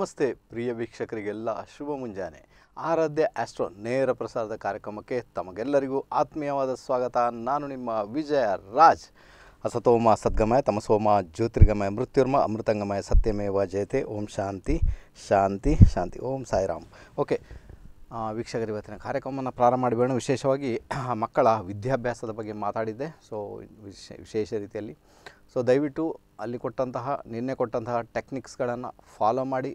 ನಮಸ್ತೆ ಪ್ರಿಯ ವೀಕ್ಷಕರಿಗೆಲ್ಲ ಶುಭ ಮುಂಜಾನೆ ಆರಾಧ್ಯ ಆಸ್ಟ್ರೋ ನೇರ ಪ್ರಸಾರದ ಕಾರ್ಯಕ್ರಮಕ್ಕೆ ತಮಗೆಲ್ಲರಿಗೂ ಆತ್ಮೀಯವಾದ ಸ್ವಾಗತ ನಾನು ನಿಮ್ಮ ವಿಜಯ ರಾಜ್ ಅಸತೋಮ ಸದ್ಗಮಯ ತಮಸೋಮ ಜ್ಯೋತಿರ್ಗಮಯ ಮೃತ್ಯುರ್ಮ ಅಮೃತಂಗಮಯ ಸತ್ಯಮೇವ ಜಯತೆ ಓಂ ಶಾಂತಿ ಶಾಂತಿ ಶಾಂತಿ ಓಂ ಸಾಯಿರಾಮ್ ಓಕೆ ವೀಕ್ಷಕರು ಇವತ್ತಿನ ಕಾರ್ಯಕ್ರಮವನ್ನು ಪ್ರಾರಂಭ ಮಾಡಿಬೇಡ ವಿಶೇಷವಾಗಿ ಮಕ್ಕಳ ವಿದ್ಯಾಭ್ಯಾಸದ ಬಗ್ಗೆ ಮಾತಾಡಿದ್ದೆ ಸೊ ವಿಶೇಷ ರೀತಿಯಲ್ಲಿ ಸೊ ದಯವಿಟ್ಟು ಅಲ್ಲಿ ಕೊಟ್ಟಂತಹ ನಿನ್ನೆ ಕೊಟ್ಟಂತಹ ಟೆಕ್ನಿಕ್ಸ್ಗಳನ್ನು ಫಾಲೋ ಮಾಡಿ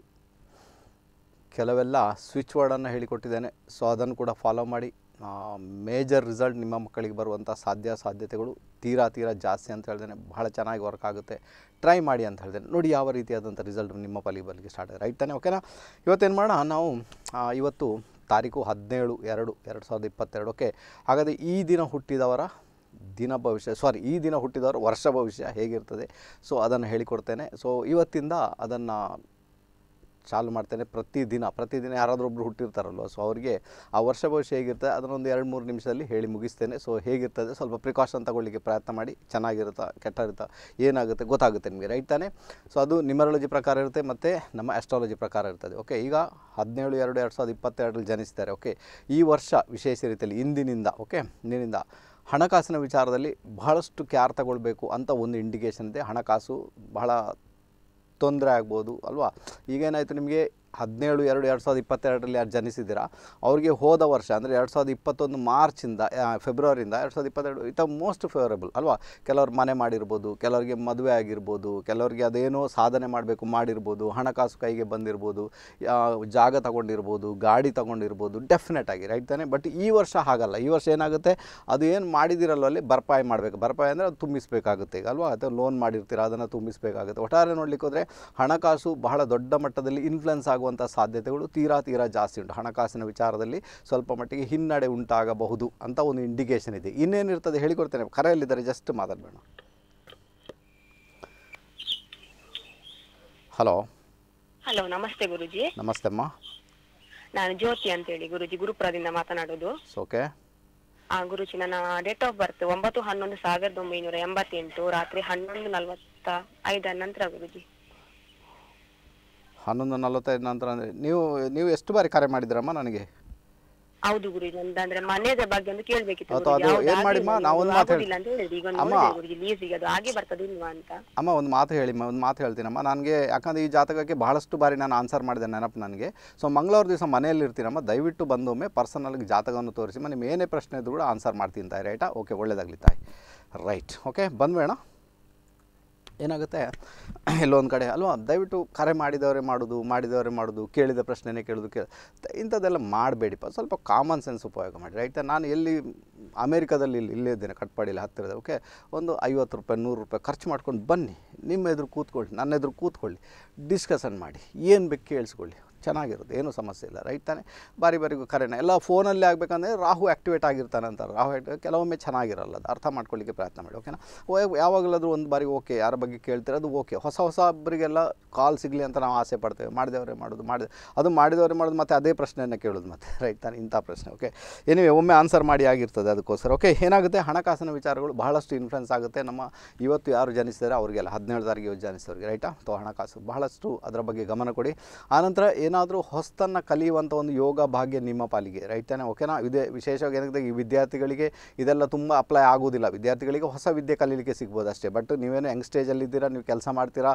ಕೆಲವೆಲ್ಲ ಸ್ವಿಚ್ ವರ್ಡನ್ನು ಹೇಳಿಕೊಟ್ಟಿದ್ದೇನೆ ಸೊ ಅದನ್ನು ಕೂಡ ಫಾಲೋ ಮಾಡಿ ಮೇಜರ್ ರಿಸಲ್ಟ್ ನಿಮ್ಮ ಮಕ್ಕಳಿಗೆ ಬರುವಂಥ ಸಾಧ್ಯ ಸಾಧ್ಯತೆಗಳು ತೀರಾ ತೀರಾ ಜಾಸ್ತಿ ಅಂತ ಹೇಳ್ದೇನೆ ಬಹಳ ಚೆನ್ನಾಗಿ ವರ್ಕ್ ಆಗುತ್ತೆ ಟ್ರೈ ಮಾಡಿ ಅಂತ ಹೇಳ್ದೇನೆ ನೋಡಿ ಯಾವ ರೀತಿಯಾದಂಥ ರಿಸಲ್ಟ್ ನಿಮ್ಮ ಪಲಿ ಬರಲಿಕ್ಕೆ ಸ್ಟಾರ್ಟ್ ಆಗಿದೆ ರೈಟ್ ತಾನೆ ಓಕೆನಾ ಇವತ್ತೇನು ಮಾಡೋಣ ನಾವು ಇವತ್ತು ತಾರೀಕು ಹದಿನೇಳು ಎರಡು ಎರಡು ಸಾವಿರದ ಇಪ್ಪತ್ತೆರಡು ಓಕೆ ಹಾಗಾದರೆ ಈ ದಿನ ಹುಟ್ಟಿದವರ ದಿನ ಭವಿಷ್ಯ ಸಾರಿ ಈ ದಿನ ಹುಟ್ಟಿದವರ ವರ್ಷ ಭವಿಷ್ಯ ಹೇಗಿರ್ತದೆ ಸೊ ಅದನ್ನು ಹೇಳಿಕೊಡ್ತೇನೆ ಸೊ ಇವತ್ತಿಂದ ಅದನ್ನು ಚಾಲು ಮಾಡ್ತೇನೆ ಪ್ರತಿದಿನ ಪ್ರತಿದಿನ ಯಾರಾದರೂ ಒಬ್ಬರು ಹುಟ್ಟಿರ್ತಾರಲ್ವ ಸೊ ಅವರಿಗೆ ಆ ವರ್ಷ ಭವಿಷ್ಯ ಹೇಗಿರ್ತದೆ ಅದನ್ನೊಂದು ಎರಡು ಮೂರು ನಿಮಿಷದಲ್ಲಿ ಹೇಳಿ ಮುಗಿಸ್ತೇನೆ ಸೊ ಹೇಗಿರ್ತದೆ ಸ್ವಲ್ಪ ಪ್ರಿಕಾಷನ್ ತಗೊಳ್ಳಿಕ್ಕೆ ಪ್ರಯತ್ನ ಮಾಡಿ ಚೆನ್ನಾಗಿರುತ್ತಾ ಕೆಟ್ಟ ಏನಾಗುತ್ತೆ ಗೊತ್ತಾಗುತ್ತೆ ನಿಮಗೆ ರೈಟ್ ತಾನೇ ಸೊ ಅದು ನಿಮರಾಲಜಿ ಪ್ರಕಾರ ಇರುತ್ತೆ ಮತ್ತು ನಮ್ಮ ಆಸ್ಟ್ರಾಲಜಿ ಪ್ರಕಾರ ಇರ್ತದೆ ಓಕೆ ಈಗ ಹದಿನೇಳು ಎರಡು ಎರಡು ಸಾವಿರದ ಇಪ್ಪತ್ತೆರಡರಲ್ಲಿ ಜನಿಸ್ತಾರೆ ಓಕೆ ಈ ವರ್ಷ ವಿಶೇಷ ರೀತಿಯಲ್ಲಿ ಇಂದಿನಿಂದ ಓಕೆ ಇಂದಿನಿಂದ ಹಣಕಾಸಿನ ವಿಚಾರದಲ್ಲಿ ಬಹಳಷ್ಟು ಕ್ಯಾರ್ ತಗೊಳ್ಬೇಕು ಅಂತ ಒಂದು ಇಂಡಿಕೇಷನ್ ಇದೆ ಹಣಕಾಸು ಬಹಳ ತೊಂದರೆ ಆಗ್ಬೋದು ಅಲ್ವಾ ಈಗೇನಾಯಿತು ನಿಮಗೆ ಹದಿನೇಳು ಎರಡು ಎರಡು ಸಾವಿರದ ಇಪ್ಪತ್ತೆರಡರಲ್ಲಿ ಯಾರು ಜನಿಸಿದ್ದೀರಾ ಅವರಿಗೆ ಹೋದ ವರ್ಷ ಅಂದರೆ ಎರಡು ಸಾವಿರದ ಇಪ್ಪತ್ತೊಂದು ಮಾರ್ಚಿಂದ ಫೆಬ್ರವರಿಯಿಂದ ಎರಡು ಸಾವಿರದ ಇಪ್ಪತ್ತೆರಡು ಇತ ಮೋಸ್ಟ್ ಫೇವರೇಬಲ್ ಅಲ್ವಾ ಕೆಲವ್ರು ಮನೆ ಮಾಡಿರ್ಬೋದು ಕೆಲವರಿಗೆ ಮದುವೆ ಆಗಿರ್ಬೋದು ಕೆಲವರಿಗೆ ಅದೇನೋ ಸಾಧನೆ ಮಾಡಬೇಕು ಮಾಡಿರ್ಬೋದು ಹಣಕಾಸು ಕೈಗೆ ಬಂದಿರ್ಬೋದು ಜಾಗ ತಗೊಂಡಿರ್ಬೋದು ಗಾಡಿ ತೊಗೊಂಡಿರ್ಬೋದು ಡೆಫಿನೆಟ್ ಆಗಿ ರೈಟ್ ತಾನೆ ಬಟ್ ಈ ವರ್ಷ ಹಾಗಲ್ಲ ಈ ವರ್ಷ ಏನಾಗುತ್ತೆ ಅದು ಏನು ಮಾಡಿದಿರಲ್ಲ ಅಲ್ಲಿ ಭರ್ಪಾಯಿ ಮಾಡಬೇಕು ಭರ್ಪಾಯಿ ಅಂದರೆ ಅದು ತುಂಬಿಸಬೇಕಾಗುತ್ತೆ ಈಗ ಅಲ್ವಾ ಅಥವಾ ಲೋನ್ ಮಾಡಿರ್ತೀರ ಅದನ್ನು ತುಂಬಿಸಬೇಕಾಗುತ್ತೆ ಒಟ್ಟಾರೆ ನೋಡ್ಲಿಕ್ಕೆ ಹೋದರೆ ಹಣಕಾಸು ಬಹಳ ದೊಡ್ಡ ಮಟ್ಟದಲ್ಲಿ ಇನ್ಫ್ಲುಯೆನ್ಸ್ ಆಗುವ ಆಗುವಂಥ ಸಾಧ್ಯತೆಗಳು ತೀರಾ ತೀರಾ ಜಾಸ್ತಿ ಉಂಟು ಹಣಕಾಸಿನ ವಿಚಾರದಲ್ಲಿ ಸ್ವಲ್ಪ ಮಟ್ಟಿಗೆ ಹಿನ್ನಡೆ ಉಂಟಾಗಬಹುದು ಅಂತ ಒಂದು ಇಂಡಿಕೇಷನ್ ಇದೆ ಇನ್ನೇನಿರ್ತದೆ ಹೇಳಿಕೊಡ್ತೇನೆ ಕರೆಯಲ್ಲಿದ್ದಾರೆ ಜಸ್ಟ್ ಮಾತಾಡಬೇಡ ಹಲೋ ಹಲೋ ನಮಸ್ತೆ ಗುರುಜಿ ನಮಸ್ತೆ ಅಮ್ಮ ನಾನು ಜ್ಯೋತಿ ಅಂತ ಹೇಳಿ ಗುರುಜಿ ಗುರುಪುರದಿಂದ ಮಾತನಾಡೋದು ಓಕೆ ಆ ಗುರುಜಿ ನನ್ನ ಡೇಟ್ ಆಫ್ ಬರ್ತ್ ಒಂಬತ್ತು ಹನ್ನೊಂದು ಸಾವಿರದ ಒಂಬೈನೂರ ಎಂಬತ್ತೆಂಟು ರಾತ್ರಿ ಹನ್ನೊಂದು ನಲವತ್ತ ಐದ ನಂತರ ಗುರುಜಿ ಹನ್ನೊಂದು ನಲವತ್ತೈದು ನಂತರ ಅಂದರೆ ನೀವು ನೀವು ಎಷ್ಟು ಬಾರಿ ಕರೆ ಮಾಡಿದ್ರಮ್ಮ ನನಗೆ ಹೌದು ಗುರು ಅಂದ್ರೆ ಬಗ್ಗೆ ಒಂದು ಕೇಳ್ಬೇಕಿತ್ತು ಏನು ಮಾಡಿಮ್ಮ ನಾವು ಒಂದು ಮಾತು ಹೇಳಿ ಅಮ್ಮ. ಬರ್ತದೆ ಅಂತ ಅಮ್ಮ ಒಂದು ಮಾತು ಹೇಳಿಮ್ಮ ಒಂದು ಮಾತು ಹೇಳ್ತೀನಮ್ಮ ನನಗೆ ಯಾಕಂದ್ರೆ ಈ ಜಾತಕಕ್ಕೆ ಬಹಳಷ್ಟು ಬಾರಿ ನಾನು ಆನ್ಸರ್ ಮಾಡಿದೆ ನೆನಪು ನನಗೆ ಸೊ ಮಂಗಳವಾರ ದಿವಸ ಮನೆಯಲ್ಲಿ ದಯವಿಟ್ಟು ಬಂದೊಮ್ಮೆ ಪರ್ಸನಲ್ ಜಾತಕವನ್ನು ತೋರಿಸಿ ನಿಮ್ಮ ಏನೇ ಪ್ರಶ್ನೆ ಇದ್ದರೂ ಕೂಡ ಆನ್ಸರ್ ಮಾಡ್ತೀನಿ ತಾಯಿ ರೈಟಾ ಓಕೆ ಒಳ್ಳೇದಾಗಲಿ ತಾಯಿ ರೈಟ್ ಓಕೆ ಬಂದ್ಬೇಣ ಏನಾಗುತ್ತೆ ಎಲ್ಲೊಂದು ಕಡೆ ಅಲ್ವಾ ದಯವಿಟ್ಟು ಕರೆ ಮಾಡಿದವರೇ ಮಾಡೋದು ಮಾಡಿದವರೇ ಮಾಡೋದು ಕೇಳಿದ ಪ್ರಶ್ನೆನೇ ಕೇಳೋದು ಕೇಳಿ ಇಂಥದ್ದೆಲ್ಲ ಮಾಡಬೇಡಿಪ್ಪ ಸ್ವಲ್ಪ ಕಾಮನ್ ಸೆನ್ಸ್ ಉಪಯೋಗ ಮಾಡಿ ರೈಟ್ ನಾನು ಎಲ್ಲಿ ಅಮೇರಿಕಾದಲ್ಲಿ ಇಲ್ಲಿ ಇಲ್ಲೇ ಇದ್ದೇನೆ ಕಟ್ಪಾಡಿಲ್ಲ ಹತ್ತಿರದ ಓಕೆ ಒಂದು ಐವತ್ತು ರೂಪಾಯಿ ನೂರು ರೂಪಾಯಿ ಖರ್ಚು ಮಾಡ್ಕೊಂಡು ಬನ್ನಿ ನಿಮ್ಮ ಎದುರು ಕೂತ್ಕೊಳ್ಳಿ ನನ್ನ ಎದುರು ಕೂತ್ಕೊಳ್ಳಿ ಡಿಸ್ಕಷನ್ ಮಾಡಿ ಏನು ಬೇಕು ಕೇಳಿಸ್ಕೊಳ್ಳಿ ಚೆನ್ನಾಗಿರುತ್ತೆ ಏನೂ ಸಮಸ್ಯೆ ಇಲ್ಲ ರೈಟ್ ತಾನೆ ಬಾರಿ ಬಾರಿಗೂ ಕರೆನೆ ಎಲ್ಲ ಫೋನಲ್ಲಿ ಆಗಬೇಕಂದ್ರೆ ರಾಹು ಆ್ಯಕ್ಟಿವೇಟ್ ಆಗಿರ್ತಾನೆ ಅಂತಾರೆ ರಾಹು ಕೆಲವೊಮ್ಮೆ ಚೆನ್ನಾಗಿರಲ್ಲ ಅದು ಅರ್ಥ ಮಾಡ್ಕೊಳ್ಳಿಕ್ಕೆ ಪ್ರಯತ್ನ ಮಾಡಿ ಓಕೆನಾ ಯಾವಾಗಲಾದರೂ ಒಂದು ಬಾರಿ ಓಕೆ ಯಾರ ಬಗ್ಗೆ ಕೇಳ್ತೀರ ಅದು ಓಕೆ ಹೊಸ ಹೊಸ ಒಬ್ಬರಿಗೆಲ್ಲ ಕಾಲ್ ಸಿಗಲಿ ಅಂತ ನಾವು ಆಸೆ ಪಡ್ತೇವೆ ಮಾಡಿದವ್ರೆ ಮಾಡೋದು ಮಾಡಿದೆ ಅದು ಮಾಡಿದವರೇ ಮಾಡೋದು ಮತ್ತೆ ಅದೇ ಪ್ರಶ್ನೆಯನ್ನು ಕೇಳೋದು ಮತ್ತೆ ರೈಟ್ ತಾನೆ ಇಂಥ ಪ್ರಶ್ನೆ ಓಕೆ ಏನಿವೆ ಒಮ್ಮೆ ಆನ್ಸರ್ ಮಾಡಿ ಆಗಿರ್ತದೆ ಅದಕ್ಕೋಸ್ಕರ ಓಕೆ ಏನಾಗುತ್ತೆ ಹಣಕಾಸಿನ ವಿಚಾರಗಳು ಬಹಳಷ್ಟು ಇನ್ಫ್ಲುಯೆನ್ಸ್ ಆಗುತ್ತೆ ನಮ್ಮ ಇವತ್ತು ಯಾರು ಜನಿಸಿದರೆ ಅವರಿಗೆಲ್ಲ ಹದಿನೇಳು ತಾರೀಕು ಜನಿಸಿದವ್ರಿಗೆ ರೈಟಾ ಅಥವಾ ಹಣಕಾಸು ಬಹಳಷ್ಟು ಅದರ ಬಗ್ಗೆ ಗಮನ ಕೊಡಿ ಆನಂತರ ಏನು ಏನಾದರೂ ಹೊಸ್ತನ್ನು ಕಲಿಯುವಂಥ ಒಂದು ಯೋಗ ಭಾಗ್ಯ ನಿಮ್ಮ ಪಾಲಿಗೆ ರೈಟ್ ತಾನೆ ಓಕೆನಾ ಇದೇ ವಿಶೇಷವಾಗಿ ಏನಾಗುತ್ತೆ ಈ ವಿದ್ಯಾರ್ಥಿಗಳಿಗೆ ಇದೆಲ್ಲ ತುಂಬ ಅಪ್ಲೈ ಆಗೋದಿಲ್ಲ ವಿದ್ಯಾರ್ಥಿಗಳಿಗೆ ಹೊಸ ವಿದ್ಯೆ ಕಲೀಲಿಕ್ಕೆ ಸಿಗ್ಬೋದು ಅಷ್ಟೇ ಬಟ್ ನೀವೇನು ಯಂಗ್ ಸ್ಟೇಜಲ್ಲಿದ್ದೀರಾ ನೀವು ಕೆಲಸ ಮಾಡ್ತೀರಾ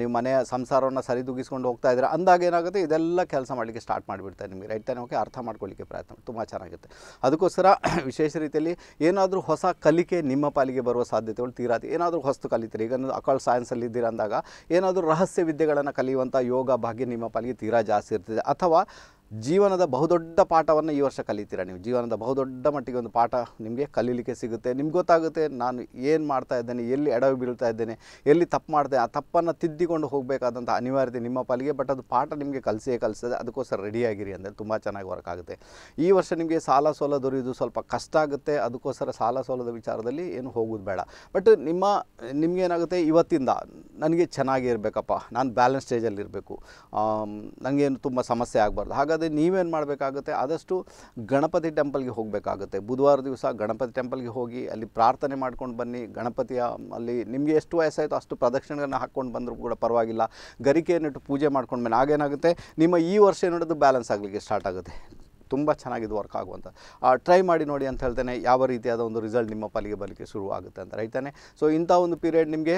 ನೀವು ಮನೆಯ ಸಂಸಾರವನ್ನು ಸರಿದೂಗಿಸ್ಕೊಂಡು ಹೋಗ್ತಾ ಇದ್ದೀರಾ ಅಂದಾಗ ಏನಾಗುತ್ತೆ ಇದೆಲ್ಲ ಕೆಲಸ ಮಾಡಲಿಕ್ಕೆ ಸ್ಟಾರ್ಟ್ ಮಾಡಿಬಿಡ್ತಾರೆ ನಿಮಗೆ ರೈಟ್ ತಾನೆ ಓಕೆ ಅರ್ಥ ಮಾಡ್ಕೊಳ್ಳಿಕ್ಕೆ ಪ್ರಯತ್ನ ತುಂಬ ಚೆನ್ನಾಗಿರುತ್ತೆ ಅದಕ್ಕೋಸ್ಕರ ವಿಶೇಷ ರೀತಿಯಲ್ಲಿ ಏನಾದರೂ ಹೊಸ ಕಲಿಕೆ ನಿಮ್ಮ ಪಾಲಿಗೆ ಬರುವ ಸಾಧ್ಯತೆಗಳು ತೀರಾತಿ ಏನಾದರೂ ಹೊಸ್ತು ಕಲಿತೀರಿ ಈಗ ಅಕಾಲ್ ಸೈನ್ಸಲ್ಲಿ ಇದ್ದೀರಾ ಅಂದಾಗ ಏನಾದರೂ ರಹಸ್ಯ ವಿದ್ಯೆಗಳನ್ನು ಕಲಿಯುವಂಥ ಯೋಗ ಭಾಗ್ಯ ನಿಮ್ಮ ಪಾಲಿಗೆ ತೀರಾ ಜಾಸ್ತಿ ರಾಶಿ ಇರ್ತದೆ ಅಥವಾ ಜೀವನದ ಬಹುದೊಡ್ಡ ಪಾಠವನ್ನು ಈ ವರ್ಷ ಕಲಿತೀರಾ ನೀವು ಜೀವನದ ಬಹುದೊಡ್ಡ ಮಟ್ಟಿಗೆ ಒಂದು ಪಾಠ ನಿಮಗೆ ಕಲೀಲಿಕ್ಕೆ ಸಿಗುತ್ತೆ ನಿಮ್ಗೆ ಗೊತ್ತಾಗುತ್ತೆ ನಾನು ಏನು ಮಾಡ್ತಾ ಇದ್ದೇನೆ ಎಲ್ಲಿ ಎಡವಿ ಬೀಳ್ತಾ ಇದ್ದೇನೆ ಎಲ್ಲಿ ತಪ್ಪು ಮಾಡಿದೆ ಆ ತಪ್ಪನ್ನು ತಿದ್ದಿಕೊಂಡು ಹೋಗಬೇಕಾದಂಥ ಅನಿವಾರ್ಯತೆ ನಿಮ್ಮ ಪಾಲಿಗೆ ಬಟ್ ಅದು ಪಾಠ ನಿಮಗೆ ಕಲಿಸೇ ಕಲಿಸ್ತದೆ ಅದಕ್ಕೋಸ್ಕರ ರೆಡಿಯಾಗಿರಿ ಅಂದರೆ ತುಂಬ ಚೆನ್ನಾಗಿ ವರ್ಕ್ ಆಗುತ್ತೆ ಈ ವರ್ಷ ನಿಮಗೆ ಸಾಲ ಸೋಲ ದೊರೆಯೋದು ಸ್ವಲ್ಪ ಕಷ್ಟ ಆಗುತ್ತೆ ಅದಕ್ಕೋಸ್ಕರ ಸಾಲ ಸೋಲದ ವಿಚಾರದಲ್ಲಿ ಏನು ಹೋಗೋದು ಬೇಡ ಬಟ್ ನಿಮ್ಮ ನಿಮಗೇನಾಗುತ್ತೆ ಇವತ್ತಿಂದ ನನಗೆ ಚೆನ್ನಾಗಿ ಇರಬೇಕಪ್ಪ ನಾನು ಬ್ಯಾಲೆನ್ಸ್ ಸ್ಟೇಜಲ್ಲಿ ಇರಬೇಕು ನನಗೇನು ತುಂಬ ಸಮಸ್ಯೆ ಆಗಬಾರ್ದು ಹಾಗಾದರೆ ಅದೇ ನೀವೇನು ಮಾಡಬೇಕಾಗುತ್ತೆ ಆದಷ್ಟು ಗಣಪತಿ ಟೆಂಪಲ್ಗೆ ಹೋಗಬೇಕಾಗುತ್ತೆ ಬುಧವಾರ ದಿವಸ ಗಣಪತಿ ಟೆಂಪಲ್ಗೆ ಹೋಗಿ ಅಲ್ಲಿ ಪ್ರಾರ್ಥನೆ ಮಾಡ್ಕೊಂಡು ಬನ್ನಿ ಗಣಪತಿಯ ಅಲ್ಲಿ ನಿಮಗೆ ಎಷ್ಟು ವಯಸ್ಸಾಯಿತು ಅಷ್ಟು ಪ್ರದಕ್ಷಿಣೆಗಳನ್ನು ಹಾಕ್ಕೊಂಡು ಬಂದರೂ ಕೂಡ ಪರವಾಗಿಲ್ಲ ಇಟ್ಟು ಪೂಜೆ ಮಾಡ್ಕೊಂಡ್ಮೇಲೆ ಆಗೇನಾಗುತ್ತೆ ನಿಮ್ಮ ಈ ವರ್ಷ ನೋಡೋದು ಬ್ಯಾಲೆನ್ಸ್ ಆಗಲಿಕ್ಕೆ ಸ್ಟಾರ್ಟ್ ಆಗುತ್ತೆ ತುಂಬ ಚೆನ್ನಾಗಿದೆ ವರ್ಕ್ ಆಗುವಂಥ ಟ್ರೈ ಮಾಡಿ ನೋಡಿ ಅಂತ ಹೇಳ್ತಾನೆ ಯಾವ ರೀತಿಯಾದ ಒಂದು ರಿಸಲ್ಟ್ ನಿಮ್ಮ ಪಾಲಿಗೆ ಬರಲಿಕ್ಕೆ ಶುರು ಆಗುತ್ತೆ ಅಂತ ರೈತಾನೆ ಸೊ ಇಂಥ ಒಂದು ಪೀರಿಯಡ್ ನಿಮಗೆ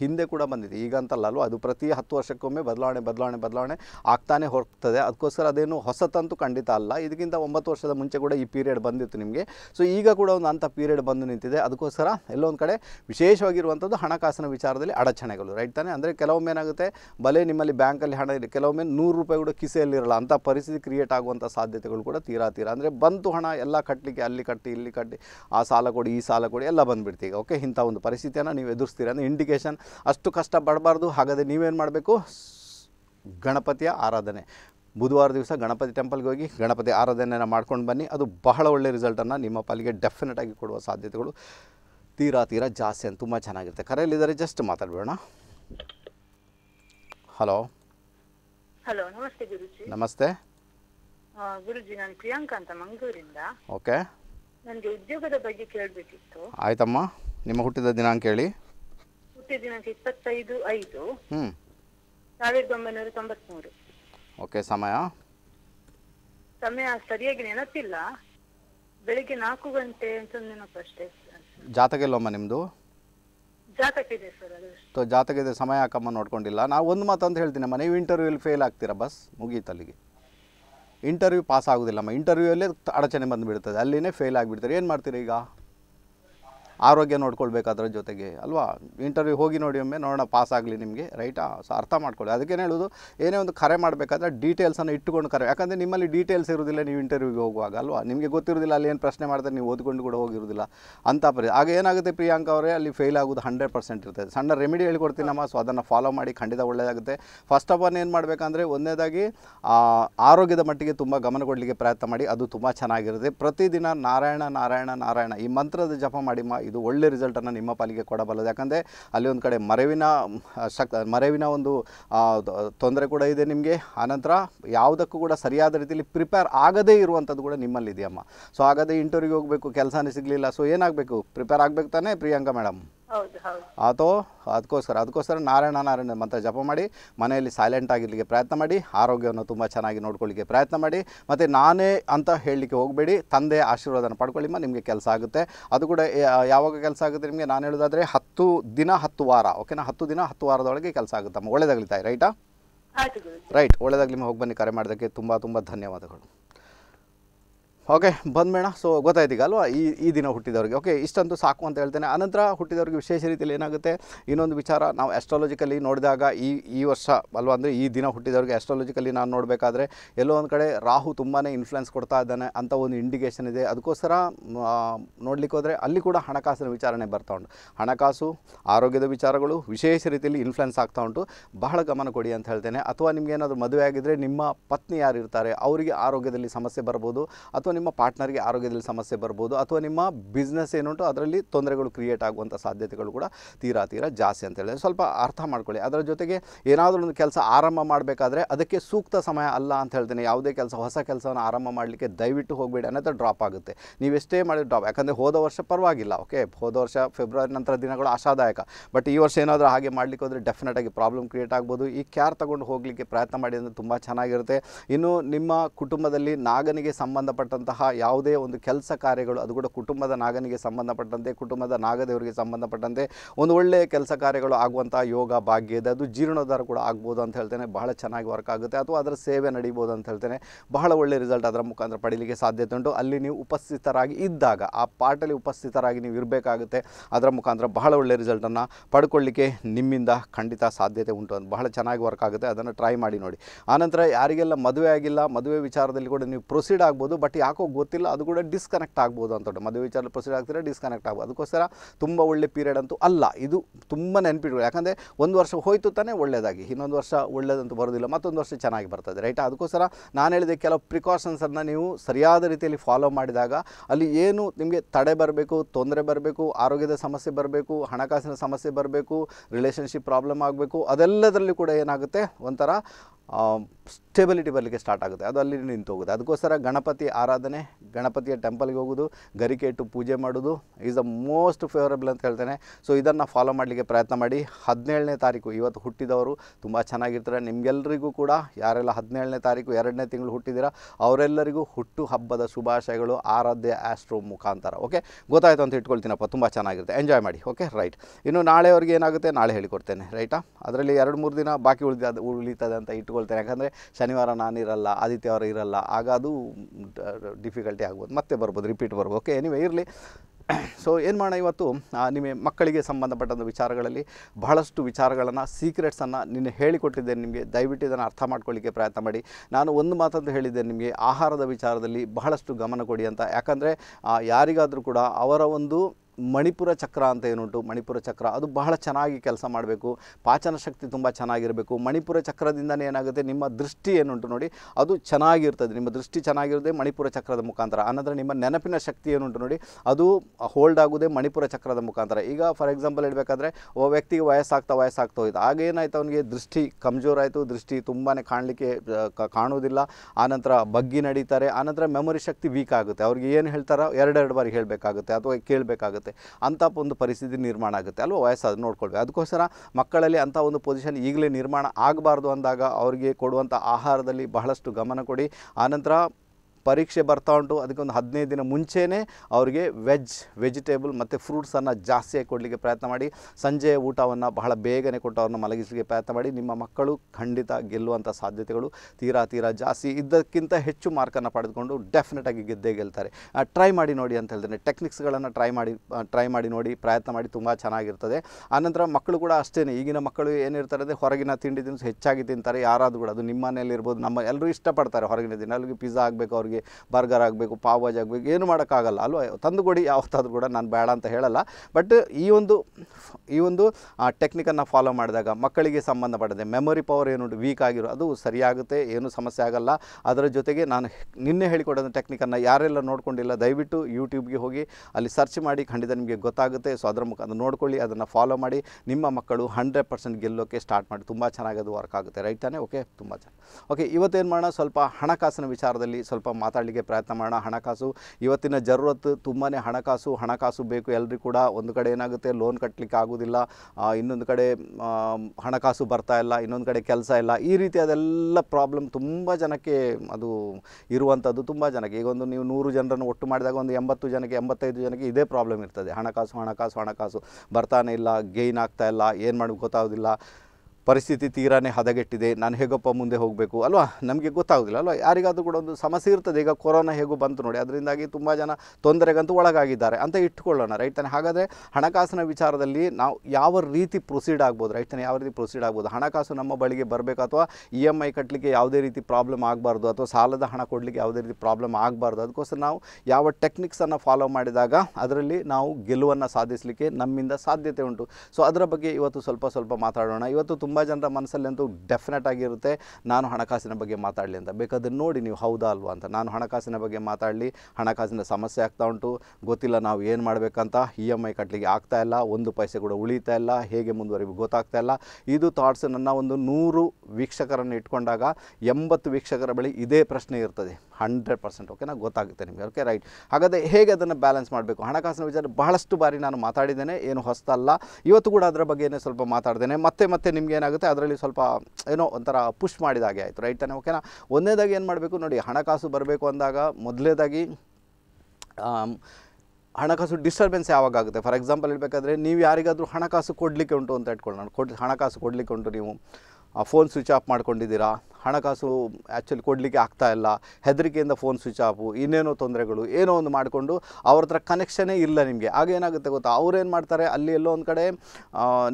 ಹಿಂದೆ ಕೂಡ ಬಂದಿದೆ ಈಗ ಅಂತಲ್ಲ ಅದು ಪ್ರತಿ ಹತ್ತು ವರ್ಷಕ್ಕೊಮ್ಮೆ ಬದಲಾವಣೆ ಬದಲಾವಣೆ ಬದಲಾವಣೆ ಆಗ್ತಾನೆ ಹೋಗ್ತದೆ ಅದಕ್ಕೋಸ್ಕರ ಅದೇನು ಹೊಸತಂತೂ ಖಂಡಿತ ಅಲ್ಲ ಇದಕ್ಕಿಂತ ಒಂಬತ್ತು ವರ್ಷದ ಮುಂಚೆ ಕೂಡ ಈ ಪೀರಿಯಡ್ ಬಂದಿತ್ತು ನಿಮಗೆ ಸೊ ಈಗ ಕೂಡ ಒಂದು ಅಂಥ ಪೀರಿಯಡ್ ಬಂದು ನಿಂತಿದೆ ಅದಕ್ಕೋಸ್ಕರ ಎಲ್ಲೊಂದು ಕಡೆ ವಿಶೇಷವಾಗಿರುವಂಥದ್ದು ಹಣಕಾಸಿನ ವಿಚಾರದಲ್ಲಿ ಅಡಚಣೆಗಳು ರೈಟ್ ತಾನೆ ಅಂದರೆ ಕೆಲವೊಮ್ಮೆ ಏನಾಗುತ್ತೆ ಬಲೆ ನಿಮ್ಮಲ್ಲಿ ಬ್ಯಾಂಕಲ್ಲಿ ಹಣ ಇದೆ ಕೆಲವೊಮ್ಮೆ ನೂರು ರೂಪಾಯಿ ಕೂಡ ಕಿಸೆಯಲ್ಲಿರಲ್ಲ ಅಂಥ ಪರಿಸ್ಥಿತಿ ಕ್ರಿಯೇಟ್ ಆಗುವಂಥ ಸಾಧ್ಯತೆಗಳು ಕೂಡ ತೀರಾ ತೀರಾ ಅಂದರೆ ಬಂತು ಹಣ ಎಲ್ಲ ಕಟ್ಟಲಿಕ್ಕೆ ಅಲ್ಲಿ ಕಟ್ಟಿ ಇಲ್ಲಿ ಕಟ್ಟಿ ಆ ಸಾಲ ಕೊಡಿ ಈ ಸಾಲ ಕೊಡಿ ಎಲ್ಲ ಬಂದುಬಿಡ್ತೀವಿ ಓಕೆ ಇಂಥ ಒಂದು ಪರಿಸ್ಥಿತಿಯನ್ನು ನೀವು ಎದುರಿಸ್ತೀರ ಅಂದರೆ ಇಂಡಿಕೇಷನ್ ಅಷ್ಟು ಕಷ್ಟ ಪಡಬಾರ್ದು ಹಾಗಾದರೆ ನೀವೇನು ಮಾಡಬೇಕು ಗಣಪತಿಯ ಆರಾಧನೆ ಬುಧವಾರ ದಿವಸ ಗಣಪತಿ ಟೆಂಪಲ್ಗೆ ಹೋಗಿ ಗಣಪತಿ ಆರಾಧನೆಯನ್ನು ಮಾಡ್ಕೊಂಡು ಬನ್ನಿ ಅದು ಬಹಳ ಒಳ್ಳೆಯ ರಿಸಲ್ಟನ್ನು ನಿಮ್ಮ ಪಾಲಿಗೆ ಡೆಫಿನೆಟಾಗಿ ಕೊಡುವ ಸಾಧ್ಯತೆಗಳು ತೀರಾ ತೀರಾ ಜಾಸ್ತಿ ಅಂತ ತುಂಬ ಚೆನ್ನಾಗಿರುತ್ತೆ ಕರೆಯಲ್ಲಿದ್ದಾರೆ ಜಸ್ಟ್ ಮಾತಾಡಬೇಡ ಹಲೋ ಹಲೋ ನಮಸ್ತೆ ಗುರುಜಿ ನಮಸ್ತೆ ಗುರುಜಿ ನಾನು ಪ್ರಿಯಾಂಕಾ ಅಂತ ಮಂಗಳೂರಿಂದ ಓಕೆ ನನಗೆ ಉದ್ಯೋಗದ ಬಗ್ಗೆ ಕೇಳಬೇಕಿತ್ತು ಆಯ್ತಮ್ಮ ನಿಮ್ಮ ಹುಟ್ಟಿದ ದಿನಾಂಕ ಹೇಳಿ ಹುಟ್ಟಿದ ದಿನಾಂಕ ಇಪ್ಪತ್ತೈದು ಐದು ಹ್ಞೂ ಸಾವಿರದ ಒಂಬೈನೂರ ತೊಂಬತ್ಮೂರು ಓಕೆ ಸಮಯ ಸಮಯ ಸರಿಯಾಗಿ ನೆನಪಿಲ್ಲ ಬೆಳಿಗ್ಗೆ ನಾಲ್ಕು ಗಂಟೆ ಅಂತ ನೆನಪು ಅಷ್ಟೇ ಜಾತಕ ಇಲ್ಲಮ್ಮ ನಿಮ್ಮದು ಜಾತಕ ಇದೆ ಸರ್ ಅದು ಸೊ ಸಮಯ ಹಾಕಮ್ಮ ನೋಡ್ಕೊಂಡಿಲ್ಲ ನಾವು ಒಂದು ಮಾತಂತ ಮನೆ ನೀವು ಅಲ್ಲಿ ಫೇಲ್ ಆಗ್ತೀರಾ ಬಸ್ ಮುಗೀತು ಅಲ್ಲಿಗೆ ಇಂಟರ್ವ್ಯೂ ಪಾಸ್ ಆಗೋದಿಲ್ಲಮ್ಮ ಇಂಟರ್ವ್ಯೂ ಅಲ್ಲೇ ಅಡಚಣೆ ಬಂದುಬಿಡ್ತದೆ ಅಲ್ಲಿನೇ ಫೇಲ್ ಆಗಿಬಿಡ್ತಾರೆ ಏನು ಮಾಡ್ತೀರಿ ಈಗ ಆರೋಗ್ಯ ನೋಡ್ಕೊಳ್ಬೇಕಾದ್ರ ಜೊತೆಗೆ ಅಲ್ವಾ ಇಂಟರ್ವ್ಯೂ ಹೋಗಿ ನೋಡಿ ಒಮ್ಮೆ ನೋಡೋಣ ಪಾಸ್ ಆಗಲಿ ನಿಮಗೆ ರೈಟಾ ಸೊ ಅರ್ಥ ಮಾಡ್ಕೊಳ್ಳಿ ಅದಕ್ಕೇನು ಹೇಳೋದು ಏನೇ ಒಂದು ಕರೆ ಮಾಡಬೇಕಾದ್ರೆ ಡೀಟೇಲ್ಸನ್ನು ಇಟ್ಟುಕೊಂಡು ಕರೆ ಯಾಕಂದರೆ ನಿಮ್ಮಲ್ಲಿ ಡೀಟೇಲ್ಸ್ ಇರೋದಿಲ್ಲ ನೀವು ಇಂಟರ್ವ್ಯೂಗೆ ಹೋಗುವಾಗ ಅಲ್ವಾ ನಿಮಗೆ ಗೊತ್ತಿರೋದಿಲ್ಲ ಅಲ್ಲಿ ಏನು ಪ್ರಶ್ನೆ ಮಾಡ್ತಾರೆ ನೀವು ಓದ್ಕೊಂಡು ಕೂಡ ಹೋಗಿರೋದಿಲ್ಲ ಅಂತ ಪರಿ ಆಗ ಏನಾಗುತ್ತೆ ಪ್ರಿಯಾಂಕ ಅವರೇ ಅಲ್ಲಿ ಫೇಲ್ ಆಗೋದು ಹಂಡ್ರೆಡ್ ಪರ್ಸೆಂಟ್ ಇರ್ತದೆ ಸಣ್ಣ ರೆಮಿಡಿ ಹೇಳ್ಕೊಡ್ತೀನಮ್ಮ ಸೊ ಅದನ್ನು ಫಾಲೋ ಮಾಡಿ ಖಂಡಿತ ಒಳ್ಳೆಯದಾಗುತ್ತೆ ಫಸ್ಟ್ ಆಫ್ ಆಲ್ ಏನು ಮಾಡಬೇಕಂದ್ರೆ ಒಂದನೇದಾಗಿ ಆರೋಗ್ಯದ ಮಟ್ಟಿಗೆ ತುಂಬ ಗಮನ ಕೊಡಲಿಕ್ಕೆ ಪ್ರಯತ್ನ ಮಾಡಿ ಅದು ತುಂಬ ಚೆನ್ನಾಗಿರುತ್ತೆ ಪ್ರತಿದಿನ ನಾರಾಯಣ ನಾರಾಯಣ ನಾರಾಯಣ ಈ ಮಂತ್ರದ ಜಪ ಮಾಡಿ ಇದು ಒಳ್ಳೆ ರಿಸಲ್ಟನ್ನು ನಿಮ್ಮ ಪಾಲಿಗೆ ಕೊಡಬಲ್ಲದು ಯಾಕಂದರೆ ಅಲ್ಲಿ ಒಂದು ಕಡೆ ಮರವಿನ ಶಕ್ ಮರವಿನ ಒಂದು ತೊಂದರೆ ಕೂಡ ಇದೆ ನಿಮಗೆ ಆನಂತರ ಯಾವುದಕ್ಕೂ ಕೂಡ ಸರಿಯಾದ ರೀತಿಯಲ್ಲಿ ಪ್ರಿಪೇರ್ ಆಗದೇ ಇರುವಂಥದ್ದು ಕೂಡ ನಿಮ್ಮಲ್ಲಿದೆಯಮ್ಮ ಸೊ ಹಾಗಾದರೆ ಇಂಟರ್ವ್ಯೂಗೆ ಹೋಗಬೇಕು ಕೆಲಸನೇ ಸಿಗಲಿಲ್ಲ ಸೊ ಏನಾಗಬೇಕು ಪ್ರಿಪೇರ್ ಆಗಬೇಕು ತಾನೇ ಪ್ರಿಯಾಂಕಾ ಮೇಡಮ್ ಆತೋ ಅದಕ್ಕೋಸ್ಕರ ಅದಕ್ಕೋಸ್ಕರ ನಾರಾಯಣ ನಾರಾಯಣ ಮಂತ್ರ ಜಪ ಮಾಡಿ ಮನೆಯಲ್ಲಿ ಸೈಲೆಂಟ್ ಆಗಿರಲಿಕ್ಕೆ ಪ್ರಯತ್ನ ಮಾಡಿ ಆರೋಗ್ಯವನ್ನು ತುಂಬ ಚೆನ್ನಾಗಿ ನೋಡ್ಕೊಳ್ಳಿಕ್ಕೆ ಪ್ರಯತ್ನ ಮಾಡಿ ಮತ್ತು ನಾನೇ ಅಂತ ಹೇಳಲಿಕ್ಕೆ ಹೋಗಬೇಡಿ ತಂದೆ ಆಶೀರ್ವಾದನ ಪಡ್ಕೊಳ್ಳಿಮ್ಮ ನಿಮಗೆ ಕೆಲಸ ಆಗುತ್ತೆ ಅದು ಕೂಡ ಯಾವಾಗ ಕೆಲಸ ಆಗುತ್ತೆ ನಿಮಗೆ ನಾನು ಹೇಳೋದಾದರೆ ಹತ್ತು ದಿನ ಹತ್ತು ವಾರ ಓಕೆನಾ ಹತ್ತು ದಿನ ಹತ್ತು ವಾರದೊಳಗೆ ಕೆಲಸ ಆಗುತ್ತೆ ಒಳ್ಳೇದಾಗಲಿ ತಾಯಿ ರೈಟಾ ರೈಟ್ ಒಳ್ಳೇದಾಗಲಿ ಹೋಗಿ ಬನ್ನಿ ಕರೆ ಮಾಡೋದಕ್ಕೆ ತುಂಬ ತುಂಬ ಧನ್ಯವಾದಗಳು ಓಕೆ ಬಂದ್ಬೇಡ ಸೊ ಗೊತ್ತಾಯ್ತೀಗ ಅಲ್ವಾ ಈ ಈ ದಿನ ಹುಟ್ಟಿದವ್ರಿಗೆ ಓಕೆ ಇಷ್ಟಂತೂ ಸಾಕು ಅಂತ ಹೇಳ್ತೇನೆ ಅನಂತರ ಹುಟ್ಟಿದವ್ರಿಗೆ ವಿಶೇಷ ರೀತಿಯಲ್ಲಿ ಏನಾಗುತ್ತೆ ಇನ್ನೊಂದು ವಿಚಾರ ನಾವು ಆಸ್ಟ್ರಾಲಜಿಕಲಿ ನೋಡಿದಾಗ ಈ ಈ ವರ್ಷ ಅಲ್ವಾ ಅಂದರೆ ಈ ದಿನ ಹುಟ್ಟಿದವ್ರಿಗೆ ಆಸ್ಟ್ರಾಲಜಿಕಲಿ ನಾನು ನೋಡಬೇಕಾದ್ರೆ ಎಲ್ಲೋ ಒಂದು ಕಡೆ ರಾಹು ತುಂಬಾ ಇನ್ಫ್ಲುಯೆನ್ಸ್ ಕೊಡ್ತಾ ಇದ್ದಾನೆ ಅಂತ ಒಂದು ಇಂಡಿಕೇಷನ್ ಇದೆ ಅದಕ್ಕೋಸ್ಕರ ನೋಡ್ಲಿಕ್ಕೆ ಹೋದರೆ ಅಲ್ಲಿ ಕೂಡ ಹಣಕಾಸಿನ ವಿಚಾರಣೆ ಬರ್ತಾ ಉಂಟು ಹಣಕಾಸು ಆರೋಗ್ಯದ ವಿಚಾರಗಳು ವಿಶೇಷ ರೀತಿಯಲ್ಲಿ ಇನ್ಫ್ಲುಯೆನ್ಸ್ ಆಗ್ತಾ ಉಂಟು ಬಹಳ ಗಮನ ಕೊಡಿ ಅಂತ ಹೇಳ್ತೇನೆ ಅಥವಾ ನಿಮ್ಗೆ ಏನಾದರೂ ಮದುವೆ ಆಗಿದ್ದರೆ ನಿಮ್ಮ ಪತ್ನಿ ಯಾರು ಇರ್ತಾರೆ ಅವರಿಗೆ ಆರೋಗ್ಯದಲ್ಲಿ ಸಮಸ್ಯೆ ಬರ್ಬೋದು ಅಥವಾ ನಿಮ್ಮ ಪಾರ್ಟ್ನರ್ಗೆ ಆರೋಗ್ಯದಲ್ಲಿ ಸಮಸ್ಯೆ ಬರ್ಬೋದು ಅಥವಾ ನಿಮ್ಮ ಬಿಸ್ನೆಸ್ ಏನುಂಟು ಅದರಲ್ಲಿ ತೊಂದರೆಗಳು ಕ್ರಿಯೇಟ್ ಆಗುವಂಥ ಸಾಧ್ಯತೆಗಳು ಕೂಡ ತೀರಾ ತೀರಾ ಜಾಸ್ತಿ ಅಂತ ಹೇಳಿದರೆ ಸ್ವಲ್ಪ ಅರ್ಥ ಮಾಡ್ಕೊಳ್ಳಿ ಅದರ ಜೊತೆಗೆ ಏನಾದರೂ ಒಂದು ಕೆಲಸ ಆರಂಭ ಮಾಡಬೇಕಾದ್ರೆ ಅದಕ್ಕೆ ಸೂಕ್ತ ಸಮಯ ಅಲ್ಲ ಅಂತ ಹೇಳ್ತೇನೆ ಯಾವುದೇ ಕೆಲಸ ಹೊಸ ಕೆಲಸವನ್ನು ಆರಂಭ ಮಾಡಲಿಕ್ಕೆ ದಯವಿಟ್ಟು ಹೋಗಬೇಡಿ ಅನ್ನೋದು ಡ್ರಾಪ್ ಆಗುತ್ತೆ ನೀವೆಷ್ಟೇ ಮಾಡಿ ಡ್ರಾಪ್ ಯಾಕಂದರೆ ಹೋದ ವರ್ಷ ಪರವಾಗಿಲ್ಲ ಓಕೆ ಹೋದ ವರ್ಷ ಫೆಬ್ರವರಿ ನಂತರ ದಿನಗಳು ಆಶಾದಾಯಕ ಬಟ್ ಈ ವರ್ಷ ಏನಾದರೂ ಹಾಗೆ ಮಾಡಲಿಕ್ಕೆ ಹೋದರೆ ಡೆಫಿನೆಟಾಗಿ ಪ್ರಾಬ್ಲಮ್ ಕ್ರಿಯೇಟ್ ಆಗ್ಬೋದು ಈ ಕ್ಯಾರ್ ತಗೊಂಡು ಹೋಗಲಿಕ್ಕೆ ಪ್ರಯತ್ನ ಮಾಡಿ ಅಂದರೆ ತುಂಬ ಚೆನ್ನಾಗಿರುತ್ತೆ ಇನ್ನು ನಿಮ್ಮ ಕುಟುಂಬದಲ್ಲಿ ನಾಗನಿಗೆ ಸಂಬಂಧಪಟ್ಟಂಥ ಮಾಡುವಂತಹ ಯಾವುದೇ ಒಂದು ಕೆಲಸ ಕಾರ್ಯಗಳು ಅದು ಕೂಡ ಕುಟುಂಬದ ನಾಗನಿಗೆ ಸಂಬಂಧಪಟ್ಟಂತೆ ಕುಟುಂಬದ ನಾಗದೇವರಿಗೆ ಸಂಬಂಧಪಟ್ಟಂತೆ ಒಂದು ಒಳ್ಳೆಯ ಕೆಲಸ ಕಾರ್ಯಗಳು ಆಗುವಂಥ ಯೋಗ ಭಾಗ್ಯ ಇದೆ ಅದು ಜೀರ್ಣೋದ್ಧಾರ ಕೂಡ ಆಗ್ಬೋದು ಅಂತ ಹೇಳ್ತೇನೆ ಬಹಳ ಚೆನ್ನಾಗಿ ವರ್ಕ್ ಆಗುತ್ತೆ ಅಥವಾ ಅದರ ಸೇವೆ ನಡೀಬೋದು ಅಂತ ಹೇಳ್ತೇನೆ ಬಹಳ ಒಳ್ಳೆಯ ರಿಸಲ್ಟ್ ಅದರ ಮುಖಾಂತರ ಪಡೀಲಿಕ್ಕೆ ಸಾಧ್ಯತೆ ಉಂಟು ಅಲ್ಲಿ ನೀವು ಉಪಸ್ಥಿತರಾಗಿ ಇದ್ದಾಗ ಆ ಪಾಠಲ್ಲಿ ಉಪಸ್ಥಿತರಾಗಿ ನೀವು ಇರಬೇಕಾಗುತ್ತೆ ಅದರ ಮುಖಾಂತರ ಬಹಳ ಒಳ್ಳೆಯ ರಿಸಲ್ಟನ್ನು ಪಡ್ಕೊಳ್ಳಿಕ್ಕೆ ನಿಮ್ಮಿಂದ ಖಂಡಿತ ಸಾಧ್ಯತೆ ಉಂಟು ಅಂತ ಬಹಳ ಚೆನ್ನಾಗಿ ವರ್ಕ್ ಆಗುತ್ತೆ ಅದನ್ನು ಟ್ರೈ ಮಾಡಿ ನೋಡಿ ಆನಂತರ ಯಾರಿಗೆಲ್ಲ ಮದುವೆ ಆಗಿಲ್ಲ ಮದುವೆ ವಿಚಾರದಲ್ಲಿ ಕೂಡ ನೀವು ಪ್ರೊಸೀಡ್ ಆಗ್ಬೋದು ಬಟ್ ಯಾಕೆ ಯಾಕೋ ಗೊತ್ತಿಲ್ಲ ಅದು ಕೂಡ ಡಿಸ್ಕನೆಕ್ಟ್ ಆಗ್ಬೋದು ಅಂತ ಮದುವೆ ವಿಚಾರ ಪ್ರೊಸೀಡ್ ಆಗ್ತೀರಾ ಡಿಸ್ಕನೆಕ್ಟ್ ಆಗ್ಬೋದು ಅದಕ್ಕೋಸ್ಕರ ತುಂಬ ಒಳ್ಳೆ ಪೀರಿಯಡ್ ಅಂತೂ ಅಲ್ಲ ಇದು ತುಂಬ ನೆನಪಿಟ್ಕೊಳ್ಳಿ ಯಾಕಂದರೆ ಒಂದು ವರ್ಷ ಹೋಯ್ತು ತಾನೇ ಒಳ್ಳೆಯದಾಗಿ ಇನ್ನೊಂದು ವರ್ಷ ಒಳ್ಳೆಯದಂತೂ ಬರೋದಿಲ್ಲ ಮತ್ತೊಂದು ವರ್ಷ ಚೆನ್ನಾಗಿ ಬರ್ತದೆ ರೈಟ್ ಅದಕ್ಕೋಸ್ಕರ ನಾನು ಹೇಳಿದೆ ಕೆಲವು ಪ್ರಿಕಾಷನ್ಸನ್ನು ನೀವು ಸರಿಯಾದ ರೀತಿಯಲ್ಲಿ ಫಾಲೋ ಮಾಡಿದಾಗ ಅಲ್ಲಿ ಏನು ನಿಮಗೆ ತಡೆ ಬರಬೇಕು ತೊಂದರೆ ಬರಬೇಕು ಆರೋಗ್ಯದ ಸಮಸ್ಯೆ ಬರಬೇಕು ಹಣಕಾಸಿನ ಸಮಸ್ಯೆ ಬರಬೇಕು ರಿಲೇಷನ್ಶಿಪ್ ಪ್ರಾಬ್ಲಮ್ ಆಗಬೇಕು ಅದೆಲ್ಲದರಲ್ಲಿ ಕೂಡ ಏನಾಗುತ್ತೆ ಒಂಥರ ಸ್ಟೆಬಿಲಿಟಿ ಬರಲಿಕ್ಕೆ ಸ್ಟಾರ್ಟ್ ಆಗುತ್ತೆ ಅದು ಅಲ್ಲಿ ನಿಂತು ಹೋಗುತ್ತೆ ಅದಕ್ಕೋಸ್ಕರ ಗಣಪತಿ ಆರಾಧನೆ ಗಣಪತಿಯ ಟೆಂಪಲ್ಗೆ ಹೋಗೋದು ಗರಿಕೆ ಇಟ್ಟು ಪೂಜೆ ಮಾಡೋದು ಈಸ್ ದ ಮೋಸ್ಟ್ ಫೇವರೇಬಲ್ ಅಂತ ಹೇಳ್ತಾನೆ ಸೊ ಇದನ್ನು ಫಾಲೋ ಮಾಡಲಿಕ್ಕೆ ಪ್ರಯತ್ನ ಮಾಡಿ ಹದಿನೇಳನೇ ತಾರೀಕು ಇವತ್ತು ಹುಟ್ಟಿದವರು ತುಂಬ ಚೆನ್ನಾಗಿರ್ತಾರೆ ನಿಮಗೆಲ್ಲರಿಗೂ ಕೂಡ ಯಾರೆಲ್ಲ ಹದಿನೇಳನೇ ತಾರೀಕು ಎರಡನೇ ತಿಂಗಳು ಹುಟ್ಟಿದ್ದೀರಾ ಅವರೆಲ್ಲರಿಗೂ ಹುಟ್ಟು ಹಬ್ಬದ ಶುಭಾಶಯಗಳು ಆರಾಧ್ಯ ಆಸ್ಟ್ರೋ ಮುಖಾಂತರ ಓಕೆ ಗೊತ್ತಾಯಿತು ಅಂತ ಇಟ್ಕೊಳ್ತೀನಪ್ಪ ತುಂಬ ಚೆನ್ನಾಗಿರುತ್ತೆ ಎಂಜಾಯ್ ಮಾಡಿ ಓಕೆ ರೈಟ್ ಇನ್ನು ನಾಳೆವರೆಗೆ ಏನಾಗುತ್ತೆ ನಾಳೆ ಹೇಳಿಕೊಡ್ತೇನೆ ರೈಟಾ ಅದರಲ್ಲಿ ಎರಡು ಮೂರು ದಿನ ಬಾಕಿ ಉಳಿದ ಉಳಿತದೆ ಅಂತ ಇಟ್ಕೊಳ್ತೇನೆ ಯಾಕಂದರೆ ಶನಿವಾರ ನಾನಿರಲ್ಲ ಆದಿತ್ಯವಾರ ಇರಲ್ಲ ಆಗ ಅದು ಡಿಫಿಕಲ್ಟಿ ಆಗ್ಬೋದು ಮತ್ತೆ ಬರ್ಬೋದು ರಿಪೀಟ್ ಬರ್ಬೋದು ಓಕೆ ಎನಿವೆ ಇರಲಿ ಸೊ ಏನು ಮಾಡೋಣ ಇವತ್ತು ನಿಮಗೆ ಮಕ್ಕಳಿಗೆ ಸಂಬಂಧಪಟ್ಟಂಥ ವಿಚಾರಗಳಲ್ಲಿ ಬಹಳಷ್ಟು ವಿಚಾರಗಳನ್ನು ಸೀಕ್ರೆಟ್ಸನ್ನು ನಿನ್ನೆ ಹೇಳಿಕೊಟ್ಟಿದ್ದೇನೆ ನಿಮಗೆ ದಯವಿಟ್ಟು ಇದನ್ನು ಅರ್ಥ ಮಾಡ್ಕೊಳ್ಳಿಕ್ಕೆ ಪ್ರಯತ್ನ ಮಾಡಿ ನಾನು ಒಂದು ಮಾತಂತ ಹೇಳಿದ್ದೇನೆ ನಿಮಗೆ ಆಹಾರದ ವಿಚಾರದಲ್ಲಿ ಬಹಳಷ್ಟು ಗಮನ ಕೊಡಿ ಅಂತ ಯಾಕಂದರೆ ಯಾರಿಗಾದರೂ ಕೂಡ ಅವರ ಒಂದು ಮಣಿಪುರ ಚಕ್ರ ಅಂತ ಏನುಂಟು ಮಣಿಪುರ ಚಕ್ರ ಅದು ಬಹಳ ಚೆನ್ನಾಗಿ ಕೆಲಸ ಮಾಡಬೇಕು ಪಾಚನ ಶಕ್ತಿ ತುಂಬ ಚೆನ್ನಾಗಿರಬೇಕು ಮಣಿಪುರ ಚಕ್ರದಿಂದನೇ ಏನಾಗುತ್ತೆ ನಿಮ್ಮ ದೃಷ್ಟಿ ಏನುಂಟು ನೋಡಿ ಅದು ಚೆನ್ನಾಗಿರ್ತದೆ ನಿಮ್ಮ ದೃಷ್ಟಿ ಚೆನ್ನಾಗಿರೋದೇ ಮಣಿಪುರ ಚಕ್ರದ ಮುಖಾಂತರ ಅನ್ನೋದ್ರೆ ನಿಮ್ಮ ನೆನಪಿನ ಶಕ್ತಿ ಏನುಂಟು ನೋಡಿ ಅದು ಹೋಲ್ಡ್ ಆಗೋದೇ ಮಣಿಪುರ ಚಕ್ರದ ಮುಖಾಂತರ ಈಗ ಫಾರ್ ಎಕ್ಸಾಂಪಲ್ ಹೇಳಬೇಕಾದ್ರೆ ಒಬ್ಬ ವ್ಯಕ್ತಿಗೆ ವಯಸ್ಸಾಗ್ತಾ ವಯಸ್ಸಾಗ್ತಾ ಹೋಯ್ತು ಏನಾಯ್ತು ಅವನಿಗೆ ದೃಷ್ಟಿ ಕಮ್ಜೋರಾಯಿತು ದೃಷ್ಟಿ ತುಂಬಾ ಕಾಣಲಿಕ್ಕೆ ಕಾಣೋದಿಲ್ಲ ಆನಂತರ ಬಗ್ಗಿ ನಡೀತಾರೆ ಆನಂತರ ಮೆಮೊರಿ ಶಕ್ತಿ ವೀಕ್ ಆಗುತ್ತೆ ಅವ್ರಿಗೆ ಏನು ಹೇಳ್ತಾರೋ ಎರಡೆರಡು ಬಾರಿ ಹೇಳಬೇಕಾಗುತ್ತೆ ಅಥವಾ ಕೇಳಬೇಕಾಗುತ್ತೆ ಆಗುತ್ತೆ ಅಂಥ ಒಂದು ಪರಿಸ್ಥಿತಿ ನಿರ್ಮಾಣ ಆಗುತ್ತೆ ಅಲ್ವ ವಯಸ್ಸಾದ ನೋಡ್ಕೊಳ್ಬೇಕು ಅದಕ್ಕೋಸ್ಕರ ಮಕ್ಕಳಲ್ಲಿ ಅಂಥ ಒಂದು ಪೊಸಿಷನ್ ಈಗಲೇ ನಿರ್ಮಾಣ ಆಗಬಾರ್ದು ಅಂದಾಗ ಅವರಿಗೆ ಕೊಡುವಂಥ ಆಹಾರದಲ್ಲಿ ಬಹಳಷ್ಟು ಗಮನ ಕೊಡಿ ಆನಂತರ ಪರೀಕ್ಷೆ ಬರ್ತಾ ಉಂಟು ಅದಕ್ಕೊಂದು ಹದಿನೈದು ದಿನ ಮುಂಚೆಯೇ ಅವರಿಗೆ ವೆಜ್ ವೆಜಿಟೇಬಲ್ ಮತ್ತು ಫ್ರೂಟ್ಸನ್ನು ಜಾಸ್ತಿಯಾಗಿ ಕೊಡಲಿಕ್ಕೆ ಪ್ರಯತ್ನ ಮಾಡಿ ಸಂಜೆ ಊಟವನ್ನು ಬಹಳ ಬೇಗನೆ ಕೊಟ್ಟು ಅವ್ರನ್ನ ಮಲಗಿಸಲಿಕ್ಕೆ ಪ್ರಯತ್ನ ಮಾಡಿ ನಿಮ್ಮ ಮಕ್ಕಳು ಖಂಡಿತ ಗೆಲ್ಲುವಂಥ ಸಾಧ್ಯತೆಗಳು ತೀರಾ ತೀರಾ ಜಾಸ್ತಿ ಇದ್ದಕ್ಕಿಂತ ಹೆಚ್ಚು ಮಾರ್ಕನ್ನು ಪಡೆದುಕೊಂಡು ಡೆಫಿನೆಟಾಗಿ ಗೆದ್ದೇ ಗೆಲ್ತಾರೆ ಟ್ರೈ ಮಾಡಿ ನೋಡಿ ಅಂತ ಹೇಳ್ತಾನೆ ಟೆಕ್ನಿಕ್ಸ್ಗಳನ್ನು ಟ್ರೈ ಮಾಡಿ ಟ್ರೈ ಮಾಡಿ ನೋಡಿ ಪ್ರಯತ್ನ ಮಾಡಿ ತುಂಬ ಚೆನ್ನಾಗಿರ್ತದೆ ಆನಂತರ ಮಕ್ಕಳು ಕೂಡ ಅಷ್ಟೇ ಈಗಿನ ಮಕ್ಕಳು ಏನಿರ್ತಾರೆ ಅಂದರೆ ಹೊರಗಿನ ತಿಂಡಿ ತಿನಿಸು ಹೆಚ್ಚಾಗಿ ತಿಂತಾರೆ ಯಾರಾದರೂ ಕೂಡ ಅದು ನಿಮ್ಮ ಮನೆಯಲ್ಲಿ ನಮ್ಮ ಎಲ್ಲರೂ ಇಷ್ಟಪಡ್ತಾರೆ ಹೊರಗಿನ ದಿನ ಅಲ್ಲಿಗೆ ಪಿಜ್ಜಾ ಆಗಬೇಕು ಅವ್ರಿಗೆ ಬರ್ಗರ್ ಆಗಬೇಕು ಪಾವಾಜ್ ಆಗಬೇಕು ಏನು ಮಾಡೋಕ್ಕಾಗಲ್ಲ ಅಲ್ವಾ ಕೊಡಿ ಯಾವತ್ತಾದರೂ ಕೂಡ ನಾನು ಬೇಡ ಅಂತ ಹೇಳಲ್ಲ ಬಟ್ ಈ ಒಂದು ಈ ಒಂದು ಟೆಕ್ನಿಕನ್ನು ಫಾಲೋ ಮಾಡಿದಾಗ ಮಕ್ಕಳಿಗೆ ಸಂಬಂಧಪಟ್ಟಿದೆ ಮೆಮೊರಿ ಪವರ್ ಏನು ವೀಕ್ ಆಗಿರೋ ಅದು ಸರಿಯಾಗುತ್ತೆ ಏನು ಸಮಸ್ಯೆ ಆಗಲ್ಲ ಅದರ ಜೊತೆಗೆ ನಾನು ನಿನ್ನೆ ಹೇಳಿಕೊಡೋದ ಟೆಕ್ನಿಕನ್ನು ಯಾರೆಲ್ಲ ನೋಡ್ಕೊಂಡಿಲ್ಲ ದಯವಿಟ್ಟು ಯೂಟ್ಯೂಬ್ಗೆ ಹೋಗಿ ಅಲ್ಲಿ ಸರ್ಚ್ ಮಾಡಿ ಖಂಡಿತ ನಿಮಗೆ ಗೊತ್ತಾಗುತ್ತೆ ಸೊ ಅದರ ಮುಖಾಂತರ ನೋಡ್ಕೊಳ್ಳಿ ಅದನ್ನು ಫಾಲೋ ಮಾಡಿ ನಿಮ್ಮ ಮಕ್ಕಳು ಹಂಡ್ರೆಡ್ ಪರ್ಸೆಂಟ್ ಗೆಲ್ಲೋಕ್ಕೆ ಸ್ಟಾರ್ಟ್ ಮಾಡಿ ತುಂಬ ಚೆನ್ನಾಗಿ ಅದು ವರ್ಕ್ ಆಗುತ್ತೆ ರೈಟ್ ತಾನೇ ಓಕೆ ತುಂಬ ಚೆನ್ನಾಗಿ ಓಕೆ ಇವತ್ತೇನು ಮಾಡೋಣ ಸ್ವಲ್ಪ ಹಣಕಾಸಿನ ವಿಚಾರದಲ್ಲಿ ಸ್ವಲ್ಪ ಮಾತಾಡಲಿಕ್ಕೆ ಪ್ರಯತ್ನ ಮಾಡೋಣ ಹಣಕಾಸು ಇವತ್ತಿನ ಜರೂರತ್ತು ತುಂಬಾ ಹಣಕಾಸು ಹಣಕಾಸು ಬೇಕು ಎಲ್ಲರಿಗೂ ಕೂಡ ಒಂದು ಕಡೆ ಏನಾಗುತ್ತೆ ಲೋನ್ ಕಟ್ಟಲಿಕ್ಕೆ ಆಗೋದಿಲ್ಲ ಇನ್ನೊಂದು ಕಡೆ ಹಣಕಾಸು ಬರ್ತಾ ಇಲ್ಲ ಇನ್ನೊಂದು ಕಡೆ ಕೆಲಸ ಇಲ್ಲ ಈ ರೀತಿ ಅದೆಲ್ಲ ಪ್ರಾಬ್ಲಮ್ ತುಂಬ ಜನಕ್ಕೆ ಅದು ಇರುವಂಥದ್ದು ತುಂಬ ಜನಕ್ಕೆ ಈಗ ಒಂದು ನೀವು ನೂರು ಜನರನ್ನು ಒಟ್ಟು ಮಾಡಿದಾಗ ಒಂದು ಎಂಬತ್ತು ಜನಕ್ಕೆ ಎಂಬತ್ತೈದು ಜನಕ್ಕೆ ಇದೇ ಪ್ರಾಬ್ಲಮ್ ಇರ್ತದೆ ಹಣಕಾಸು ಹಣಕಾಸು ಹಣಕಾಸು ಬರ್ತಾನೆ ಇಲ್ಲ ಗೇನ್ ಆಗ್ತಾ ಇಲ್ಲ ಏನು ಮಾಡೋದು ಗೊತ್ತಾಗೋದಿಲ್ಲ ಪರಿಸ್ಥಿತಿ ತೀರಾನೇ ಹದಗೆಟ್ಟಿದೆ ನಾನು ಹೇಗಪ್ಪ ಮುಂದೆ ಹೋಗಬೇಕು ಅಲ್ವಾ ನಮಗೆ ಗೊತ್ತಾಗೋದಿಲ್ಲ ಅಲ್ವಾ ಯಾರಿಗಾದರೂ ಕೂಡ ಒಂದು ಸಮಸ್ಯೆ ಇರ್ತದೆ ಈಗ ಕೊರೋನಾ ಹೇಗೂ ಬಂತು ನೋಡಿ ಅದರಿಂದಾಗಿ ತುಂಬ ಜನ ತೊಂದರೆಗಂತೂ ಒಳಗಾಗಿದ್ದಾರೆ ಅಂತ ಇಟ್ಕೊಳ್ಳೋಣ ರೈಟ್ ಹಾಗಾದರೆ ಹಣಕಾಸಿನ ವಿಚಾರದಲ್ಲಿ ನಾವು ಯಾವ ರೀತಿ ಪ್ರೊಸೀಡ್ ಆಗ್ಬೋದು ರೈಟ್ ಯಾವ ರೀತಿ ಪ್ರೊಸೀಡ್ ಆಗ್ಬೋದು ಹಣಕಾಸು ನಮ್ಮ ಬಳಿಗೆ ಬರಬೇಕು ಅಥವಾ ಇ e ಎಮ್ ಐ ಕಟ್ಟಲಿಕ್ಕೆ ಯಾವುದೇ ರೀತಿ ಪ್ರಾಬ್ಲಮ್ ಆಗಬಾರ್ದು ಅಥವಾ ಸಾಲದ ಹಣ ಕೊಡಲಿಕ್ಕೆ ಯಾವುದೇ ರೀತಿ ಪ್ರಾಬ್ಲಮ್ ಆಗಬಾರ್ದು ಅದಕ್ಕೋಸ್ಕರ ನಾವು ಯಾವ ಟೆಕ್ನಿಕ್ಸನ್ನು ಫಾಲೋ ಮಾಡಿದಾಗ ಅದರಲ್ಲಿ ನಾವು ಗೆಲುವನ್ನು ಸಾಧಿಸಲಿಕ್ಕೆ ನಮ್ಮಿಂದ ಸಾಧ್ಯತೆ ಉಂಟು ಸೊ ಅದರ ಬಗ್ಗೆ ಇವತ್ತು ಸ್ವಲ್ಪ ಸ್ವಲ್ಪ ಮಾತಾಡೋಣ ಇವತ್ತು ತುಂಬ ತುಂಬ ಜನರ ಮನಸ್ಸಲ್ಲಿ ಅಂತೂ ಡೆಫಿನೆಟ್ ಆಗಿರುತ್ತೆ ನಾನು ಹಣಕಾಸಿನ ಬಗ್ಗೆ ಮಾತಾಡಲಿ ಅಂತ ಬೇಕಾದ್ರೆ ನೋಡಿ ನೀವು ಹೌದಾ ಅಲ್ವಾ ಅಂತ ನಾನು ಹಣಕಾಸಿನ ಬಗ್ಗೆ ಮಾತಾಡಲಿ ಹಣಕಾಸಿನ ಸಮಸ್ಯೆ ಆಗ್ತಾ ಉಂಟು ಗೊತ್ತಿಲ್ಲ ನಾವು ಏನು ಮಾಡಬೇಕಂತ ಇ e ಎಮ್ ಐ ಕಟ್ಟಲಿಕ್ಕೆ ಆಗ್ತಾ ಇಲ್ಲ ಒಂದು ಪೈಸೆ ಕೂಡ ಉಳಿತಾ ಇಲ್ಲ ಹೇಗೆ ಮುಂದುವರಿಬೇಕು ಗೊತ್ತಾಗ್ತಾ ಇಲ್ಲ ಇದು ಥಾಟ್ಸ್ ನನ್ನ ಒಂದು ನೂರು ವೀಕ್ಷಕರನ್ನು ಇಟ್ಕೊಂಡಾಗ ಎಂಬತ್ತು ವೀಕ್ಷಕರ ಬಳಿ ಇದೇ ಪ್ರಶ್ನೆ ಇರ್ತದೆ ಹಂಡ್ರೆಡ್ ಪರ್ಸೆಂಟ್ ಓಕೆನಾ ಗೊತ್ತಾಗುತ್ತೆ ನಿಮಗೆ ಓಕೆ ರೈಟ್ ಹಾಗಾದರೆ ಹೇಗೆ ಅದನ್ನು ಬ್ಯಾಲೆನ್ಸ್ ಮಾಡಬೇಕು ಹಣಕಾಸಿನ ವಿಚಾರ ಬಹಳಷ್ಟು ಬಾರಿ ನಾನು ಮಾತಾಡಿದ್ದೇನೆ ಏನು ಹೊಸ್ತಲ್ಲ ಇವತ್ತು ಕೂಡ ಅದರ ಬಗ್ಗೆ ಸ್ವಲ್ಪ ಮಾತಾಡ್ದೇನೆ ಮತ್ತೆ ಮತ್ತೆ ನಿಮ್ಗೆ ಏನಾಗುತ್ತೆ ಅದರಲ್ಲಿ ಸ್ವಲ್ಪ ಏನೋ ಒಂಥರ ಪುಷ್ ಮಾಡಿದ ಹಾಗೆ ಆಯಿತು ರೈಟ್ ತಾನೆ ಓಕೆನಾ ಒಂದೇದಾಗಿ ಏನು ಮಾಡಬೇಕು ನೋಡಿ ಹಣಕಾಸು ಬರಬೇಕು ಅಂದಾಗ ಮೊದಲೇದಾಗಿ ಹಣಕಾಸು ಡಿಸ್ಟರ್ಬೆನ್ಸ್ ಯಾವಾಗ ಆಗುತ್ತೆ ಫಾರ್ ಎಕ್ಸಾಂಪಲ್ ಹೇಳಬೇಕಾದ್ರೆ ನೀವು ಯಾರಿಗಾದರೂ ಹಣಕಾಸು ಕೊಡಲಿಕ್ಕೆ ಉಂಟು ಅಂತ ಇಟ್ಕೊಳ್ಳೋಣ ಕೊಡ್ ಹಣಕಾಸು ಕೊಡಲಿಕ್ಕೆ ಉಂಟು ನೀವು ಫೋನ್ ಸ್ವಿಚ್ ಆಫ್ ಮಾಡ್ಕೊಂಡಿದ್ದೀರಾ ಹಣಕಾಸು ಆ್ಯಕ್ಚುಲಿ ಕೊಡಲಿಕ್ಕೆ ಆಗ್ತಾ ಇಲ್ಲ ಹೆದರಿಕೆಯಿಂದ ಫೋನ್ ಸ್ವಿಚ್ ಆಫು ಇನ್ನೇನೋ ತೊಂದರೆಗಳು ಏನೋ ಒಂದು ಮಾಡಿಕೊಂಡು ಅವ್ರ ಹತ್ರ ಕನೆಕ್ಷನೇ ಇಲ್ಲ ನಿಮಗೆ ಆಗ ಏನಾಗುತ್ತೆ ಗೊತ್ತಾ ಅವ್ರೇನು ಮಾಡ್ತಾರೆ ಅಲ್ಲಿ ಎಲ್ಲೋ ಒಂದು ಕಡೆ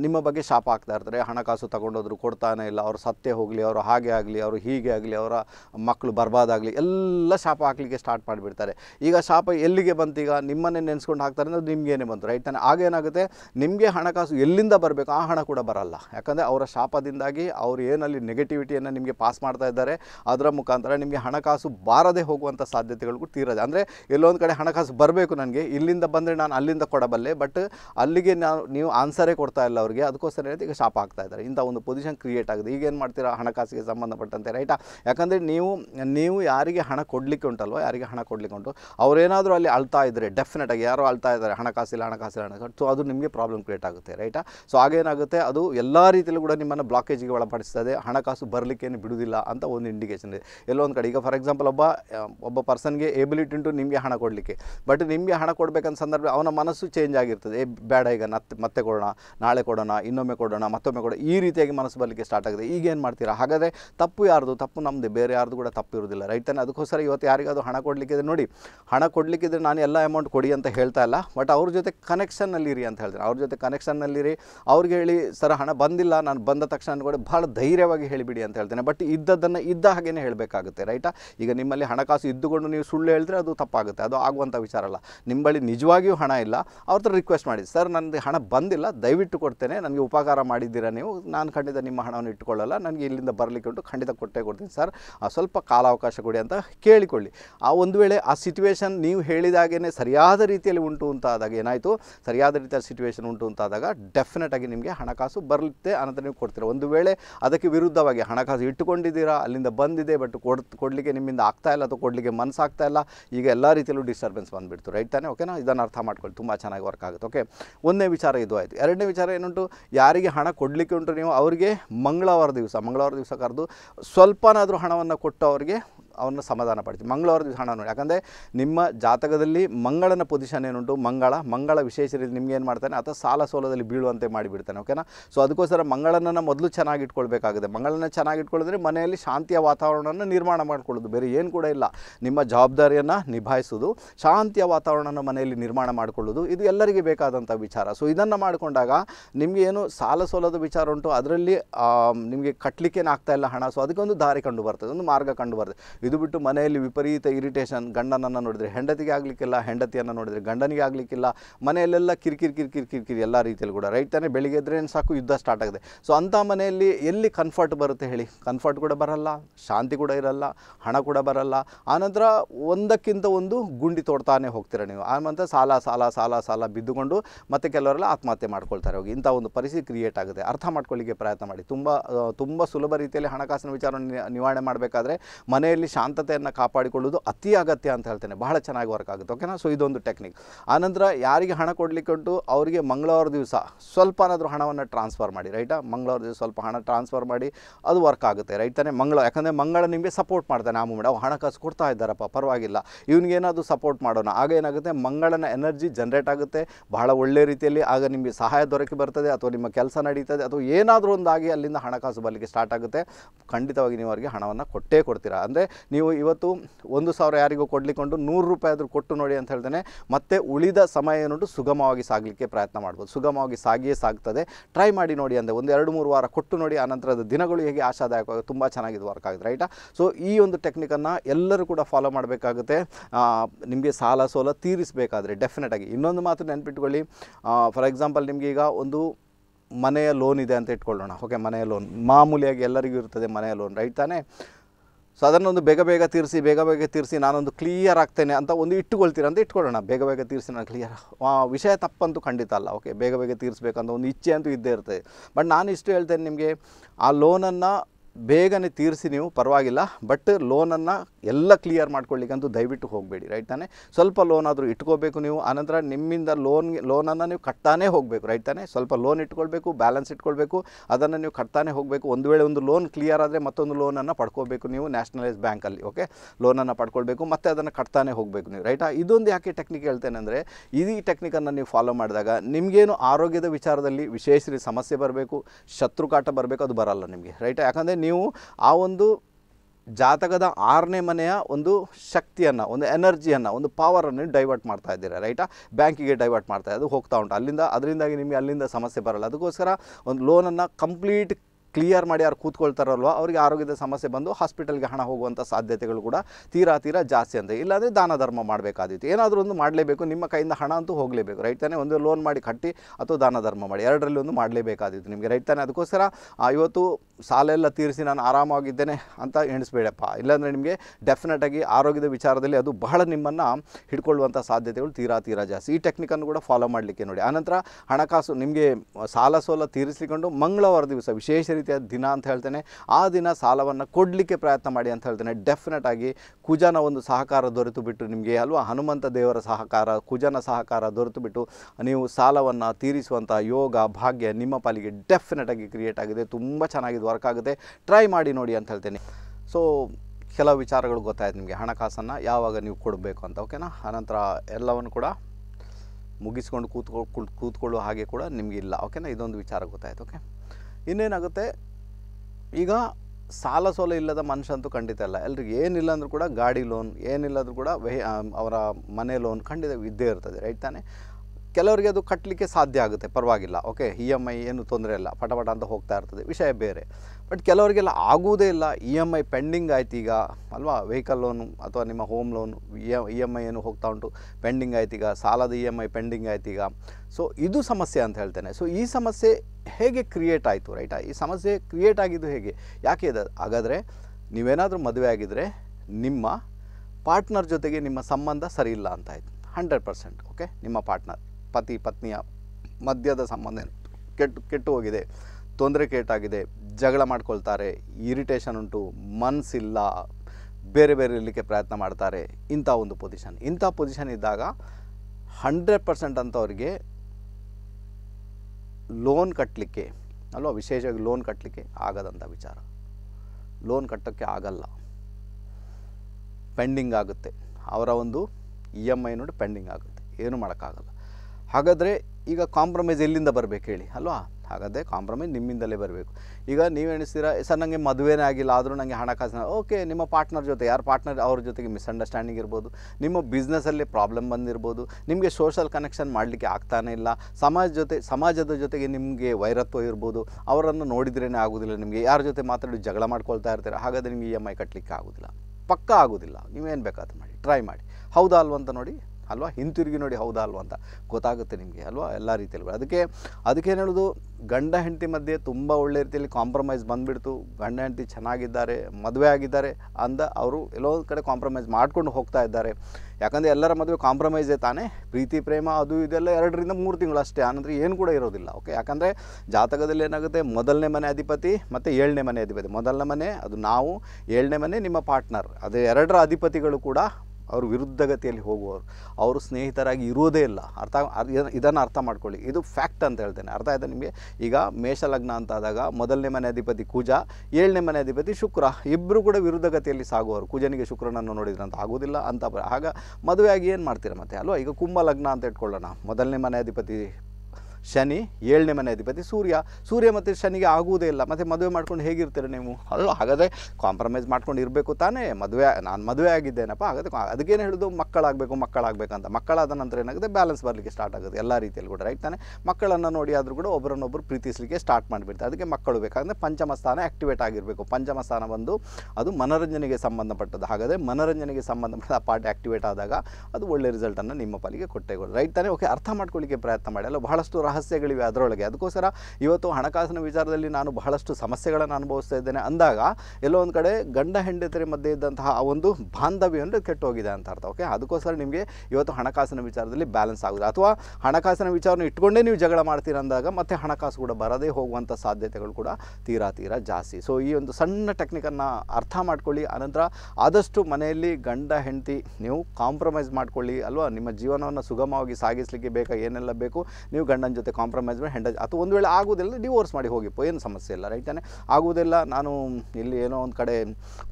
ನಿಮ್ಮ ಬಗ್ಗೆ ಶಾಪ ಆಗ್ತಾ ಇರ್ತಾರೆ ಹಣಕಾಸು ತೊಗೊಂಡೋದ್ರು ಕೊಡ್ತಾನೆ ಇಲ್ಲ ಅವ್ರು ಸತ್ಯ ಹೋಗಲಿ ಅವರು ಹಾಗೆ ಆಗಲಿ ಅವರು ಹೀಗೆ ಆಗಲಿ ಅವರ ಮಕ್ಕಳು ಬರ್ಬಾದಾಗಲಿ ಎಲ್ಲ ಶಾಪ ಹಾಕಲಿಕ್ಕೆ ಸ್ಟಾರ್ಟ್ ಮಾಡಿಬಿಡ್ತಾರೆ ಈಗ ಶಾಪ ಎಲ್ಲಿಗೆ ಬಂತೀಗ ಈಗ ನಿಮ್ಮನ್ನೇ ನೆನೆಸ್ಕೊಂಡು ಹಾಕ್ತಾರೆ ಅಂದರೆ ನಿಮಗೇನೆ ಬಂತು ರೈಟ್ ತಾನೆ ಆಗೇನಾಗುತ್ತೆ ನಿಮಗೆ ಹಣಕಾಸು ಎಲ್ಲಿಂದ ಬರಬೇಕು ಆ ಹಣ ಕೂಡ ಬರಲ್ಲ ಯಾಕಂದರೆ ಅವರ ಶಾಪದಿಂದಾಗಿ ಅವರು ಏನಲ್ಲಿ ನೆಗೆಟಿವಿಟಿಯನ್ನು ನಿಮಗೆ ಪಾಸ್ ಪಾಸ್ ಮಾಡ್ತಾ ಇದ್ದಾರೆ ಅದರ ಮುಖಾಂತರ ನಿಮಗೆ ಹಣಕಾಸು ಬಾರದೆ ಹೋಗುವಂಥ ಸಾಧ್ಯತೆಗಳಿಗೂ ತೀರದೆ ಅಂದರೆ ಎಲ್ಲೊಂದು ಕಡೆ ಹಣಕಾಸು ಬರಬೇಕು ನನಗೆ ಇಲ್ಲಿಂದ ಬಂದರೆ ನಾನು ಅಲ್ಲಿಂದ ಕೊಡಬಲ್ಲೆ ಬಟ್ ಅಲ್ಲಿಗೆ ನೀವು ಆನ್ಸರೇ ಕೊಡ್ತಾ ಇಲ್ಲ ಅವರಿಗೆ ಅದಕ್ಕೋಸ್ಕರ ಈಗ ಶಾಪ್ ಆಗ್ತಾ ಇದ್ದಾರೆ ಇಂಥ ಒಂದು ಪೊಸಿಷನ್ ಕ್ರಿಯೇಟ್ ಆಗಿದೆ ಈಗ ಏನು ಮಾಡ್ತೀರಾ ಹಣಕಾಸಿಗೆ ಸಂಬಂಧಪಟ್ಟಂತೆ ರೈಟಾ ಯಾಕಂದರೆ ನೀವು ನೀವು ಯಾರಿಗೆ ಹಣ ಕೊಡಲಿಕ್ಕೆ ಉಂಟಲ್ವ ಯಾರಿಗೆ ಹಣ ಕೊಡಲಿಕ್ಕೆ ಉಂಟು ಅವರೇನಾದರೂ ಅಲ್ಲಿ ಅಳ್ತಾ ಇದ್ದರೆ ಡೆಫಿನೆಟಾಗಿ ಯಾರೋ ಅಳ್ತಾ ಇದ್ದಾರೆ ಹಣಕಾಸಿಲ್ಲ ಹಣಕಾಸಿಲ್ಲ ಹಣಕಾಸು ಸೊ ಅದು ನಿಮಗೆ ಪ್ರಾಬ್ಲಮ್ ಕ್ರಿಯೇಟ್ ಆಗುತ್ತೆ ರೈಟಾ ಸೊ ಹಾಗೇನಾಗುತ್ತೆ ಅದು ಎಲ್ಲ ರೀತಿಯಲ್ಲೂ ಕೂಡ ನಿಮ್ಮನ್ನು ಬ್ಲಾಕೇಜ್ಗೆ ಒಳಪಡಿಸ್ತದೆ ಹಣಕಾಸು ಬರಲಿಕ್ಕೆ ಬಿಡುವುದಿಲ್ಲ ಇಲ್ಲ ಅಂತ ಒಂದು ಇಂಡಿಕೇಶನ್ ಇದೆ ಎಲ್ಲೊಂದು ಕಡೆ ಈಗ ಫಾರ್ ಎಕ್ಸಾಂಪಲ್ ಒಬ್ಬ ಒಬ್ಬ ಪರ್ಸನ್ಗೆ ಎಬಿಲಿಟಿ ಉಂಟು ನಿಮಗೆ ಹಣ ಕೊಡಲಿಕ್ಕೆ ಬಟ್ ನಿಮಗೆ ಹಣ ಕೊಡಬೇಕಂತ ಸಂದರ್ಭ ಅವನ ಮನಸ್ಸು ಚೇಂಜ್ ಆಗಿರ್ತದೆ ಏ ಬೇಡ ಈಗ ಮತ್ತೆ ಕೊಡೋಣ ನಾಳೆ ಕೊಡೋಣ ಇನ್ನೊಮ್ಮೆ ಕೊಡೋಣ ಮತ್ತೊಮ್ಮೆ ಕೊಡೋಣ ಈ ರೀತಿಯಾಗಿ ಮನಸ್ಸು ಬರಲಿಕ್ಕೆ ಸ್ಟಾರ್ಟ್ ಆಗಿದೆ ಈಗೇನು ಮಾಡ್ತೀರಾ ಹಾಗಾದರೆ ತಪ್ಪು ಯಾರ್ದು ತಪ್ಪು ನಮ್ಮದೇ ಬೇರೆ ಯಾರ್ದು ಕೂಡ ತಪ್ಪು ಇರೋದಿಲ್ಲ ರೈಟ್ ಅದಕ್ಕೋಸ್ಕರ ಇವತ್ತು ಯಾರಿಗಾದ್ರು ಹಣ ಕೊಡಲಿಕ್ಕಿದ್ರೆ ನೋಡಿ ಹಣ ಕೊಡಲಿಕ್ಕಿದ್ರೆ ನಾನು ಎಲ್ಲ ಅಮೌಂಟ್ ಕೊಡಿ ಅಂತ ಹೇಳ್ತಾ ಇಲ್ಲ ಬಟ್ ಅವ್ರ ಜೊತೆ ಇರಿ ಅಂತ ಹೇಳ್ತೀನಿ ಅವ್ರ ಜೊತೆ ಕನೆಕ್ಷನ್ನಲ್ಲಿರಿ ಅವ್ರಿಗೆ ಹೇಳಿ ಸರ್ ಹಣ ಬಂದಿಲ್ಲ ನಾನು ಬಂದ ತಕ್ಷಣ ಕೂಡ ಭಾಳ ಧೈರ್ಯವಾಗಿ ಹೇಳಿಬಿಡಿ ಅಂತ ಹೇಳ್ತೇನೆ ಬಟ್ ಈ ಇದ್ದದನ್ನು ಇದ್ದ ಹಾಗೇ ಹೇಳಬೇಕಾಗುತ್ತೆ ರೈಟಾ ಈಗ ನಿಮ್ಮಲ್ಲಿ ಹಣಕಾಸು ಇದ್ದುಕೊಂಡು ನೀವು ಸುಳ್ಳು ಹೇಳಿದ್ರೆ ಅದು ತಪ್ಪಾಗುತ್ತೆ ಅದು ಆಗುವಂಥ ವಿಚಾರ ಅಲ್ಲ ನಿಮ್ಮ ಬಳಿ ನಿಜವಾಗಿಯೂ ಹಣ ಇಲ್ಲ ಅವ್ರ ಹತ್ರ ರಿಕ್ವೆಸ್ಟ್ ಮಾಡಿ ಸರ್ ನನಗೆ ಹಣ ಬಂದಿಲ್ಲ ದಯವಿಟ್ಟು ಕೊಡ್ತೇನೆ ನನಗೆ ಉಪಕಾರ ಮಾಡಿದ್ದೀರಾ ನೀವು ನಾನು ಖಂಡಿತ ನಿಮ್ಮ ಹಣವನ್ನು ಇಟ್ಟುಕೊಳ್ಳಲ್ಲ ನನಗೆ ಇಲ್ಲಿಂದ ಬರಲಿಕ್ಕೆ ಉಂಟು ಖಂಡಿತ ಕೊಟ್ಟೇ ಕೊಡ್ತೀನಿ ಸರ್ ಸ್ವಲ್ಪ ಕಾಲಾವಕಾಶ ಕೊಡಿ ಅಂತ ಕೇಳಿಕೊಳ್ಳಿ ಆ ಒಂದು ವೇಳೆ ಆ ಸಿಚುವೇಶನ್ ನೀವು ಹೇಳಿದಾಗೇ ಸರಿಯಾದ ರೀತಿಯಲ್ಲಿ ಉಂಟು ಅಂತ ಆದಾಗ ಏನಾಯಿತು ಸರಿಯಾದ ರೀತಿಯ ಸಿಚುವೇಶನ್ ಉಂಟು ಅಂತ ಆದಾಗ ಡೆಫಿನೆಟಾಗಿ ನಿಮಗೆ ಹಣಕಾಸು ಬರುತ್ತೆ ಅನಂತರ ನೀವು ಕೊಡ್ತೀರ ಒಂದು ವೇಳೆ ಅದಕ್ಕೆ ವಿರುದ್ಧವಾಗಿ ಹಣಕಾಸು ಇಟ್ಟುಕೊಂಡು ತಗೊಂಡಿದ್ದೀರಾ ಅಲ್ಲಿಂದ ಬಂದಿದೆ ಬಟ್ ಕೊಡ್ ಕೊಡಲಿಕ್ಕೆ ನಿಮ್ಮಿಂದ ಆಗ್ತಾ ಇಲ್ಲ ಅಥವಾ ಕೊಡಲಿಕ್ಕೆ ಮನಸ್ಸಾಗ್ತಾ ಇಲ್ಲ ಈಗ ಎಲ್ಲ ರೀತಿಯಲ್ಲೂ ಡಿಸ್ಟರ್ಬೆನ್ಸ್ ಬಂದುಬಿಡ್ತು ರೈಟ್ ತಾನೇ ಓಕೆನಾ ಇದನ್ನು ಅರ್ಥ ಮಾಡ್ಕೊಳ್ಳಿ ತುಂಬ ಚೆನ್ನಾಗಿ ವರ್ಕ್ ಆಗುತ್ತೆ ಓಕೆ ಒಂದನೇ ವಿಚಾರ ಇದು ಆಯಿತು ಎರಡನೇ ವಿಚಾರ ಏನುಂಟು ಯಾರಿಗೆ ಹಣ ಕೊಡಲಿಕ್ಕೆ ಉಂಟು ನೀವು ಅವರಿಗೆ ಮಂಗಳವಾರ ದಿವಸ ಮಂಗಳವಾರ ದಿವಸ ಕರೆದು ಸ್ವಲ್ಪನಾದರೂ ಹಣವನ್ನು ಕೊಟ್ಟು ಅವರಿಗೆ ಅವನ್ನ ಸಮಾಧಾನ ಪಡಿಸಿ ಮಂಗಳವಾರ ಹಣ ನೋಡಿ ಯಾಕಂದರೆ ನಿಮ್ಮ ಜಾತಕದಲ್ಲಿ ಮಂಗಳನ ಪೊಸಿಷನ್ ಏನುಂಟು ಮಂಗಳ ಮಂಗಳ ವಿಶೇಷ ರೀತಿ ನಿಮ್ಗೆ ಏನು ಮಾಡ್ತಾನೆ ಅಥವಾ ಸಾಲ ಸೋಲದಲ್ಲಿ ಬೀಳುವಂತೆ ಮಾಡಿಬಿಡ್ತಾನೆ ಓಕೆನಾ ಸೊ ಅದಕ್ಕೋಸ್ಕರ ಮಂಗಳನನ್ನು ಮೊದಲು ಚೆನ್ನಾಗಿಟ್ಕೊಳ್ಬೇಕಾಗುತ್ತೆ ಮಂಗಳನ ಚೆನ್ನಾಗಿ ಮನೆಯಲ್ಲಿ ಶಾಂತಿಯ ವಾತಾವರಣವನ್ನು ನಿರ್ಮಾಣ ಮಾಡಿಕೊಳ್ಳೋದು ಬೇರೆ ಏನು ಕೂಡ ಇಲ್ಲ ನಿಮ್ಮ ಜವಾಬ್ದಾರಿಯನ್ನು ನಿಭಾಯಿಸೋದು ಶಾಂತಿಯ ವಾತಾವರಣವನ್ನು ಮನೆಯಲ್ಲಿ ನಿರ್ಮಾಣ ಮಾಡಿಕೊಳ್ಳೋದು ಇದು ಎಲ್ಲರಿಗೆ ಬೇಕಾದಂಥ ವಿಚಾರ ಸೊ ಇದನ್ನು ಮಾಡಿಕೊಂಡಾಗ ನಿಮಗೆ ಏನು ಸಾಲ ಸೋಲದ ವಿಚಾರ ಉಂಟು ಅದರಲ್ಲಿ ನಿಮಗೆ ಕಟ್ಟಲಿಕ್ಕೆ ಆಗ್ತಾ ಇಲ್ಲ ಹಣ ಸೊ ಅದಕ್ಕೊಂದು ದಾರಿ ಕಂಡು ಬರ್ತದೆ ಒಂದು ಮಾರ್ಗ ಕಂಡು ಬರ್ತದೆ ಇದು ಬಿಟ್ಟು ಮನೆಯಲ್ಲಿ ವಿಪರೀತ ಇರಿಟೇಷನ್ ಗಂಡನನ್ನು ನೋಡಿದರೆ ಹೆಂಡತಿಗೆ ಆಗಲಿಕ್ಕಿಲ್ಲ ಹೆಂಡತಿಯನ್ನು ನೋಡಿದರೆ ಗಂಡನಿಗೆ ಆಗಲಿಕ್ಕಿಲ್ಲ ಮನೆಯಲ್ಲೆಲ್ಲ ಕಿರಿಕಿರಿ ಕಿರಿಕಿರಿ ಕಿರಿಕಿರಿ ಎಲ್ಲ ರೀತಿಯಲ್ಲಿ ಕೂಡ ರೈಟ್ ತಾನೇ ಬೆಳಿಗ್ಗೆ ಎದ್ರೆ ಸಾಕು ಯುದ್ಧ ಸ್ಟಾರ್ಟ್ ಆಗಿದೆ ಸೊ ಅಂಥ ಮನೆಯಲ್ಲಿ ಎಲ್ಲಿ ಕನ್ಫರ್ಟ್ ಬರುತ್ತೆ ಹೇಳಿ ಕನ್ಫರ್ಟ್ ಕೂಡ ಬರಲ್ಲ ಶಾಂತಿ ಕೂಡ ಇರಲ್ಲ ಹಣ ಕೂಡ ಬರಲ್ಲ ಆನಂತರ ಒಂದಕ್ಕಿಂತ ಒಂದು ಗುಂಡಿ ತೋಡ್ತಾನೆ ಹೋಗ್ತೀರ ನೀವು ಆನಂತರ ಸಾಲ ಸಾಲ ಸಾಲ ಸಾಲ ಬಿದ್ದುಕೊಂಡು ಮತ್ತೆ ಕೆಲವರೆಲ್ಲ ಆತ್ಮಹತ್ಯೆ ಮಾಡ್ಕೊಳ್ತಾರೆ ಹೋಗಿ ಇಂಥ ಒಂದು ಪರಿಸ್ಥಿತಿ ಕ್ರಿಯೇಟ್ ಆಗುತ್ತೆ ಅರ್ಥ ಮಾಡ್ಕೊಳ್ಳಿಕ್ಕೆ ಪ್ರಯತ್ನ ಮಾಡಿ ತುಂಬ ತುಂಬ ಸುಲಭ ರೀತಿಯಲ್ಲಿ ಹಣಕಾಸಿನ ವಿಚಾರವನ್ನು ನಿವಾರಣೆ ಮಾಡಬೇಕಾದ್ರೆ ಮನೆಯಲ್ಲಿ ಶಾಂತತೆಯನ್ನು ಕಾಪಾಡಿಕೊಳ್ಳೋದು ಅತಿ ಅಗತ್ಯ ಅಂತ ಹೇಳ್ತೇನೆ ಬಹಳ ಚೆನ್ನಾಗಿ ವರ್ಕ್ ಆಗುತ್ತೆ ಓಕೆನಾ ಸೊ ಇದೊಂದು ಟೆಕ್ನಿಕ್ ಆನಂತರ ಯಾರಿಗೆ ಹಣ ಕೊಡಲಿಕ್ಕೆ ಅವರಿಗೆ ಮಂಗಳವಾರ ದಿವಸ ಸ್ವಲ್ಪ ಏನಾದರೂ ಹಣವನ್ನು ಟ್ರಾನ್ಸ್ಫರ್ ಮಾಡಿ ರೈಟಾ ಮಂಗಳವಾರ ದಿವಸ ಸ್ವಲ್ಪ ಹಣ ಟ್ರಾನ್ಸ್ಫರ್ ಮಾಡಿ ಅದು ವರ್ಕ್ ಆಗುತ್ತೆ ರೈಟ್ ತಾನೇ ಮಂಗಳ ಯಾಕಂದರೆ ಮಂಗಳ ನಿಮಗೆ ಸಪೋರ್ಟ್ ಮಾಡ್ತಾನೆ ಆ ಮೂಮೆಂಟ್ ಅವು ಹಣಕಾಸು ಕೊಡ್ತಾ ಇದ್ದಾರಪ್ಪ ಪರವಾಗಿಲ್ಲ ಏನಾದರೂ ಸಪೋರ್ಟ್ ಮಾಡೋಣ ಆಗ ಏನಾಗುತ್ತೆ ಮಂಗಳನ ಎನರ್ಜಿ ಜನ್ರೇಟ್ ಆಗುತ್ತೆ ಬಹಳ ಒಳ್ಳೆ ರೀತಿಯಲ್ಲಿ ಆಗ ನಿಮಗೆ ಸಹಾಯ ದೊರಕಿ ಬರ್ತದೆ ಅಥವಾ ನಿಮ್ಮ ಕೆಲಸ ನಡೀತದೆ ಅಥವಾ ಏನಾದರೂ ಒಂದಾಗಿ ಅಲ್ಲಿಂದ ಹಣಕಾಸು ಬರಲಿಕ್ಕೆ ಸ್ಟಾರ್ಟ್ ಆಗುತ್ತೆ ಖಂಡಿತವಾಗಿ ನೀವು ಅವರಿಗೆ ಹಣವನ್ನು ಕೊಟ್ಟೇ ಕೊಡ್ತೀರಾ ಅಂದರೆ ನೀವು ಇವತ್ತು ಒಂದು ಸಾವಿರ ಯಾರಿಗೂ ಕೊಡ್ಲಿಕ್ಕೊಂಡು ನೂರು ರೂಪಾಯಿ ಆದರೂ ಕೊಟ್ಟು ನೋಡಿ ಅಂತ ಹೇಳ್ತಾನೆ ಮತ್ತೆ ಉಳಿದ ಸಮಯ ಏನುಂಟು ಸುಗಮವಾಗಿ ಸಾಗಲಿಕ್ಕೆ ಪ್ರಯತ್ನ ಮಾಡ್ಬೋದು ಸುಗಮವಾಗಿ ಸಾಗಿಯೇ ಸಾಗ್ತದೆ ಟ್ರೈ ಮಾಡಿ ನೋಡಿ ಅಂದರೆ ಒಂದು ಎರಡು ಮೂರು ವಾರ ಕೊಟ್ಟು ನೋಡಿ ಆನಂತರದ ದಿನಗಳು ಹೇಗೆ ಆಶಾದಾಯಕವಾಗಿ ತುಂಬ ಚೆನ್ನಾಗಿದೆ ವರ್ಕ್ ಆಗುತ್ತೆ ರೈಟಾ ಸೊ ಈ ಒಂದು ಟೆಕ್ನಿಕನ್ನು ಎಲ್ಲರೂ ಕೂಡ ಫಾಲೋ ಮಾಡಬೇಕಾಗುತ್ತೆ ನಿಮಗೆ ಸಾಲ ಸೋಲ ತೀರಿಸಬೇಕಾದ್ರೆ ಡೆಫಿನೆಟಾಗಿ ಇನ್ನೊಂದು ಮಾತು ನೆನ್ಪಿಟ್ಕೊಳ್ಳಿ ಫಾರ್ ಎಕ್ಸಾಂಪಲ್ ನಿಮಗೆ ಈಗ ಒಂದು ಮನೆಯ ಲೋನ್ ಇದೆ ಅಂತ ಇಟ್ಕೊಳ್ಳೋಣ ಓಕೆ ಮನೆಯ ಲೋನ್ ಮಾಮೂಲಿಯಾಗಿ ಎಲ್ಲರಿಗೂ ಇರ್ತದೆ ಮನೆಯ ಲೋನ್ ರೈಟ್ ತಾನೇ ಸೊ ಅದನ್ನೊಂದು ಬೇಗ ಬೇಗ ತೀರಿಸಿ ಬೇಗ ಬೇಗ ತೀರಿಸಿ ನಾನೊಂದು ಕ್ಲಿಯರ್ ಆಗ್ತೇನೆ ಅಂತ ಒಂದು ಇಟ್ಟುಕೊಳ್ತೀರ ಅಂತ ಇಟ್ಕೊಳ್ಳೋಣ ಬೇಗ ಬೇಗ ತೀರಿಸಿ ನಾನು ಕ್ಲಿಯರ್ ವಿಷಯ ತಪ್ಪಂತೂ ಖಂಡಿತ ಅಲ್ಲ ಓಕೆ ಬೇಗ ಬೇಗ ತೀರಿಸ್ಬೇಕಂತ ಒಂದು ಇಚ್ಛೆ ಅಂತೂ ಇದ್ದೇ ಇರ್ತದೆ ಬಟ್ ನಾನು ಇಷ್ಟು ಹೇಳ್ತೇನೆ ನಿಮಗೆ ಆ ಲೋನನ್ನು ಬೇಗನೆ ತೀರಿಸಿ ನೀವು ಪರವಾಗಿಲ್ಲ ಬಟ್ ಲೋನನ್ನು ಎಲ್ಲ ಕ್ಲಿಯರ್ ಮಾಡ್ಕೊಳ್ಳಿಕ್ಕಂತೂ ದಯವಿಟ್ಟು ಹೋಗಬೇಡಿ ರೈಟ್ ತಾನೆ ಸ್ವಲ್ಪ ಲೋನ್ ಆದರೂ ಇಟ್ಕೋಬೇಕು ನೀವು ಆನಂತರ ನಿಮ್ಮಿಂದ ಲೋನ್ಗೆ ಲೋನನ್ನು ನೀವು ಕಟ್ತಾನೆ ಹೋಗಬೇಕು ರೈಟ್ ತಾನೇ ಸ್ವಲ್ಪ ಲೋನ್ ಇಟ್ಕೊಳ್ಬೇಕು ಬ್ಯಾಲೆನ್ಸ್ ಇಟ್ಕೊಳ್ಬೇಕು ಅದನ್ನು ನೀವು ಕಟ್ತಾನೆ ಹೋಗಬೇಕು ಒಂದು ವೇಳೆ ಒಂದು ಲೋನ್ ಕ್ಲಿಯರ್ ಆದರೆ ಮತ್ತೊಂದು ಲೋನನ್ನು ಪಡ್ಕೋಬೇಕು ನೀವು ನ್ಯಾಷನಲೈಸ್ ಬ್ಯಾಂಕಲ್ಲಿ ಓಕೆ ಲೋನನ್ನು ಪಡ್ಕೊಳ್ಬೇಕು ಮತ್ತು ಅದನ್ನು ಕಟ್ತಾನೆ ಹೋಗಬೇಕು ನೀವು ರೈಟಾ ಇದೊಂದು ಯಾಕೆ ಟೆಕ್ನಿಕ್ ಹೇಳ್ತೇನೆ ಅಂದರೆ ಈ ಟೆಕ್ನಿಕನ್ನು ನೀವು ಫಾಲೋ ಮಾಡಿದಾಗ ನಿಮಗೇನು ಆರೋಗ್ಯದ ವಿಚಾರದಲ್ಲಿ ವಿಶೇಷ ಸಮಸ್ಯೆ ಬರಬೇಕು ಶತ್ರುಕಾಟ ಬರಬೇಕು ಅದು ಬರಲ್ಲ ನಿಮಗೆ ರೈಟ್ ಯಾಕಂದರೆ ನೀವು ಆ ಒಂದು ಜಾತಕದ ಆರನೇ ಮನೆಯ ಒಂದು ಶಕ್ತಿಯನ್ನು ಒಂದು ಎನರ್ಜಿಯನ್ನು ಒಂದು ಪವರನ್ನು ಡೈವರ್ಟ್ ಮಾಡ್ತಾ ಇದ್ದೀರಾ ರೈಟಾ ಬ್ಯಾಂಕಿಗೆ ಡೈವರ್ಟ್ ಮಾಡ್ತಾ ಅದು ಹೋಗ್ತಾ ಉಂಟು ಅಲ್ಲಿಂದ ಅದರಿಂದಾಗಿ ನಿಮಗೆ ಅಲ್ಲಿಂದ ಸಮಸ್ಯೆ ಬರಲ್ಲ ಅದಕ್ಕೋಸ್ಕರ ಒಂದು ಲೋನನ್ನು ಕಂಪ್ಲೀಟ್ ಕ್ಲಿಯರ್ ಮಾಡಿ ಯಾರು ಕೂತ್ಕೊಳ್ತಾರಲ್ವ ಅವರಿಗೆ ಆರೋಗ್ಯದ ಸಮಸ್ಯೆ ಬಂದು ಹಾಸ್ಪಿಟಲ್ಗೆ ಹಣ ಹೋಗುವಂಥ ಸಾಧ್ಯತೆಗಳು ಕೂಡ ತೀರಾ ತೀರಾ ಜಾಸ್ತಿ ಅಂತ ಇಲ್ಲಾಂದರೆ ದಾನ ಧರ್ಮ ಮಾಡಬೇಕಾದಿತ್ತು ಏನಾದರೂ ಒಂದು ಮಾಡಲೇಬೇಕು ನಿಮ್ಮ ಕೈಯಿಂದ ಹಣ ಅಂತೂ ಹೋಗಲೇಬೇಕು ರೈಟ್ ತಾನೇ ಒಂದು ಲೋನ್ ಮಾಡಿ ಕಟ್ಟಿ ಅಥವಾ ದಾನ ಧರ್ಮ ಮಾಡಿ ಎರಡರಲ್ಲಿ ಒಂದು ಮಾಡಲೇಬೇಕಾದಿತ್ತು ನಿಮಗೆ ರೈಟ್ ತಾನೇ ಅದಕ್ಕೋಸ್ಕರ ಇವತ್ತು ಸಾಲೆಲ್ಲ ತೀರಿಸಿ ನಾನು ಆರಾಮಾಗಿದ್ದೇನೆ ಅಂತ ಎಣಿಸ್ಬೇಡಪ್ಪ ಇಲ್ಲಾಂದರೆ ನಿಮಗೆ ಡೆಫಿನೆಟಾಗಿ ಆರೋಗ್ಯದ ವಿಚಾರದಲ್ಲಿ ಅದು ಬಹಳ ನಿಮ್ಮನ್ನು ಹಿಡ್ಕೊಳ್ಳುವಂಥ ಸಾಧ್ಯತೆಗಳು ತೀರಾ ತೀರಾ ಜಾಸ್ತಿ ಈ ಟೆಕ್ನಿಕನ್ನು ಕೂಡ ಫಾಲೋ ಮಾಡಲಿಕ್ಕೆ ನೋಡಿ ಆನಂತರ ಹಣಕಾಸು ನಿಮಗೆ ಸಾಲ ಸೋಲ ತೀರಿಸಿಕೊಂಡು ಮಂಗಳವಾರ ದಿವಸ ವಿಶೇಷ ರೀತಿಯ ದಿನ ಅಂತ ಹೇಳ್ತೇನೆ ಆ ದಿನ ಸಾಲವನ್ನು ಕೊಡಲಿಕ್ಕೆ ಪ್ರಯತ್ನ ಮಾಡಿ ಅಂತ ಹೇಳ್ತೇನೆ ಡೆಫಿನೆಟಾಗಿ ಆಗಿ ಕುಜನ ಒಂದು ಸಹಕಾರ ದೊರೆತು ಬಿಟ್ಟು ನಿಮಗೆ ಅಲ್ವಾ ಹನುಮಂತ ದೇವರ ಸಹಕಾರ ಕುಜನ ಸಹಕಾರ ದೊರೆತು ಬಿಟ್ಟು ನೀವು ಸಾಲವನ್ನು ತೀರಿಸುವಂಥ ಯೋಗ ಭಾಗ್ಯ ನಿಮ್ಮ ಪಾಲಿಗೆ ಡೆಫಿನೆಟಾಗಿ ಕ್ರಿಯೇಟ್ ಆಗಿದೆ ತುಂಬ ಚೆನ್ನಾಗಿದೆ ಇದು ವರ್ಕ್ ಆಗುತ್ತೆ ಟ್ರೈ ಮಾಡಿ ನೋಡಿ ಅಂತ ಹೇಳ್ತೀನಿ ಸೊ ಕೆಲವು ವಿಚಾರಗಳು ಗೊತ್ತಾಯ್ತು ನಿಮಗೆ ಹಣಕಾಸನ್ನು ಯಾವಾಗ ನೀವು ಕೊಡಬೇಕು ಅಂತ ಓಕೆನಾ ಆನಂತರ ಎಲ್ಲವನ್ನು ಕೂಡ ಮುಗಿಸ್ಕೊಂಡು ಕೂತ್ಕೊಳ್ಳು ಕೂತ್ಕೊಳ್ಳೋ ಹಾಗೆ ಕೂಡ ನಿಮಗೆ ಇಲ್ಲ ಓಕೆನಾ ಇದೊಂದು ವಿಚಾರ ಗೊತ್ತಾಯ್ತು ಓಕೆ ಇನ್ನೇನಾಗುತ್ತೆ ಈಗ ಸಾಲ ಸೋಲ ಇಲ್ಲದ ಅಂತೂ ಖಂಡಿತ ಇಲ್ಲ ಎಲ್ರಿಗೆ ಏನಿಲ್ಲ ಅಂದರೂ ಕೂಡ ಗಾಡಿ ಲೋನ್ ಏನಿಲ್ಲ ಅಂದರೂ ಕೂಡ ವೆಹಿ ಅವರ ಮನೆ ಲೋನ್ ಖಂಡಿತ ಇದ್ದೇ ಇರ್ತದೆ ರೈಟ್ ತಾನೆ ಕೆಲವರಿಗೆ ಅದು ಕಟ್ಟಲಿಕ್ಕೆ ಸಾಧ್ಯ ಆಗುತ್ತೆ ಪರವಾಗಿಲ್ಲ ಓಕೆ ಇ ಎಮ್ ಐ ಏನು ತೊಂದರೆ ಇಲ್ಲ ಪಟಪಟ ಅಂತ ಹೋಗ್ತಾ ಇರ್ತದೆ ವಿಷಯ ಬೇರೆ ಬಟ್ ಕೆಲವರಿಗೆಲ್ಲ ಆಗುವುದೇ ಇಲ್ಲ ಇ ಎಮ್ ಐ ಪೆಂಡಿಂಗ್ ಆಯ್ತು ಈಗ ಅಲ್ವಾ ವೆಹಿಕಲ್ ಲೋನು ಅಥವಾ ನಿಮ್ಮ home loan E M I ಏನು ಹೋಗ್ತಾ ಉಂಟು ಪೆಂಡಿಂಗ್ ಆಯ್ತು ಈಗ ಸಾಲದ ಇ ಎಮ್ ಐ ಪೆಂಡಿಂಗ್ ಆಯ್ತು ಈಗ ಸೊ ಇದು ಸಮಸ್ಯೆ ಅಂತ ಹೇಳ್ತೇನೆ ಸೊ ಈ ಸಮಸ್ಯೆ ಹೇಗೆ ಕ್ರಿಯೇಟ್ ಆಯಿತು ರೈಟಾ ಈ ಸಮಸ್ಯೆ ಕ್ರಿಯೇಟ್ ಆಗಿದ್ದು ಹೇಗೆ ಯಾಕೆ ಇದೆ ಹಾಗಾದರೆ ನೀವೇನಾದರೂ ಮದುವೆ ಆಗಿದರೆ ನಿಮ್ಮ ಪಾರ್ಟ್ನರ್ ಜೊತೆಗೆ ನಿಮ್ಮ ಸಂಬಂಧ ಸರಿ ಇಲ್ಲ ಅಂತ ಆಯಿತು ಹಂಡ್ರೆಡ್ ಪರ್ಸೆಂಟ್ ಓಕೆ ನಿಮ್ಮ ಪಾರ್ಟ್ನರ್ ಪತಿ ಪತ್ನಿಯ ಮದ್ಯದ ಸಂಬಂಧ ಕೆಟ್ಟು ಕೆಟ್ಟು ಹೋಗಿದೆ ತೊಂದರೆ ಕೇಟಾಗಿದೆ ಜಗಳ ಮಾಡ್ಕೊಳ್ತಾರೆ ಇರಿಟೇಷನ್ ಉಂಟು ಮನಸ್ಸಿಲ್ಲ ಬೇರೆ ಬೇರೆ ಇರಲಿಕ್ಕೆ ಪ್ರಯತ್ನ ಮಾಡ್ತಾರೆ ಇಂಥ ಒಂದು ಪೊಸಿಷನ್ ಇಂಥ ಪೊಸಿಷನ್ ಇದ್ದಾಗ ಹಂಡ್ರೆಡ್ ಪರ್ಸೆಂಟ್ ಅಂತವ್ರಿಗೆ ಲೋನ್ ಕಟ್ಟಲಿಕ್ಕೆ ಅಲ್ವಾ ವಿಶೇಷವಾಗಿ ಲೋನ್ ಕಟ್ಟಲಿಕ್ಕೆ ಆಗದಂಥ ವಿಚಾರ ಲೋನ್ ಕಟ್ಟೋಕ್ಕೆ ಆಗಲ್ಲ ಪೆಂಡಿಂಗ್ ಆಗುತ್ತೆ ಅವರ ಒಂದು ಇ ಎಮ್ ಐ ನೋಡಿ ಪೆಂಡಿಂಗ್ ಆಗುತ್ತೆ ಏನು ಮಾಡೋಕ್ಕಾಗಲ್ಲ ಹಾಗಾದರೆ ಈಗ ಕಾಂಪ್ರಮೈಸ್ ಎಲ್ಲಿಂದ ಬರಬೇಕು ಹೇಳಿ ಅಲ್ವಾ ಹಾಗಾದರೆ ಕಾಂಪ್ರಮೈಸ್ ನಿಮ್ಮಿಂದಲೇ ಬರಬೇಕು ಈಗ ನೀವು ಎಣಿಸ್ತೀರಾ ಸರ್ ನನಗೆ ಮದುವೆನೇ ಆಗಿಲ್ಲ ಆದರೂ ನನಗೆ ಹಣಕಾಸಿನ ಓಕೆ ನಿಮ್ಮ ಪಾರ್ಟ್ನರ್ ಜೊತೆ ಯಾರು ಪಾರ್ಟ್ನರ್ ಅವ್ರ ಜೊತೆಗೆ ಮಿಸ್ಅಂಡರ್ಸ್ಟ್ಯಾಂಡಿಂಗ್ ಇರ್ಬೋದು ನಿಮ್ಮ ಬಿಸ್ನೆಸ್ಸಲ್ಲಿ ಪ್ರಾಬ್ಲಮ್ ಬಂದಿರ್ಬೋದು ನಿಮಗೆ ಸೋಷಲ್ ಕನೆಕ್ಷನ್ ಮಾಡಲಿಕ್ಕೆ ಆಗ್ತಾನೇ ಇಲ್ಲ ಸಮಾಜ ಜೊತೆ ಸಮಾಜದ ಜೊತೆಗೆ ನಿಮಗೆ ವೈರತ್ವ ಇರ್ಬೋದು ಅವರನ್ನು ನೋಡಿದ್ರೇ ಆಗೋದಿಲ್ಲ ನಿಮಗೆ ಯಾರ ಜೊತೆ ಮಾತಾಡಿ ಜಗಳ ಮಾಡ್ಕೊಳ್ತಾ ಇರ್ತೀರ ಹಾಗಾದರೆ ನಿಮಗೆ ಇ e ಎಮ್ ಐ ಕಟ್ಟಲಿಕ್ಕೆ ಆಗೋದಿಲ್ಲ ಪಕ್ಕ ಆಗೋದಿಲ್ಲ ನೀವೇನು ಬೇಕಾದ್ರೂ ಮಾಡಿ ಟ್ರೈ ಮಾಡಿ ಹೌದಾ ಅಲ್ವಂತ ನೋಡಿ ಅಲ್ವಾ ಹಿಂತಿರುಗಿ ನೋಡಿ ಹೌದಾ ಅಲ್ವಾ ಅಂತ ಗೊತ್ತಾಗುತ್ತೆ ನಿಮಗೆ ಅಲ್ವಾ ಎಲ್ಲ ರೀತಿಯಲ್ಲಿ ಅದಕ್ಕೆ ಅದಕ್ಕೆ ಏನು ಹೇಳೋದು ಗಂಡ ಹೆಂಡತಿ ಮಧ್ಯೆ ತುಂಬ ಒಳ್ಳೆ ರೀತಿಯಲ್ಲಿ ಕಾಂಪ್ರಮೈಸ್ ಬಂದುಬಿಡ್ತು ಗಂಡ ಹೆಂಡತಿ ಚೆನ್ನಾಗಿದ್ದಾರೆ ಮದುವೆ ಆಗಿದ್ದಾರೆ ಅಂದ ಅವರು ಎಲ್ಲೋ ಕಡೆ ಕಾಂಪ್ರಮೈಸ್ ಮಾಡ್ಕೊಂಡು ಹೋಗ್ತಾ ಇದ್ದಾರೆ ಯಾಕಂದರೆ ಎಲ್ಲರ ಮದುವೆ ಕಾಂಪ್ರಮೈಸೇ ತಾನೇ ಪ್ರೀತಿ ಪ್ರೇಮ ಅದು ಇದೆಲ್ಲ ಎರಡರಿಂದ ಮೂರು ತಿಂಗಳು ಅಷ್ಟೇ ಆನಂತರ ಏನು ಕೂಡ ಇರೋದಿಲ್ಲ ಓಕೆ ಯಾಕಂದರೆ ಜಾತಕದಲ್ಲಿ ಏನಾಗುತ್ತೆ ಮೊದಲನೇ ಮನೆ ಅಧಿಪತಿ ಮತ್ತು ಏಳನೇ ಮನೆ ಅಧಿಪತಿ ಮೊದಲನೇ ಮನೆ ಅದು ನಾವು ಏಳನೇ ಮನೆ ನಿಮ್ಮ ಪಾರ್ಟ್ನರ್ ಅದು ಎರಡರ ಅಧಿಪತಿಗಳು ಕೂಡ ಅವರು ವಿರುದ್ಧಗತಿಯಲ್ಲಿ ಹೋಗುವವರು ಅವರು ಸ್ನೇಹಿತರಾಗಿ ಇರೋದೇ ಇಲ್ಲ ಅರ್ಥ ಇದನ್ನು ಅರ್ಥ ಮಾಡ್ಕೊಳ್ಳಿ ಇದು ಫ್ಯಾಕ್ಟ್ ಅಂತ ಹೇಳ್ತೇನೆ ಅರ್ಥ ಆಯಿತಾ ನಿಮಗೆ ಈಗ ಮೇಷಲಗ್ನ ಅಂತ ಆದಾಗ ಮೊದಲನೇ ಮನೆ ಅಧಿಪತಿ ಕುಜ ಏಳನೇ ಮನೆ ಅಧಿಪತಿ ಶುಕ್ರ ಇಬ್ಬರು ಕೂಡ ವಿರುದ್ಧಗತಿಯಲ್ಲಿ ಸಾಗುವರು ಕುಜನಿಗೆ ಶುಕ್ರನನ್ನು ನೋಡಿದ್ರಂತ ಆಗೋದಿಲ್ಲ ಅಂತ ಆಗ ಮದುವೆಯಾಗಿ ಏನು ಮಾಡ್ತೀರ ಮತ್ತೆ ಅಲ್ವಾ ಈಗ ಕುಂಭ ಲಗ್ನ ಅಂತ ಇಟ್ಕೊಳ್ಳೋಣ ಮೊದಲನೇ ಮನೆ ಅಧಿಪತಿ ಶನಿ ಏಳನೇ ಮನೆ ಅಧಿಪತಿ ಸೂರ್ಯ ಸೂರ್ಯ ಮತ್ತು ಶನಿಗೆ ಆಗುವುದೇ ಇಲ್ಲ ಮತ್ತು ಮದುವೆ ಮಾಡ್ಕೊಂಡು ಹೇಗಿರ್ತೀರ ನೀವು ಅಲ್ಲ ಹಾಗಾದರೆ ಕಾಂಪ್ರಮೈಸ್ ಮಾಡ್ಕೊಂಡು ಇರಬೇಕು ತಾನೇ ಮದುವೆ ನಾನು ಮದುವೆ ಆಗಿದ್ದೇನಪ್ಪ ಹಾಗಾದ್ರೆ ಅದಕ್ಕೇನು ಹೇಳೋದು ಮಕ್ಕಳಾಗಬೇಕು ಮಕ್ಕಳಾಗಬೇಕಂತ ಮಕ್ಕಳಾದ ನಂತರ ಏನಾಗುತ್ತೆ ಬ್ಯಾಲೆನ್ಸ್ ಬರಲಿಕ್ಕೆ ಸ್ಟಾರ್ಟ್ ಆಗುತ್ತೆ ಎಲ್ಲ ರೀತಿಯಲ್ಲಿ ಕೂಡ ರೈಟ್ ತಾನೆ ಮಕ್ಕಳನ್ನು ನೋಡಿ ಆದರೂ ಕೂಡ ಒಬ್ಬರನ್ನೊಬ್ಬರು ಪ್ರೀತಿಸಲಿಕ್ಕೆ ಸ್ಟಾರ್ಟ್ ಮಾಡಿಬಿಡ್ತಾರೆ ಅದಕ್ಕೆ ಮಕ್ಕಳು ಬೇಕಾದರೆ ಪಂಚಮ ಸ್ಥಾನ ಆ್ಯಕ್ಟಿವೇಟ್ ಆಗಿರಬೇಕು ಪಂಚಮ ಸ್ಥಾನ ಬಂದು ಅದು ಮನರಂಜನೆಗೆ ಸಂಬಂಧಪಟ್ಟದ್ದು ಹಾಗಾದರೆ ಮನೋರಂಜನೆಗೆ ಸಂಬಂಧಪಟ್ಟ ಪಾರ್ಟ್ ಆ್ಯಕ್ಟಿವೇಟ್ ಆದಾಗ ಅದು ಒಳ್ಳೆ ರಿಸಲ್ಟನ್ನು ನಿಮ್ಮ ಪಾಲಿಗೆ ಕೊಟ್ಟೆ ರೈಟ್ ತಾನೆ ಓಕೆ ಅರ್ಥ ಮಾಡ್ಕೊಳ್ಳಿಕ್ಕೆ ಪ್ರಯತ್ನ ಮಾಡಿ ಅಲ್ಲ ಬಹಳಷ್ಟು ರಹಸ್ಯಗಳಿವೆ ಅದರೊಳಗೆ ಅದಕ್ಕೋಸ್ಕರ ಇವತ್ತು ಹಣಕಾಸಿನ ವಿಚಾರದಲ್ಲಿ ನಾನು ಬಹಳಷ್ಟು ಸಮಸ್ಯೆಗಳನ್ನು ಅನುಭವಿಸ್ತಾ ಇದ್ದೇನೆ ಅಂದಾಗ ಎಲ್ಲೋ ಒಂದು ಕಡೆ ಗಂಡ ಹೆಂಡತಿಯರ ಮಧ್ಯೆ ಇದ್ದಂತಹ ಆ ಒಂದು ಕೆಟ್ಟು ಹೋಗಿದೆ ಅಂತ ಅರ್ಥ ಓಕೆ ಅದಕ್ಕೋಸ್ಕರ ನಿಮಗೆ ಇವತ್ತು ಹಣಕಾಸಿನ ವಿಚಾರದಲ್ಲಿ ಬ್ಯಾಲೆನ್ಸ್ ಆಗುತ್ತೆ ಅಥವಾ ಹಣಕಾಸಿನ ವಿಚಾರನ ಇಟ್ಕೊಂಡೇ ನೀವು ಜಗಳ ಮಾಡ್ತೀರ ಅಂದಾಗ ಮತ್ತೆ ಹಣಕಾಸು ಕೂಡ ಬರದೇ ಹೋಗುವಂಥ ಸಾಧ್ಯತೆಗಳು ಕೂಡ ತೀರಾ ತೀರಾ ಜಾಸ್ತಿ ಸೊ ಈ ಒಂದು ಸಣ್ಣ ಟೆಕ್ನಿಕನ್ನು ಅರ್ಥ ಮಾಡ್ಕೊಳ್ಳಿ ಅನಂತರ ಆದಷ್ಟು ಮನೆಯಲ್ಲಿ ಗಂಡ ಹೆಂಡತಿ ನೀವು ಕಾಂಪ್ರಮೈಸ್ ಮಾಡ್ಕೊಳ್ಳಿ ಅಲ್ವಾ ನಿಮ್ಮ ಜೀವನವನ್ನು ಸುಗಮವಾಗಿ ಸಾಗಿಸಲಿಕ್ಕೆ ಬೇಕಾ ಏನೆಲ್ಲ ಬೇಕು ನೀವು ಗಂಡನ ಜೊತೆ ಜೊತೆ ಕಾಂಪ್ರಮೈಸ್ ಮಾಡಿ ಹೆಂಡ ಅಥವಾ ಒಂದು ವೇಳೆ ಆಗೋದಿಲ್ಲ ಡಿವೋರ್ಸ್ ಮಾಡಿ ಹೋಗಿಪ್ಪ ಏನು ಸಮಸ್ಯೆ ಇಲ್ಲ ರೈಟ್ ತಾನೆ ಆಗೋದಿಲ್ಲ ನಾನು ಇಲ್ಲಿ ಏನೋ ಒಂದು ಕಡೆ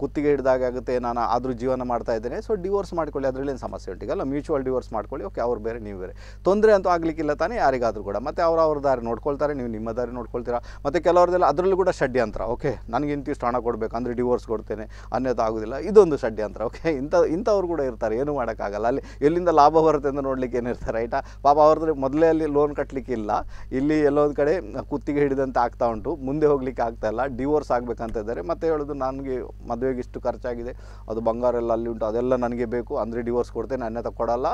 ಕುತ್ತಿಗೆ ಹಿಡಿದಾಗ ಆಗುತ್ತೆ ನಾನು ಆದರೂ ಜೀವನ ಮಾಡ್ತಾ ಇದ್ದೇನೆ ಸೊ ಡಿವೋರ್ಸ್ ಮಾಡ್ಕೊಳ್ಳಿ ಅದರಲ್ಲಿ ಏನು ಸಮಸ್ಯೆ ಉಂಟಿಗಲ್ಲ ಮ್ಯೂಚುವಲ್ ಡಿವೋರ್ಸ್ ಮಾಡ್ಕೊಳ್ಳಿ ಓಕೆ ಅವ್ರು ಬೇರೆ ನೀವು ಬೇರೆ ತೊಂದರೆ ಅಂತೂ ಆಗಲಿಕ್ಕಿಲ್ಲ ತಾನೇ ಯಾರಿಗಾದರೂ ಕೂಡ ಮತ್ತು ಅವ್ರ ಅವ್ರ ದಾರಿ ನೋಡ್ಕೊಳ್ತಾರೆ ನೀವು ನಿಮ್ಮ ದಾರಿ ನೋಡ್ಕೊಳ್ತೀರಾ ಮತ್ತು ಕೆಲವ್ರದ್ದೆಲ್ಲ ಅದರಲ್ಲೂ ಕೂಡ ಷಡ್ಯಂತ್ರ ಓಕೆ ನನಗೆ ಇಂತಿಷ್ಟು ಹಣ ಕೊಡಬೇಕು ಅಂದರೆ ಡಿವೋರ್ಸ್ ಕೊಡ್ತೇನೆ ಅನ್ನೋದು ಆಗೋದಿಲ್ಲ ಇದೊಂದು ಷಡ್ಯಂತ್ರ ಓಕೆ ಇಂಥ ಇಂಥವ್ರು ಕೂಡ ಇರ್ತಾರೆ ಏನು ಮಾಡೋಕ್ಕಾಗಲ್ಲ ಅಲ್ಲಿ ಎಲ್ಲಿಂದ ಲಾಭ ಬರುತ್ತೆ ಅಂತ ನೋಡಲಿಕ್ಕೆ ಏನಿರ್ತಾರೆ ರೈಟಾ ಪಾಪ ಅವ್ರದ್ದು ಮೊದಲೇ ಅಲ್ಲಿ ಲೋನ್ ಕಟ್ಟಲಿಕ್ಕೆ ಇಲ್ಲ ಇಲ್ಲಿ ಎಲ್ಲೋ ಕಡೆ ಕುತ್ತಿಗೆ ಹಿಡಿದಂತೆ ಆಗ್ತಾ ಉಂಟು ಮುಂದೆ ಹೋಗ್ಲಿಕ್ಕೆ ಆಗ್ತಾ ಇಲ್ಲ ಡಿವೋರ್ಸ್ ಆಗಬೇಕಂತ ಇದ್ದಾರೆ ಮತ್ತೆ ಹೇಳೋದು ನನಗೆ ಮದುವೆಗೆ ಇಷ್ಟು ಖರ್ಚಾಗಿದೆ ಅದು ಬಂಗಾರ ಎಲ್ಲ ಅಲ್ಲಿ ಉಂಟು ಅದೆಲ್ಲ ನನಗೆ ಬೇಕು ಅಂದರೆ ಡಿವೋರ್ಸ್ ಕೊಡ್ತೇನೆ ಅನ್ಯತ ಕೊಡಲ್ಲ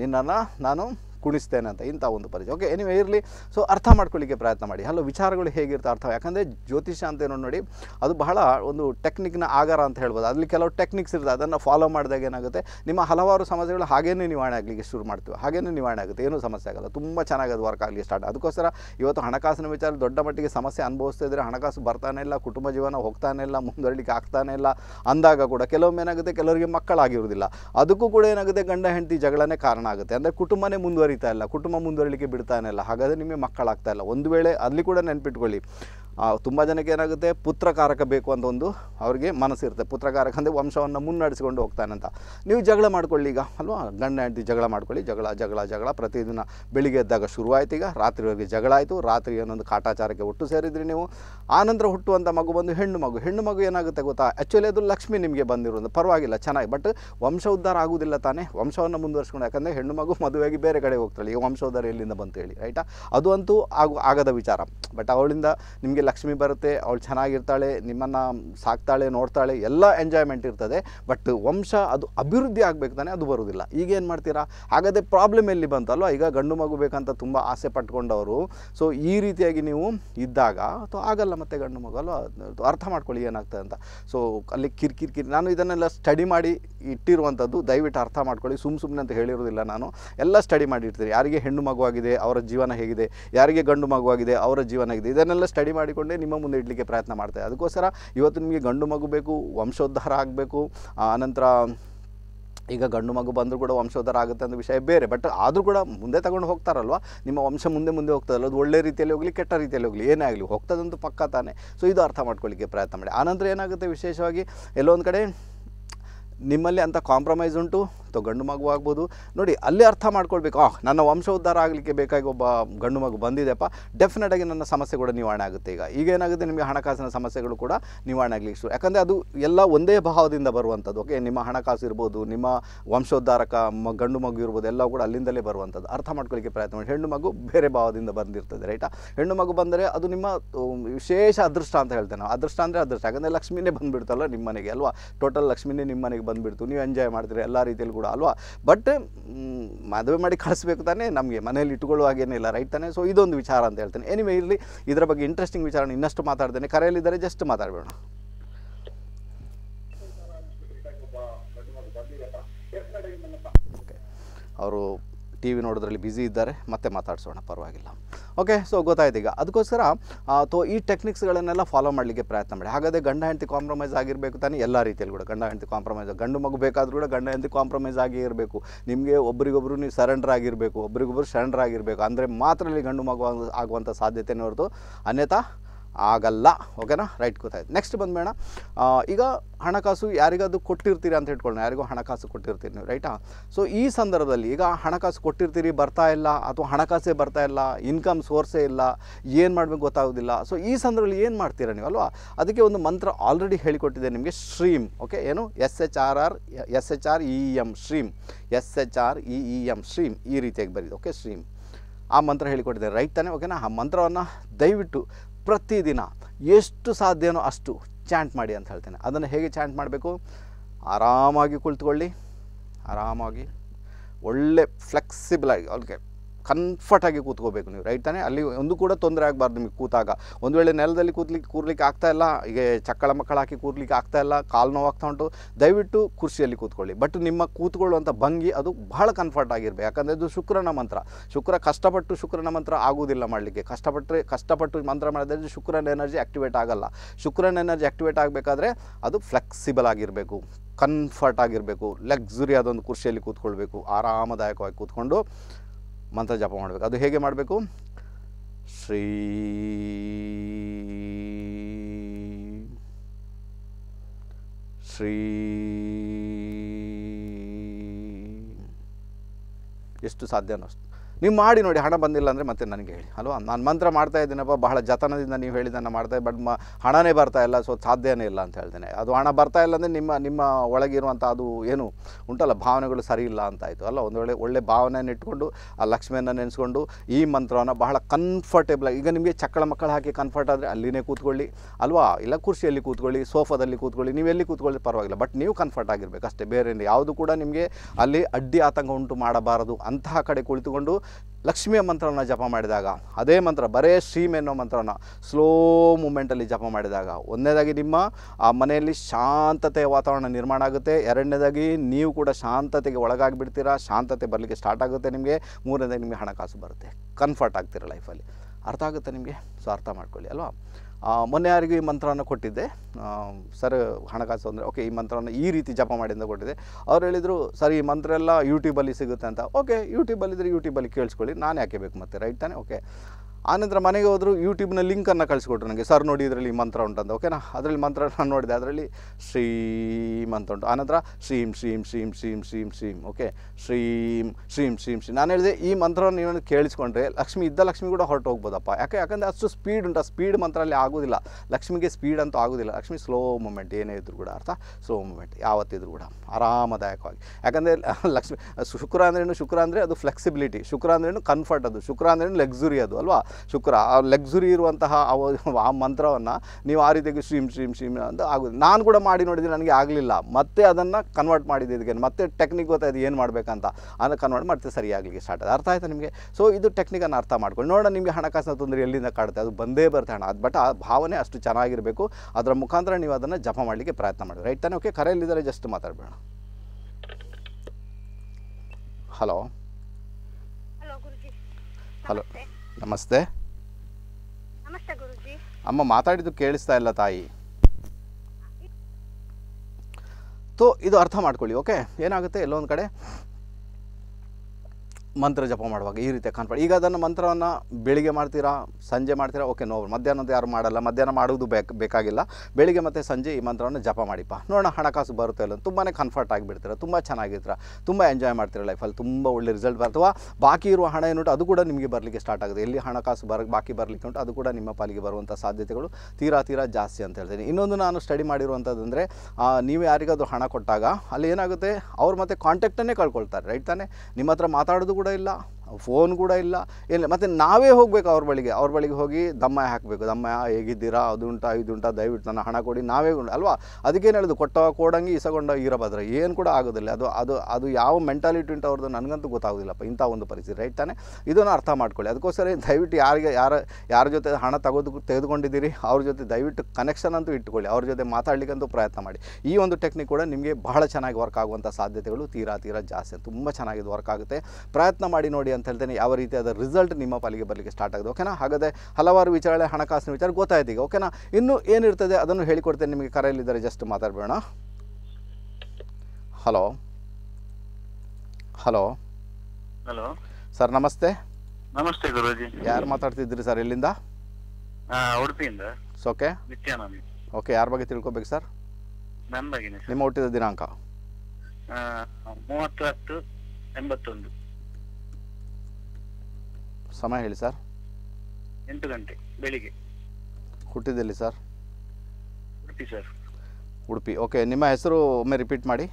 ನಿನ್ನನ್ನು ನಾನು ಕುಣಿಸ್ತೇನೆ ಅಂತ ಇಂಥ ಒಂದು ಪರಿಚಯ ಓಕೆ ಎನಿವೆ ಇರಲಿ ಸೊ ಅರ್ಥ ಮಾಡ್ಕೊಳ್ಳಿಕ್ಕೆ ಪ್ರಯತ್ನ ಮಾಡಿ ಹಲವು ವಿಚಾರಗಳು ಹೇಗಿರ್ತವೆ ಅರ್ಥ ಯಾಕಂದರೆ ಜ್ಯೋತಿಷ ಅಂತ ಏನೋ ನೋಡಿ ಅದು ಬಹಳ ಒಂದು ಟೆಕ್ನಿಕ್ನ ಆಗಾರ ಅಂತ ಹೇಳ್ಬೋದು ಅಲ್ಲಿ ಕೆಲವು ಟೆಕ್ನಿಕ್ಸ್ ಇರ್ತದೆ ಅದನ್ನು ಫಾಲೋ ಮಾಡಿದಾಗ ಏನಾಗುತ್ತೆ ನಿಮ್ಮ ಹಲವಾರು ಸಮಸ್ಯೆಗಳು ಹಾಗೇನೇ ನಿವಾರಣೆ ಆಗಲಿಕ್ಕೆ ಶುರು ಮಾಡ್ತೀವಿ ಹಾಗೇನೇ ನಿವಾರಣೆ ಆಗುತ್ತೆ ಏನೂ ಸಮಸ್ಯೆ ಆಗಲ್ಲ ತುಂಬ ಚೆನ್ನಾಗಿ ಅದು ವರ್ಕ್ ಆಗಲಿ ಸ್ಟಾರ್ಟ್ ಅದಕ್ಕೋಸ್ಕರ ಇವತ್ತು ಹಣಕಾಸಿನ ವಿಚಾರ ದೊಡ್ಡ ಮಟ್ಟಿಗೆ ಸಮಸ್ಯೆ ಅನುಭವಿಸ್ತಾ ಇದ್ದರೆ ಹಣಕಾಸು ಬರ್ತಾನೆ ಇಲ್ಲ ಕುಟುಂಬ ಜೀವನ ಹೋಗ್ತಾನೆ ಇಲ್ಲ ಮುಂದುವರಿಲಿಕ್ಕೆ ಆಗ್ತಾನೆ ಇಲ್ಲ ಅಂದಾಗ ಕೂಡ ಕೆಲವೊಮ್ಮೆ ಏನಾಗುತ್ತೆ ಕೆಲವರಿಗೆ ಮಕ್ಕಳಾಗಿರುವುದಿಲ್ಲ ಅದಕ್ಕೂ ಕೂಡ ಏನಾಗುತ್ತೆ ಗಂಡ ಹೆಂಡತಿ ಜಗಳನೇ ಕಾರಣ ಆಗುತ್ತೆ ಅಂದರೆ ಕುಟುಂಬನೇ ಮುಂದುವರಿ ಮುಂದುವರಿತಾ ಇಲ್ಲ ಕುಟುಂಬ ಮುಂದುವರಿಲಿಕ್ಕೆ ಬಿಡ್ತಾನೆ ಇಲ್ಲ ಹಾಗಾದರೆ ನಿಮಗೆ ಮಕ್ಕಳಾಗ್ತಾ ಇಲ್ಲ ಒಂದು ವೇಳೆ ಅಲ್ಲಿ ಕೂಡ ನೆನಪಿಟ್ಕೊಳ್ಳಿ ತುಂಬ ಜನಕ್ಕೆ ಏನಾಗುತ್ತೆ ಪುತ್ರಕಾರಕ ಬೇಕು ಅಂತ ಒಂದು ಅವರಿಗೆ ಮನಸ್ಸಿರುತ್ತೆ ಪುತ್ರಕಾರಕ ಅಂದರೆ ವಂಶವನ್ನು ಮುನ್ನಡೆಸಿಕೊಂಡು ಅಂತ ನೀವು ಜಗಳ ಮಾಡ್ಕೊಳ್ಳಿ ಈಗ ಅಲ್ವಾ ಗಂಡ ಹೆಂಡತಿ ಜಗಳ ಮಾಡ್ಕೊಳ್ಳಿ ಜಗಳ ಜಗಳ ಜಗಳ ಪ್ರತಿದಿನ ಬೆಳಿಗ್ಗೆ ಎದ್ದಾಗ ಶುರುವಾಯ್ತು ಈಗ ರಾತ್ರಿವರೆಗೆ ಜಗಳ ಆಯಿತು ರಾತ್ರಿ ಏನೊಂದು ಕಾಟಾಚಾರಕ್ಕೆ ಒಟ್ಟು ಸೇರಿದ್ರಿ ನೀವು ಆನಂತರ ಹುಟ್ಟುವಂಥ ಮಗು ಬಂದು ಹೆಣ್ಣು ಮಗು ಹೆಣ್ಣು ಮಗು ಏನಾಗುತ್ತೆ ಗೊತ್ತಾ ಆ್ಯಕ್ಚುಲಿ ಅದು ಲಕ್ಷ್ಮಿ ನಿಮಗೆ ಬಂದಿರೋದು ಪರವಾಗಿಲ್ಲ ಚೆನ್ನಾಗಿ ಬಟ್ ವಂಶ ಉದ್ಧಾರ ಆಗುವುದಿಲ್ಲ ತಾನೇ ವಂಶವನ್ನು ಮುಂದುವರಿಸ್ಕೊಂಡು ಯಾಕಂದರೆ ಹೆಣ್ಣು ಮಗು ಮದುವೆಯಾಗಿ ಬೇರೆ ಕಡೆ ಹೋಗ್ತಾಳೆ ಈ ವಂಶೋದರ ಎಲ್ಲಿಂದ ಬಂತು ಹೇಳಿ ರೈಟಾ ಅದು ಅಂತೂ ಆಗು ಆಗದ ವಿಚಾರ ಬಟ್ ಅವಳಿಂದ ನಿಮಗೆ ಲಕ್ಷ್ಮಿ ಬರುತ್ತೆ ಅವಳು ಚೆನ್ನಾಗಿರ್ತಾಳೆ ನಿಮ್ಮನ್ನು ಸಾಕ್ತಾಳೆ ನೋಡ್ತಾಳೆ ಎಲ್ಲ ಎಂಜಾಯ್ಮೆಂಟ್ ಇರ್ತದೆ ಬಟ್ ವಂಶ ಅದು ಅಭಿವೃದ್ಧಿ ಆಗಬೇಕು ತಾನೆ ಅದು ಬರೋದಿಲ್ಲ ಈಗ ಏನು ಮಾಡ್ತೀರಾ ಹಾಗಾದರೆ ಪ್ರಾಬ್ಲಮ್ ಎಲ್ಲಿ ಬಂತಲ್ವ ಈಗ ಗಂಡು ಮಗು ಬೇಕಂತ ತುಂಬ ಆಸೆ ಪಟ್ಕೊಂಡವರು ಸೊ ಈ ರೀತಿಯಾಗಿ ನೀವು ಇದ್ದಾಗ ಅಥವಾ ಆಗಲ್ಲ ಮತ್ತೆ ಗಂಡು ಮಗು ಅಲ್ವಾ ಅರ್ಥ ಮಾಡ್ಕೊಳ್ಳಿ ಏನಾಗ್ತದೆ ಅಂತ ಸೊ ಅಲ್ಲಿ ಕಿರಿಕಿರಿ ನಾನು ಇದನ್ನೆಲ್ಲ ಸ್ಟಡಿ ಮಾಡಿ ಇಟ್ಟಿರುವಂಥದ್ದು ದಯವಿಟ್ಟು ಅರ್ಥ ಮಾಡ್ಕೊಳ್ಳಿ ಸುಮ್ಮ ಸುಮ್ಮನೆ ಅಂತ ಹೇಳಿರೋದಿಲ್ಲ ನಾನು ಎಲ್ಲ ಸ್ಟಡಿ ಮಾಡಿ ಯಾರಿಗೆ ಹೆಣ್ಣು ಮಗುವಾಗಿದೆ ಅವರ ಜೀವನ ಹೇಗಿದೆ ಯಾರಿಗೆ ಗಂಡು ಮಗುವಾಗಿದೆ ಅವರ ಜೀವನ ಹೇಗಿದೆ ಇದನ್ನೆಲ್ಲ ಸ್ಟಡಿ ಮಾಡಿಕೊಂಡೇ ನಿಮ್ಮ ಮುಂದೆ ಇಡಲಿಕ್ಕೆ ಪ್ರಯತ್ನ ಮಾಡ್ತಾರೆ ಅದಕ್ಕೋಸ್ಕರ ಇವತ್ತು ನಿಮಗೆ ಗಂಡು ಮಗು ಬೇಕು ವಂಶೋದ್ಧಾರ ಆಗಬೇಕು ಆನಂತರ ಈಗ ಗಂಡು ಮಗು ಬಂದರೂ ಕೂಡ ವಂಶೋದ್ಧಾರ ಆಗುತ್ತೆ ಅಂತ ವಿಷಯ ಬೇರೆ ಬಟ್ ಆದರೂ ಕೂಡ ಮುಂದೆ ತಗೊಂಡು ಹೋಗ್ತಾರಲ್ವ ನಿಮ್ಮ ವಂಶ ಮುಂದೆ ಮುಂದೆ ಹೋಗ್ತದಲ್ಲ ಅದು ಒಳ್ಳೆ ರೀತಿಯಲ್ಲಿ ಹೋಗಲಿ ಕೆಟ್ಟ ರೀತಿಯಲ್ಲಿ ಹೋಗಲಿ ಏನೇ ಆಗಲಿ ಹೋಗ್ತದಂತೂ ಪಕ್ಕ ತಾನೆ ಸೊ ಇದು ಅರ್ಥ ಮಾಡ್ಕೊಳ್ಳಿಕ್ಕೆ ಪ್ರಯತ್ನ ಮಾಡಿ ಆನಂತರ ಏನಾಗುತ್ತೆ ವಿಶೇಷವಾಗಿ ಎಲ್ಲೊಂದು ಕಡೆ ನಿಮ್ಮಲ್ಲಿ ಅಂಥ ಕಾಂಪ್ರಮೈಸ್ ಉಂಟು ಅಥವಾ ಗಂಡು ಮಗು ಆಗ್ಬೋದು ನೋಡಿ ಅಲ್ಲಿ ಅರ್ಥ ಮಾಡ್ಕೊಳ್ಬೇಕು ಆಹ್ ನನ್ನ ವಂಶ ಉದ್ಧಾರ ಆಗಲಿಕ್ಕೆ ಬೇಕಾಗಿ ಒಬ್ಬ ಗಂಡು ಮಗು ಬಂದಿದೆಪ್ಪ ಆಗಿ ನನ್ನ ಸಮಸ್ಯೆ ಕೂಡ ನಿವಾರಣೆ ಆಗುತ್ತೆ ಈಗ ಈಗ ಏನಾಗುತ್ತೆ ನಿಮಗೆ ಹಣಕಾಸಿನ ಸಮಸ್ಯೆಗಳು ಕೂಡ ನಿವಾರಣೆ ಆಗಲಿಕ್ಕೆ ಶುರು ಯಾಕಂದರೆ ಅದು ಎಲ್ಲ ಒಂದೇ ಭಾವದಿಂದ ಬರುವಂಥದ್ದು ಓಕೆ ನಿಮ್ಮ ಹಣಕಾಸು ಇರ್ಬೋದು ನಿಮ್ಮ ವಂಶೋದ್ಧಾರಕ ಮ ಗಂಡು ಮಗು ಇರ್ಬೋದು ಎಲ್ಲ ಕೂಡ ಅಲ್ಲಿಂದಲೇ ಬರುವಂಥದ್ದು ಅರ್ಥ ಮಾಡ್ಕೊಳ್ಳಿಕ್ಕೆ ಪ್ರಯತ್ನ ಮಾಡಿ ಹೆಣ್ಣು ಮಗು ಬೇರೆ ಭಾವದಿಂದ ಬಂದಿರ್ತದೆ ರೈಟಾ ಹೆಣ್ಣು ಮಗು ಬಂದರೆ ಅದು ನಿಮ್ಮ ವಿಶೇಷ ಅದೃಷ್ಟ ಅಂತ ಹೇಳ್ತೇನೆ ನಾವು ಅದೃಷ್ಟ ಅಂದರೆ ಅದೃಷ್ಟ ಯಾಕಂದರೆ ಲಕ್ಷ್ಮೀನೇ ಬಂದುಬಿಡ್ತಲ್ಲ ಮನೆಗೆ ಅಲ್ವಾ ಟೋಟಲ್ ಲಕ್ಷ್ಮಿಯೇ ನಿಮ್ಮನೆಗೆ ಮನೆಗೆ ಬಂದುಬಿಡ್ತು ನೀವು ಎಂಜಾಯ್ ಮಾಡ್ತೀರಿ ಎಲ್ಲ ರೀತಿಯಲ್ಲಿ ಕೂಡ ಅಲ್ವಾ ಬಟ್ ಮದುವೆ ಮಾಡಿ ಕಳಿಸ್ಬೇಕು ತಾನೇ ನಮಗೆ ಮನೆಯಲ್ಲಿ ಹಾಗೇನೇ ಇಲ್ಲ ರೈಟ್ ತಾನೆ ಸೊ ಇದೊಂದು ವಿಚಾರ ಅಂತ ಹೇಳ್ತೇನೆ ಎನಿವೆ ಇಲ್ಲಿ ಇದರ ಬಗ್ಗೆ ಇಂಟ್ರೆಸ್ಟಿಂಗ್ ವಿಚಾರ ಇನ್ನಷ್ಟು ಮಾತಾಡ್ತೇನೆ ಕರೆಯಲ್ಲಿದ್ದರೆ ಜಸ್ಟ್ ಮಾತಾಡಬೇಡ ಅವರು ಟಿ ವಿ ನೋಡೋದ್ರಲ್ಲಿ ಬ್ಯುಸಿ ಇದ್ದಾರೆ ಮತ್ತೆ ಮಾತಾಡಿಸೋಣ ಪರವಾಗಿಲ್ಲ ಓಕೆ ಸೊ ಗೊತ್ತಾಯ್ತು ಈಗ ಅದಕ್ಕೋಸ್ಕರ ತೋ ಈ ಟೆಕ್ನಿಕ್ಸ್ಗಳನ್ನೆಲ್ಲ ಫಾಲೋ ಮಾಡಲಿಕ್ಕೆ ಪ್ರಯತ್ನ ಮಾಡಿ ಹಾಗಾದರೆ ಗಂಡ ಹೆಂಡತಿ ಕಾಂಪ್ರಮೈಸ್ ಆಗಿರಬೇಕು ತಾನೇ ಎಲ್ಲ ರೀತಿಯಲ್ಲಿ ಕೂಡ ಗಂಡ ಹೆಂಡತಿ ಕಾಂಪ್ರಮೈಸ್ ಗಂಡು ಮಗು ಬೇಕಾದರೂ ಕೂಡ ಗಂಡ ಹೆಂಡತಿ ಕಾಂಪ್ರಮೈಸ್ ಆಗಿ ಇರಬೇಕು ನಿಮಗೆ ಒಬ್ರಿಗೊಬ್ರು ನೀವು ಸರೆಂಡರ್ ಆಗಿರಬೇಕು ಒಬ್ರಿಗೊಬ್ರು ಸರೆಂಡರ್ ಆಗಿರಬೇಕು ಅಂದರೆ ಮಾತ್ರ ಗಂಡು ಮಗು ಆಗುವಂಥ ಸಾಧ್ಯತೆನೇ ಹೊರತು ಅನ್ಯಥಾ ಆಗಲ್ಲ ಓಕೆನಾ ರೈಟ್ ಗೊತ್ತಾಯ್ತು ನೆಕ್ಸ್ಟ್ ಮೇಡಮ್ ಈಗ ಹಣಕಾಸು ಯಾರಿಗಾದ್ರು ಕೊಟ್ಟಿರ್ತೀರಿ ಅಂತ ಹೇಳ್ಕೊಳ್ಳೋಣ ಯಾರಿಗೂ ಹಣಕಾಸು ಕೊಟ್ಟಿರ್ತೀರಿ ನೀವು ರೈಟಾ ಸೊ ಈ ಸಂದರ್ಭದಲ್ಲಿ ಈಗ ಹಣಕಾಸು ಕೊಟ್ಟಿರ್ತೀರಿ ಬರ್ತಾ ಇಲ್ಲ ಅಥವಾ ಹಣಕಾಸೇ ಬರ್ತಾ ಇಲ್ಲ ಇನ್ಕಮ್ ಸೋರ್ಸೇ ಇಲ್ಲ ಏನು ಮಾಡಬೇಕು ಗೊತ್ತಾಗೋದಿಲ್ಲ ಸೊ ಈ ಸಂದರ್ಭದಲ್ಲಿ ಏನು ಮಾಡ್ತೀರಾ ನೀವು ಅಲ್ವಾ ಅದಕ್ಕೆ ಒಂದು ಮಂತ್ರ ಆಲ್ರೆಡಿ ಹೇಳಿಕೊಟ್ಟಿದೆ ನಿಮಗೆ ಶ್ರೀಮ್ ಓಕೆ ಏನು S H R R S H R E M ಶ್ರೀಮ್ S H R E E M ಶ್ರೀಮ್ ಈ ರೀತಿಯಾಗಿ ಬರೀದು ಓಕೆ ಶ್ರೀಮ್ ಆ ಮಂತ್ರ ಹೇಳಿಕೊಟ್ಟಿದೆ ರೈಟ್ ತಾನೆ ಓಕೆನಾ ಆ ಮಂತ್ರವನ್ನು ದಯವಿಟ್ಟು ಪ್ರತಿದಿನ ಎಷ್ಟು ಸಾಧ್ಯನೋ ಅಷ್ಟು ಚಾಂಟ್ ಮಾಡಿ ಅಂತ ಹೇಳ್ತೇನೆ ಅದನ್ನು ಹೇಗೆ ಚಾಂಟ್ ಮಾಡಬೇಕು ಆರಾಮಾಗಿ ಕುಳಿತುಕೊಳ್ಳಿ ಆರಾಮಾಗಿ ಒಳ್ಳೆ ಫ್ಲೆಕ್ಸಿಬಲ್ ಆಗಿ ಅವ್ರಿಗೆ ಕಂಫರ್ಟಾಗಿ ಕೂತ್ಕೋಬೇಕು ನೀವು ರೈಟ್ ತಾನೇ ಅಲ್ಲಿ ಒಂದು ಕೂಡ ತೊಂದರೆ ಆಗಬಾರ್ದು ನಿಮಗೆ ಕೂತಾಗ ಒಂದು ವೇಳೆ ನೆಲದಲ್ಲಿ ಕೂತ್ಲಿಕ್ಕೆ ಕೂರ್ಲಿಕ್ಕೆ ಆಗ್ತಾ ಇಲ್ಲ ಈಗ ಚಕ್ಕಳ ಮಕ್ಕಳ ಹಾಕಿ ಕೂರ್ಲಿಕ್ಕೆ ಆಗ್ತಾ ಇಲ್ಲ ಕಾಲು ನೋವಾಗ್ತಾ ಉಂಟು ದಯವಿಟ್ಟು ಕುರ್ಸಿಯಲ್ಲಿ ಕೂತ್ಕೊಳ್ಳಿ ಬಟ್ ನಿಮ್ಮ ಕೂತ್ಕೊಳ್ಳುವಂಥ ಭಂಗಿ ಅದು ಬಹಳ ಕಂಫರ್ಟ್ ಆಗಿರಬೇಕು ಯಾಕಂದರೆ ಇದು ಶುಕ್ರನ ಮಂತ್ರ ಶುಕ್ರ ಕಷ್ಟಪಟ್ಟು ಶುಕ್ರನ ಮಂತ್ರ ಆಗೋದಿಲ್ಲ ಮಾಡಲಿಕ್ಕೆ ಕಷ್ಟಪಟ್ಟರೆ ಕಷ್ಟಪಟ್ಟು ಮಂತ್ರ ಮಾಡಿದ್ರೆ ಶುಕ್ರನ ಎನರ್ಜಿ ಆ್ಯಕ್ಟಿವೇಟ್ ಆಗಲ್ಲ ಶುಕ್ರನ ಎನರ್ಜಿ ಆಕ್ಟಿವೇಟ್ ಆಗಬೇಕಾದ್ರೆ ಅದು ಫ್ಲೆಕ್ಸಿಬಲ್ ಆಗಿರಬೇಕು ಕಂಫರ್ಟ್ ಆಗಿರಬೇಕು ಲಕ್ಸುರಿ ಒಂದು ಕುರ್ಸಿಯಲ್ಲಿ ಕೂತ್ಕೊಳ್ಬೇಕು ಆರಾಮದಾಯಕವಾಗಿ ಕೂತ್ಕೊಂಡು ಮಂತ್ರ ಜಪ ಮಾಡಬೇಕು ಅದು ಹೇಗೆ ಮಾಡಬೇಕು ಶ್ರೀ ಶ್ರೀ ಎಷ್ಟು ಸಾಧ್ಯನೋ ಅಷ್ಟು ನೀವು ಮಾಡಿ ನೋಡಿ ಹಣ ಬಂದಿಲ್ಲ ಅಂದರೆ ಮತ್ತೆ ನನಗೆ ಹೇಳಿ ಅಲ್ವಾ ನಾನು ಮಂತ್ರ ಮಾಡ್ತಾ ಇದ್ದೀನಪ್ಪ ಬಹಳ ಜತನದಿಂದ ನೀವು ಹೇಳಿದ್ದನ್ನು ಮಾಡ್ತಾ ಬಟ್ ಮ ಹಣನೇ ಬರ್ತಾ ಇಲ್ಲ ಸೊ ಸಾಧ್ಯನೇ ಇಲ್ಲ ಅಂತ ಹೇಳ್ತೇನೆ ಅದು ಹಣ ಬರ್ತಾ ಇಲ್ಲ ಅಂದರೆ ನಿಮ್ಮ ನಿಮ್ಮ ಒಳಗಿರುವಂಥ ಅದು ಏನು ಉಂಟಲ್ಲ ಭಾವನೆಗಳು ಸರಿ ಇಲ್ಲ ಅಂತಾಯಿತು ಅಲ್ಲ ಒಂದು ವೇಳೆ ಒಳ್ಳೆ ಭಾವನೆಯನ್ನು ಇಟ್ಕೊಂಡು ಆ ಲಕ್ಷ್ಮಿಯನ್ನು ನೆನೆಸ್ಕೊಂಡು ಈ ಮಂತ್ರವನ್ನು ಬಹಳ ಕಂಫರ್ಟೇಬಲ್ ಈಗ ನಿಮಗೆ ಚಕ್ಕಳ ಮಕ್ಕಳು ಹಾಕಿ ಕಂಫರ್ಟ್ ಆದರೆ ಅಲ್ಲಿನೇ ಕೂತ್ಕೊಳ್ಳಿ ಅಲ್ವಾ ಇಲ್ಲ ಕುರ್ಸಿಯಲ್ಲಿ ಕೂತ್ಕೊಳ್ಳಿ ಸೋಫಾದಲ್ಲಿ ಕೂತ್ಕೊಳ್ಳಿ ನೀವು ಎಲ್ಲಿ ಕೂತ್ಕೊಳ್ಳಿ ಪರವಾಗಿಲ್ಲ ಬಟ್ ನೀವು ಕಂಫರ್ಟ್ ಆಗಿರಬೇಕು ಅಷ್ಟೇ ಬೇರೆ ಯಾವುದು ಕೂಡ ನಿಮಗೆ ಅಲ್ಲಿ ಅಡ್ಡಿ ಆತಂಕ ಉಂಟು ಮಾಡಬಾರದು ಅಂತಹ ಕಡೆ ಕುಳಿತುಕೊಂಡು ಲಕ್ಷ್ಮಿಯ ಮಂತ್ರವನ್ನು ಜಪ ಮಾಡಿದಾಗ ಅದೇ ಮಂತ್ರ ಬರೇ ಶ್ರೀಮ್ ಎನ್ನೋ ಮಂತ್ರವನ್ನು ಸ್ಲೋ ಮೂಮೆಂಟಲ್ಲಿ ಜಪ ಮಾಡಿದಾಗ ಒಂದನೇದಾಗಿ ನಿಮ್ಮ ಆ ಮನೆಯಲ್ಲಿ ಶಾಂತತೆಯ ವಾತಾವರಣ ನಿರ್ಮಾಣ ಆಗುತ್ತೆ ಎರಡನೇದಾಗಿ ನೀವು ಕೂಡ ಶಾಂತತೆಗೆ ಒಳಗಾಗಿಬಿಡ್ತೀರಾ ಶಾಂತತೆ ಬರಲಿಕ್ಕೆ ಸ್ಟಾರ್ಟ್ ಆಗುತ್ತೆ ನಿಮಗೆ ಮೂರನೇದಾಗಿ ನಿಮಗೆ ಹಣಕಾಸು ಬರುತ್ತೆ ಕನ್ಫರ್ಟ್ ಆಗ್ತೀರ ಲೈಫಲ್ಲಿ ಅರ್ಥ ಆಗುತ್ತೆ ನಿಮಗೆ ಸೊ ಅರ್ಥ ಮಾಡ್ಕೊಳ್ಳಿ ಅಲ್ವಾ ಮೊನ್ನೆ ಯಾರಿಗೂ ಈ ಮಂತ್ರವನ್ನು ಕೊಟ್ಟಿದ್ದೆ ಸರ್ ಹಣಕಾಸು ಅಂದರೆ ಓಕೆ ಈ ಮಂತ್ರವನ್ನು ಈ ರೀತಿ ಜಪ ಮಾಡಿಂದ ಕೊಟ್ಟಿದ್ದೆ ಅವ್ರು ಹೇಳಿದರು ಸರ್ ಈ ಮಂತ್ರ ಎಲ್ಲ ಯೂಟ್ಯೂಬಲ್ಲಿ ಸಿಗುತ್ತೆ ಅಂತ ಓಕೆ ಯೂಟ್ಯೂಬಲ್ಲಿದ್ದರೆ ಯೂಟ್ಯೂಬಲ್ಲಿ ಕೇಳಿಸ್ಕೊಳ್ಳಿ ನಾನು ಯಾಕೆ ಬೇಕು ಮತ್ತೆ ರೈಟ್ ತಾನೆ ಓಕೆ ಆನಂತರ ಮನೆಗೆ ಹೋದರು ಯೂಟ್ಯೂಬ್ನ ಲಿಂಕನ್ನು ಕಳಿಸ್ಕೊಟ್ರು ನನಗೆ ಸರ್ ನೋಡಿ ಇದರಲ್ಲಿ ಮಂತ್ರ ಉಂಟಂತ ಓಕೆನಾ ಅದರಲ್ಲಿ ಮಂತ್ರ ನಾನು ನೋಡಿದೆ ಅದರಲ್ಲಿ ಶ್ರೀಮ್ ಅಂತ ಉಂಟು ಆನಂತರ ಶ್ರೀಂ ಶ್ರೀಂ ಶ್ರೀಂ ಶ್ರೀಂ ಶ್ರೀಂ ಶ್ರೀಂ ಓಕೆ ಶ್ರೀಂ ಶ್ರೀಂ ಶ್ರೀಂ ಶ್ರೀ ನಾನು ಹೇಳಿದೆ ಈ ಮಂತ್ರವನ್ನು ನೀವು ಕೇಳಿಸ್ಕೊಂಡ್ರೆ ಲಕ್ಷ್ಮಿ ಇದ್ದ ಲಕ್ಷ್ಮಿ ಕೂಡ ಹೊರಟು ಹೋಗ್ಬೋದಪ್ಪ ಯಾಕೆ ಯಾಕಂದರೆ ಅಷ್ಟು ಸ್ಪೀಡ್ ಉಂಟು ಸ್ಪೀಡ್ ಮಂತ್ರ ಅಲ್ಲಿ ಆಗೋದಿಲ್ಲ ಲಕ್ಷ್ಮಿಗೆ ಸ್ಪೀಡ್ ಅಂತೂ ಆಗೋದಿಲ್ಲ ಲಕ್ಷ್ಮಿ ಸ್ಲೋ ಮೂಮೆಂಟ್ ಏನೇ ಇದ್ರು ಕೂಡ ಅರ್ಥ ಸ್ಲೋ ಮೂಮೆಂಟ್ ಯಾವತ್ತಿದ್ರು ಕೂಡ ಆರಾಮದಾಯಕವಾಗಿ ಯಾಕಂದರೆ ಲಕ್ಷ್ಮಿ ಶುಕ್ರ ಅಂದ್ರೇನು ಶುಕ್ರ ಅಂದರೆ ಅದು ಫ್ಲೆಕ್ಸಿಬಿಲಿಟಿ ಶುಕ್ರ ಅಂದ್ರೇನು ಕನ್ಫರ್ಟ್ ಅದು ಶುಕ್ರ ಅಂದ್ರೇನು ಲಕ್ಸುರಿ ಅದು ಅಲ್ವಾ ಶುಕ್ರ ಆ ಲಗ್ಸುರಿ ಇರುವಂತಹ ಆ ಮಂತ್ರವನ್ನು ನೀವು ಆ ರೀತಿಯಾಗಿ ಶ್ರೀಮ್ ಶ್ರೀಮ್ ಶ್ರೀಮ್ ಅಂತ ಆಗೋದು ನಾನು ಕೂಡ ಮಾಡಿ ನೋಡಿದರೆ ನನಗೆ ಆಗಲಿಲ್ಲ ಮತ್ತೆ ಅದನ್ನು ಕನ್ವರ್ಟ್ ಮಾಡಿದೆ ಇದಕ್ಕೆ ಮತ್ತೆ ಟೆಕ್ನಿಕ್ ಅದು ಏನು ಮಾಡಬೇಕಂತ ಅದನ್ನು ಕನ್ವರ್ಟ್ ಮಾಡ್ತೀವಿ ಸರಿಯಾಗಲಿಕ್ಕೆ ಸ್ಟಾರ್ಟ್ ಅದು ಅರ್ಥ ಆಯಿತಾ ನಿಮಗೆ ಸೊ ಇದು ಟೆಕ್ನಿಕನ್ನು ಅರ್ಥ ಮಾಡ್ಕೊಳ್ಳಿ ನೋಡೋಣ ನಿಮಗೆ ಹಣಕಾಸಿನ ತೊಂದರೆ ಎಲ್ಲಿಂದ ಕಾಡುತ್ತೆ ಅದು ಬಂದೇ ಬರುತ್ತೆ ಹಣ ಅದು ಬಟ್ ಆ ಭಾವನೆ ಅಷ್ಟು ಚೆನ್ನಾಗಿರಬೇಕು ಅದರ ಮುಖಾಂತರ ನೀವು ಅದನ್ನು ಜಪ ಮಾಡಲಿಕ್ಕೆ ಪ್ರಯತ್ನ ಮಾಡಿ ರೈಟ್ ತಾನೇ ಓಕೆ ಕರೆಯಲ್ಲಿದ್ದರೆ ಜಸ್ಟ್ ಮಾತಾಡಬೇಡ ಹಲೋ ಹಲೋ ನಮಸ್ತೆ ಅಮ್ಮ ಮಾತಾಡಿದ್ದು ಕೇಳಿಸ್ತಾ ಇಲ್ಲ ತಾಯಿ ತೋ ಇದು ಅರ್ಥ ಮಾಡ್ಕೊಳ್ಳಿ ಓಕೆ ಏನಾಗುತ್ತೆ ಎಲ್ಲೊಂದು ಕಡೆ ಮಂತ್ರ ಜಪ ಮಾಡುವಾಗ ಈ ರೀತಿ ಕಾಣ್ಪಡ ಈಗ ಅದನ್ನು ಮಂತ್ರವನ್ನು ಬೆಳಿಗ್ಗೆ ಮಾಡ್ತೀರಾ ಸಂಜೆ ಮಾಡ್ತೀರಾ ಓಕೆ ನೋವು ಮಧ್ಯಾಹ್ನದ ಯಾರು ಮಾಡಲ್ಲ ಮಧ್ಯಾಹ್ನ ಮಾಡುವುದು ಬೇಕು ಬೇಕಾಗಿಲ್ಲ ಬೆಳಿಗ್ಗೆ ಮತ್ತು ಸಂಜೆ ಈ ಮಂತ್ರವನ್ನು ಜಪ ಮಾಡಿಪ್ಪ ನೋಡೋಣ ಹಣಕಾಸು ಬರುತ್ತೆ ಅಲ್ಲ ತುಂಬಾ ಕನ್ಫರ್ಟ್ ಆಗಿಬಿಡ್ತೀರ ತುಂಬ ಚೆನ್ನಾಗಿರ್ತೀರ ತುಂಬ ಎಂಜಾಯ್ ಮಾಡ್ತೀರ ಲೈಫಲ್ಲಿ ತುಂಬ ಒಳ್ಳೆ ರಿಸಲ್ಟ್ ಅಥವಾ ಬಾಕಿ ಇರುವ ಹಣ ಏನುಂಟು ಅದು ಕೂಡ ನಿಮಗೆ ಬರಲಿಕ್ಕೆ ಸ್ಟಾರ್ಟ್ ಆಗುತ್ತೆ ಎಲ್ಲಿ ಹಣಕಾಸು ಬರ ಬಾಕಿ ಬರಲಿಕ್ಕೆ ಉಂಟು ಅದು ಕೂಡ ನಿಮ್ಮ ಪಾಲಿಗೆ ಬರುವಂಥ ಸಾಧ್ಯತೆಗಳು ತೀರಾ ತೀರಾ ಜಾಸ್ತಿ ಅಂತ ಹೇಳ್ತೀನಿ ಇನ್ನೊಂದು ನಾನು ಸ್ಟಡಿ ಮಾಡಿರುವಂಥದ್ದಂದರೆ ನೀವು ಯಾರಿಗಾದರೂ ಹಣ ಕೊಟ್ಟಾಗ ಅಲ್ಲಿ ಏನಾಗುತ್ತೆ ಅವ್ರು ಮತ್ತೆ ಕಾಂಟ್ಯಾಕ್ಟನ್ನೇ ಕಳ್ಕೊಳ್ತಾರೆ ರೈಟ್ ತಾನೇ ನಿಮ್ಮ ಹತ್ರ ಮಾತಾಡೋದು ಕೂಡ ಕೂಡ ಇಲ್ಲ ಫೋನ್ ಕೂಡ ಇಲ್ಲ ಏನಿಲ್ಲ ಮತ್ತು ನಾವೇ ಹೋಗಬೇಕು ಅವ್ರ ಬಳಿಗೆ ಅವ್ರ ಬಳಿಗೆ ಹೋಗಿ ದಮ್ಮ ಹಾಕಬೇಕು ದಮ್ಮ ಹೇಗಿದ್ದೀರಾ ಅದುಂಟ ಇದುಂಟ ದಯವಿಟ್ಟು ನನ್ನ ಹಣ ಕೊಡಿ ನಾವೇ ಅಲ್ವಾ ಅದಕ್ಕೇನು ಹೇಳೋದು ಕೊಟ್ಟ ಕೋಡಂಗಿ ಇಸಗೊಂಡ ಇರಬಾದ್ರೆ ಏನು ಕೂಡ ಆಗೋದಿಲ್ಲ ಅದು ಅದು ಅದು ಯಾವ ಮೆಂಟಾಲಿಟಿ ಉಂಟು ಅವ್ರದ್ದು ನನಗಂತೂ ಗೊತ್ತಾಗೋದಿಲ್ಲಪ್ಪ ಇಂಥ ಒಂದು ಪರಿಸ್ಥಿತಿ ರೈಟ್ ತಾನೆ ಇದನ್ನು ಅರ್ಥ ಮಾಡ್ಕೊಳ್ಳಿ ಅದಕ್ಕೋಸ್ಕರ ದಯವಿಟ್ಟು ಯಾರಿಗೆ ಯಾರ ಯಾರ ಜೊತೆ ಹಣ ತೆಗೆದು ತೆಗೆದುಕೊಂಡಿದ್ದೀರಿ ಅವ್ರ ಜೊತೆ ದಯವಿಟ್ಟು ಕನೆಕ್ಷನ್ ಅಂತೂ ಇಟ್ಕೊಳ್ಳಿ ಅವ್ರ ಜೊತೆ ಮಾತಾಡಲಿಕ್ಕಂತೂ ಪ್ರಯತ್ನ ಮಾಡಿ ಈ ಒಂದು ಟೆಕ್ನಿಕ್ ಕೂಡ ನಿಮಗೆ ಬಹಳ ಚೆನ್ನಾಗಿ ವರ್ಕ್ ಆಗುವಂಥ ಸಾಧ್ಯತೆಗಳು ತೀರಾ ತೀರಾ ಜಾಸ್ತಿ ತುಂಬ ಚೆನ್ನಾಗಿ ವರ್ಕ್ ಆಗುತ್ತೆ ಪ್ರಯತ್ನ ಮಾಡಿ ನೋಡಿ ಅಂತ ಅಂತ ಹೇಳ್ತೇನೆ ಯಾವ ರೀತಿಯಾದ ರಿಸಲ್ಟ್ ನಿಮ್ಮ ಪಾಲಿಗೆ ಬರಲಿಕ್ಕೆ ಸ್ಟಾರ್ಟ್ ಆಗಿದೆ ಓಕೆನಾ ಹಾಗಾದರೆ ಹಲವಾರು ವಿಚಾರಗಳೇ ಹಣಕಾಸಿನ ವಿಚಾರ ಗೊತ್ತಾಯ್ತು ಈಗ ಓಕೆನಾ ಇನ್ನು ಏನಿರ್ತದೆ ಅದನ್ನು ಹೇಳಿಕೊಡ್ತೇನೆ ನಿಮಗೆ ಕರೆಯಲ್ಲಿದ್ದಾರೆ ಜಸ್ಟ್ ಮಾತಾಡ್ಬೋಣ ಹಲೋ ಹಲೋ ಹಲೋ ಸರ್ ನಮಸ್ತೆ ನಮಸ್ತೆ ಗುರುಜಿ ಯಾರು ಮಾತಾಡ್ತಿದ್ರಿ ಸರ್ ಎಲ್ಲಿಂದ ಉಡುಪಿಯಿಂದ ಓಕೆ ಓಕೆ ಯಾರ ಬಗ್ಗೆ ತಿಳ್ಕೊಬೇಕು ಸರ್ ನನ್ನ ಬಗ್ಗೆ ನಿಮ್ಮ ಹುಟ್ಟಿದ ದಿನಾಂಕ ಮೂವತ್ತು ಹತ್ತು ಎಂಬತ್ತೊಂದು ಸಮಯ ಹೇಳಿ ಸರ್ ಎಂಟು ಗಂಟೆ ಬೆಳಿಗ್ಗೆ ಹುಟ್ಟಿದ್ದಲ್ಲಿ sir Udupi sir Udupi okay ನಿಮ್ಮ ಹೆಸರು ಒಮ್ಮೆ ರಿಪೀಟ್ ಮಾಡಿ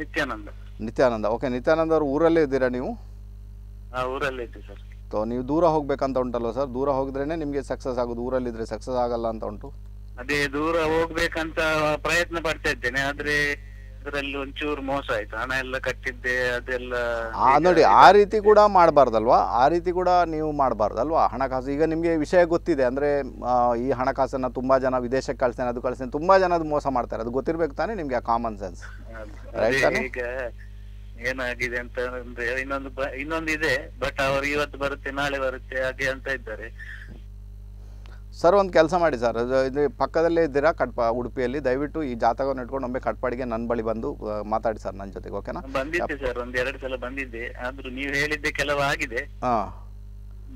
ನಿತ್ಯಾನಂದ ನಿತ್ಯಾನಂದ ಓಕೆ ನಿತ್ಯಾನಂದ ಅವರು ಊರಲ್ಲೇ ಇದ್ದೀರಾ ನೀವು ಊರಲ್ಲೇ ಇದ್ದೀವಿ ಸರ್ ಸೊ ನೀವು ದೂರ ಹೋಗಬೇಕಂತ ಉಂಟಲ್ವ ಸರ್ ದೂರ ಹೋಗಿದ್ರೇ ನಿಮಗೆ ಸಕ್ಸಸ್ ಆಗೋದು ಊರಲ್ಲಿದ್ರೆ ಸಕ್ಸಸ್ ಆಗಲ್ಲ ಅಂತ ಉಂಟು ಅದೇ ದೂರ ಹೋಗ್ಬೇಕಂತ ಪ್ರಯತ್ನ ಪಡ್ತಾ ಇದ್ದೇನೆ ಆದರೆ ಅದ್ರಲ್ಲಿ ಒಂಚೂರು ಮೋಸ ಆಯ್ತು ಹಣ ಎಲ್ಲ ಕಟ್ಟಿದ್ದೆ ಅದೆಲ್ಲ ನೋಡಿ ಆ ರೀತಿ ಕೂಡ ಮಾಡಬಾರ್ದಲ್ವಾ ಆ ರೀತಿ ಕೂಡ ನೀವು ಮಾಡಬಾರ್ದಲ್ವಾ ಹಣಕಾಸು ಈಗ ನಿಮಗೆ ವಿಷಯ ಗೊತ್ತಿದೆ ಅಂದ್ರೆ ಈ ಹಣಕಾಸನ್ನ ತುಂಬಾ ಜನ ವಿದೇಶಕ್ಕೆ ಕಳ್ಸ್ತೇನೆ ಅದು ಕಳ್ಸ್ತೇನೆ ತುಂಬಾ ಜನ ಅದು ಮೋಸ ಮಾಡ್ತಾರೆ ಅದು ಗೊತ್ತಿರ್ಬೇಕು ತಾನೆ ನಿಮ್ಗೆ ಆ ಕಾಮನ್ ಸೆನ್ಸ್ ಈಗ ಏನಾಗಿದೆ ಅಂತ ಅಂದ್ರೆ ಇನ್ನೊಂದು ಇನ್ನೊಂದು ಇದೆ ಬಟ್ ಅವ್ರು ಇವತ್ತು ಬರುತ್ತೆ ನಾಳೆ ಬರುತ್ತೆ ಅದೇ ಅಂತ ಇದ್ದಾರೆ ಸರ್ ಒಂದು ಕೆಲಸ ಮಾಡಿ ಸರ್ ಇದು ಪಕ್ಕದಲ್ಲೇ ಇದ್ದೀರಾ ಕಟ್ಪಾ ಉಡುಪಿಯಲ್ಲಿ ದಯವಿಟ್ಟು ಈ ಜಾತಕವನ್ನು ಇಟ್ಕೊಂಡು ಒಮ್ಮೆ ಕಟ್ಪಾಡಿಗೆ ನನ್ನ ಬಳಿ ಬಂದು ಮಾತಾಡಿ ಸರ್ ನನ್ನ ಜೊತೆಗೆ ಓಕೆನಾ ಬಂದಿದ್ದೆ ಸರ್ ಒಂದು ಎರಡು ಸಲ ಬಂದಿದ್ದೆ ಆದ್ರೂ ನೀವು ಹೇಳಿದ್ದೆ ಕೆಲವು ಆಗಿದೆ ಹಾ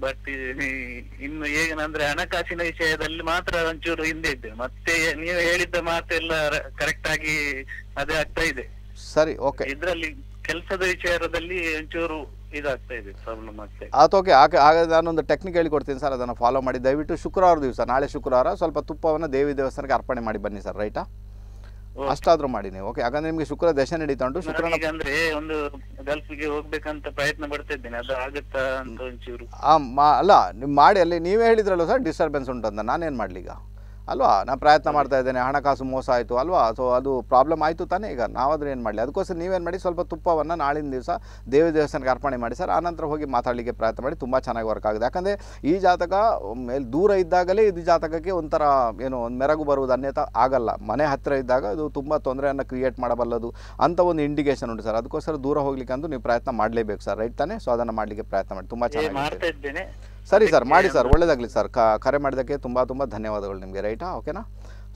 ಬಟ್ ಇನ್ನು ಏನಂದ್ರೆ ಹಣಕಾಸಿನ ವಿಷಯದಲ್ಲಿ ಮಾತ್ರ ಒಂಚೂರು ಹಿಂದೆ ಇದ್ದೆ ಮತ್ತೆ ನೀವು ಹೇಳಿದ್ದ ಮಾತೆಲ್ಲ ಕರೆಕ್ಟ್ ಆಗಿ ಅದೇ ಆಗ್ತಾ ಇದೆ ಸರಿ ಓಕೆ ಇದ್ರಲ್ಲಿ ಕೆಲಸದ ವಿಚಾರದಲ್ಲಿ ಒಂಚೂರು ಓಕೆ ನಾನೊಂದು ಟೆಕ್ನಿಕ್ ಹೇಳಿಕೊಡ್ತೀನಿ ಸರ್ ಅದನ್ನು ಫಾಲೋ ಮಾಡಿ ದಯವಿಟ್ಟು ಶುಕ್ರವಾರ ದಿವಸ ನಾಳೆ ಶುಕ್ರವಾರ ಸ್ವಲ್ಪ ತುಪ್ಪವನ್ನು ದೇವಿ ದೇವಸ್ಥಾನಕ್ಕೆ ಅರ್ಪಣೆ ಮಾಡಿ ಬನ್ನಿ ಸರ್ ರೈಟ್ ಅಷ್ಟಾದ್ರೂ ಮಾಡಿ ನೀವು ಓಕೆ ಯಾಕಂದ್ರೆ ನಿಮಗೆ ಶುಕ್ರ ದಶ ನಡೀತಾ ಉಂಟು ಶುಕ್ರ ಅಂದ್ರೆ ಒಂದು ಪ್ರಯತ್ನ ಪಡ್ತಾ ಇದ್ದೇನೆ ಅದು ಆಗುತ್ತಾ ಅಂತ ಅಲ್ಲ ನೀವು ಮಾಡಿ ಅಲ್ಲಿ ನೀವೇ ಹೇಳಿದ್ರಲ್ಲ ಸರ್ ಡಿಸ್ಟರ್ಬೆನ್ಸ್ ಉಂಟಂತ ನಾನೇನ್ ಮಾಡ್ಲಿ ಈಗ ಅಲ್ವಾ ನಾನು ಪ್ರಯತ್ನ ಮಾಡ್ತಾ ಇದ್ದೇನೆ ಹಣಕಾಸು ಮೋಸ ಆಯಿತು ಅಲ್ವಾ ಸೊ ಅದು ಪ್ರಾಬ್ಲಮ್ ಆಯಿತು ತಾನೇ ಈಗ ನಾವಾದರೂ ಏನು ಮಾಡಲಿ ಅದಕ್ಕೋಸ್ಕರ ನೀವೇನು ಮಾಡಿ ಸ್ವಲ್ಪ ತುಪ್ಪವನ್ನು ನಾಳಿನ ದಿವಸ ದೇವಿ ದೇವಸ್ಥಾನಕ್ಕೆ ಅರ್ಪಣೆ ಮಾಡಿ ಸರ್ ಆನಂತರ ಹೋಗಿ ಮಾತಾಡಲಿಕ್ಕೆ ಪ್ರಯತ್ನ ಮಾಡಿ ತುಂಬ ಚೆನ್ನಾಗಿ ವರ್ಕ್ ಆಗಿದೆ ಯಾಕಂದರೆ ಈ ಜಾತಕ ಮೇಲೆ ದೂರ ಇದ್ದಾಗಲೇ ಇದು ಜಾತಕಕ್ಕೆ ಒಂಥರ ಏನು ಒಂದು ಮೆರಗು ಬರುವುದು ಅನ್ಯತ ಆಗಲ್ಲ ಮನೆ ಹತ್ತಿರ ಇದ್ದಾಗ ಇದು ತುಂಬ ತೊಂದರೆಯನ್ನು ಕ್ರಿಯೇಟ್ ಮಾಡಬಲ್ಲದು ಅಂತ ಒಂದು ಇಂಡಿಕೇಶನ್ ಉಂಟು ಸರ್ ಅದಕ್ಕೋಸ್ಕರ ದೂರ ಹೋಗ್ಲಿಕ್ಕೆ ಅಂದು ನೀವು ಪ್ರಯತ್ನ ಮಾಡಲೇಬೇಕು ಸರ್ ರೈಟ್ ತಾನೆ ಸೊ ಅದನ್ನು ಮಾಡಲಿಕ್ಕೆ ಪ್ರಯತ್ನ ಮಾಡಿ ತುಂಬ ಚೆನ್ನಾಗಿ ಮಾಡ್ತಾ ಇದ್ದೇನೆ ಸರಿ ಸರ್ ಮಾಡಿ ಸರ್ ಒಳ್ಳೇದಾಗ್ಲಿ ಸರ್ ಕರೆ ಮಾಡಿದಕ್ಕೆ ತುಂಬ ತುಂಬ ಧನ್ಯವಾದಗಳು ನಿಮಗೆ ರೈಟಾ ಓಕೆನಾ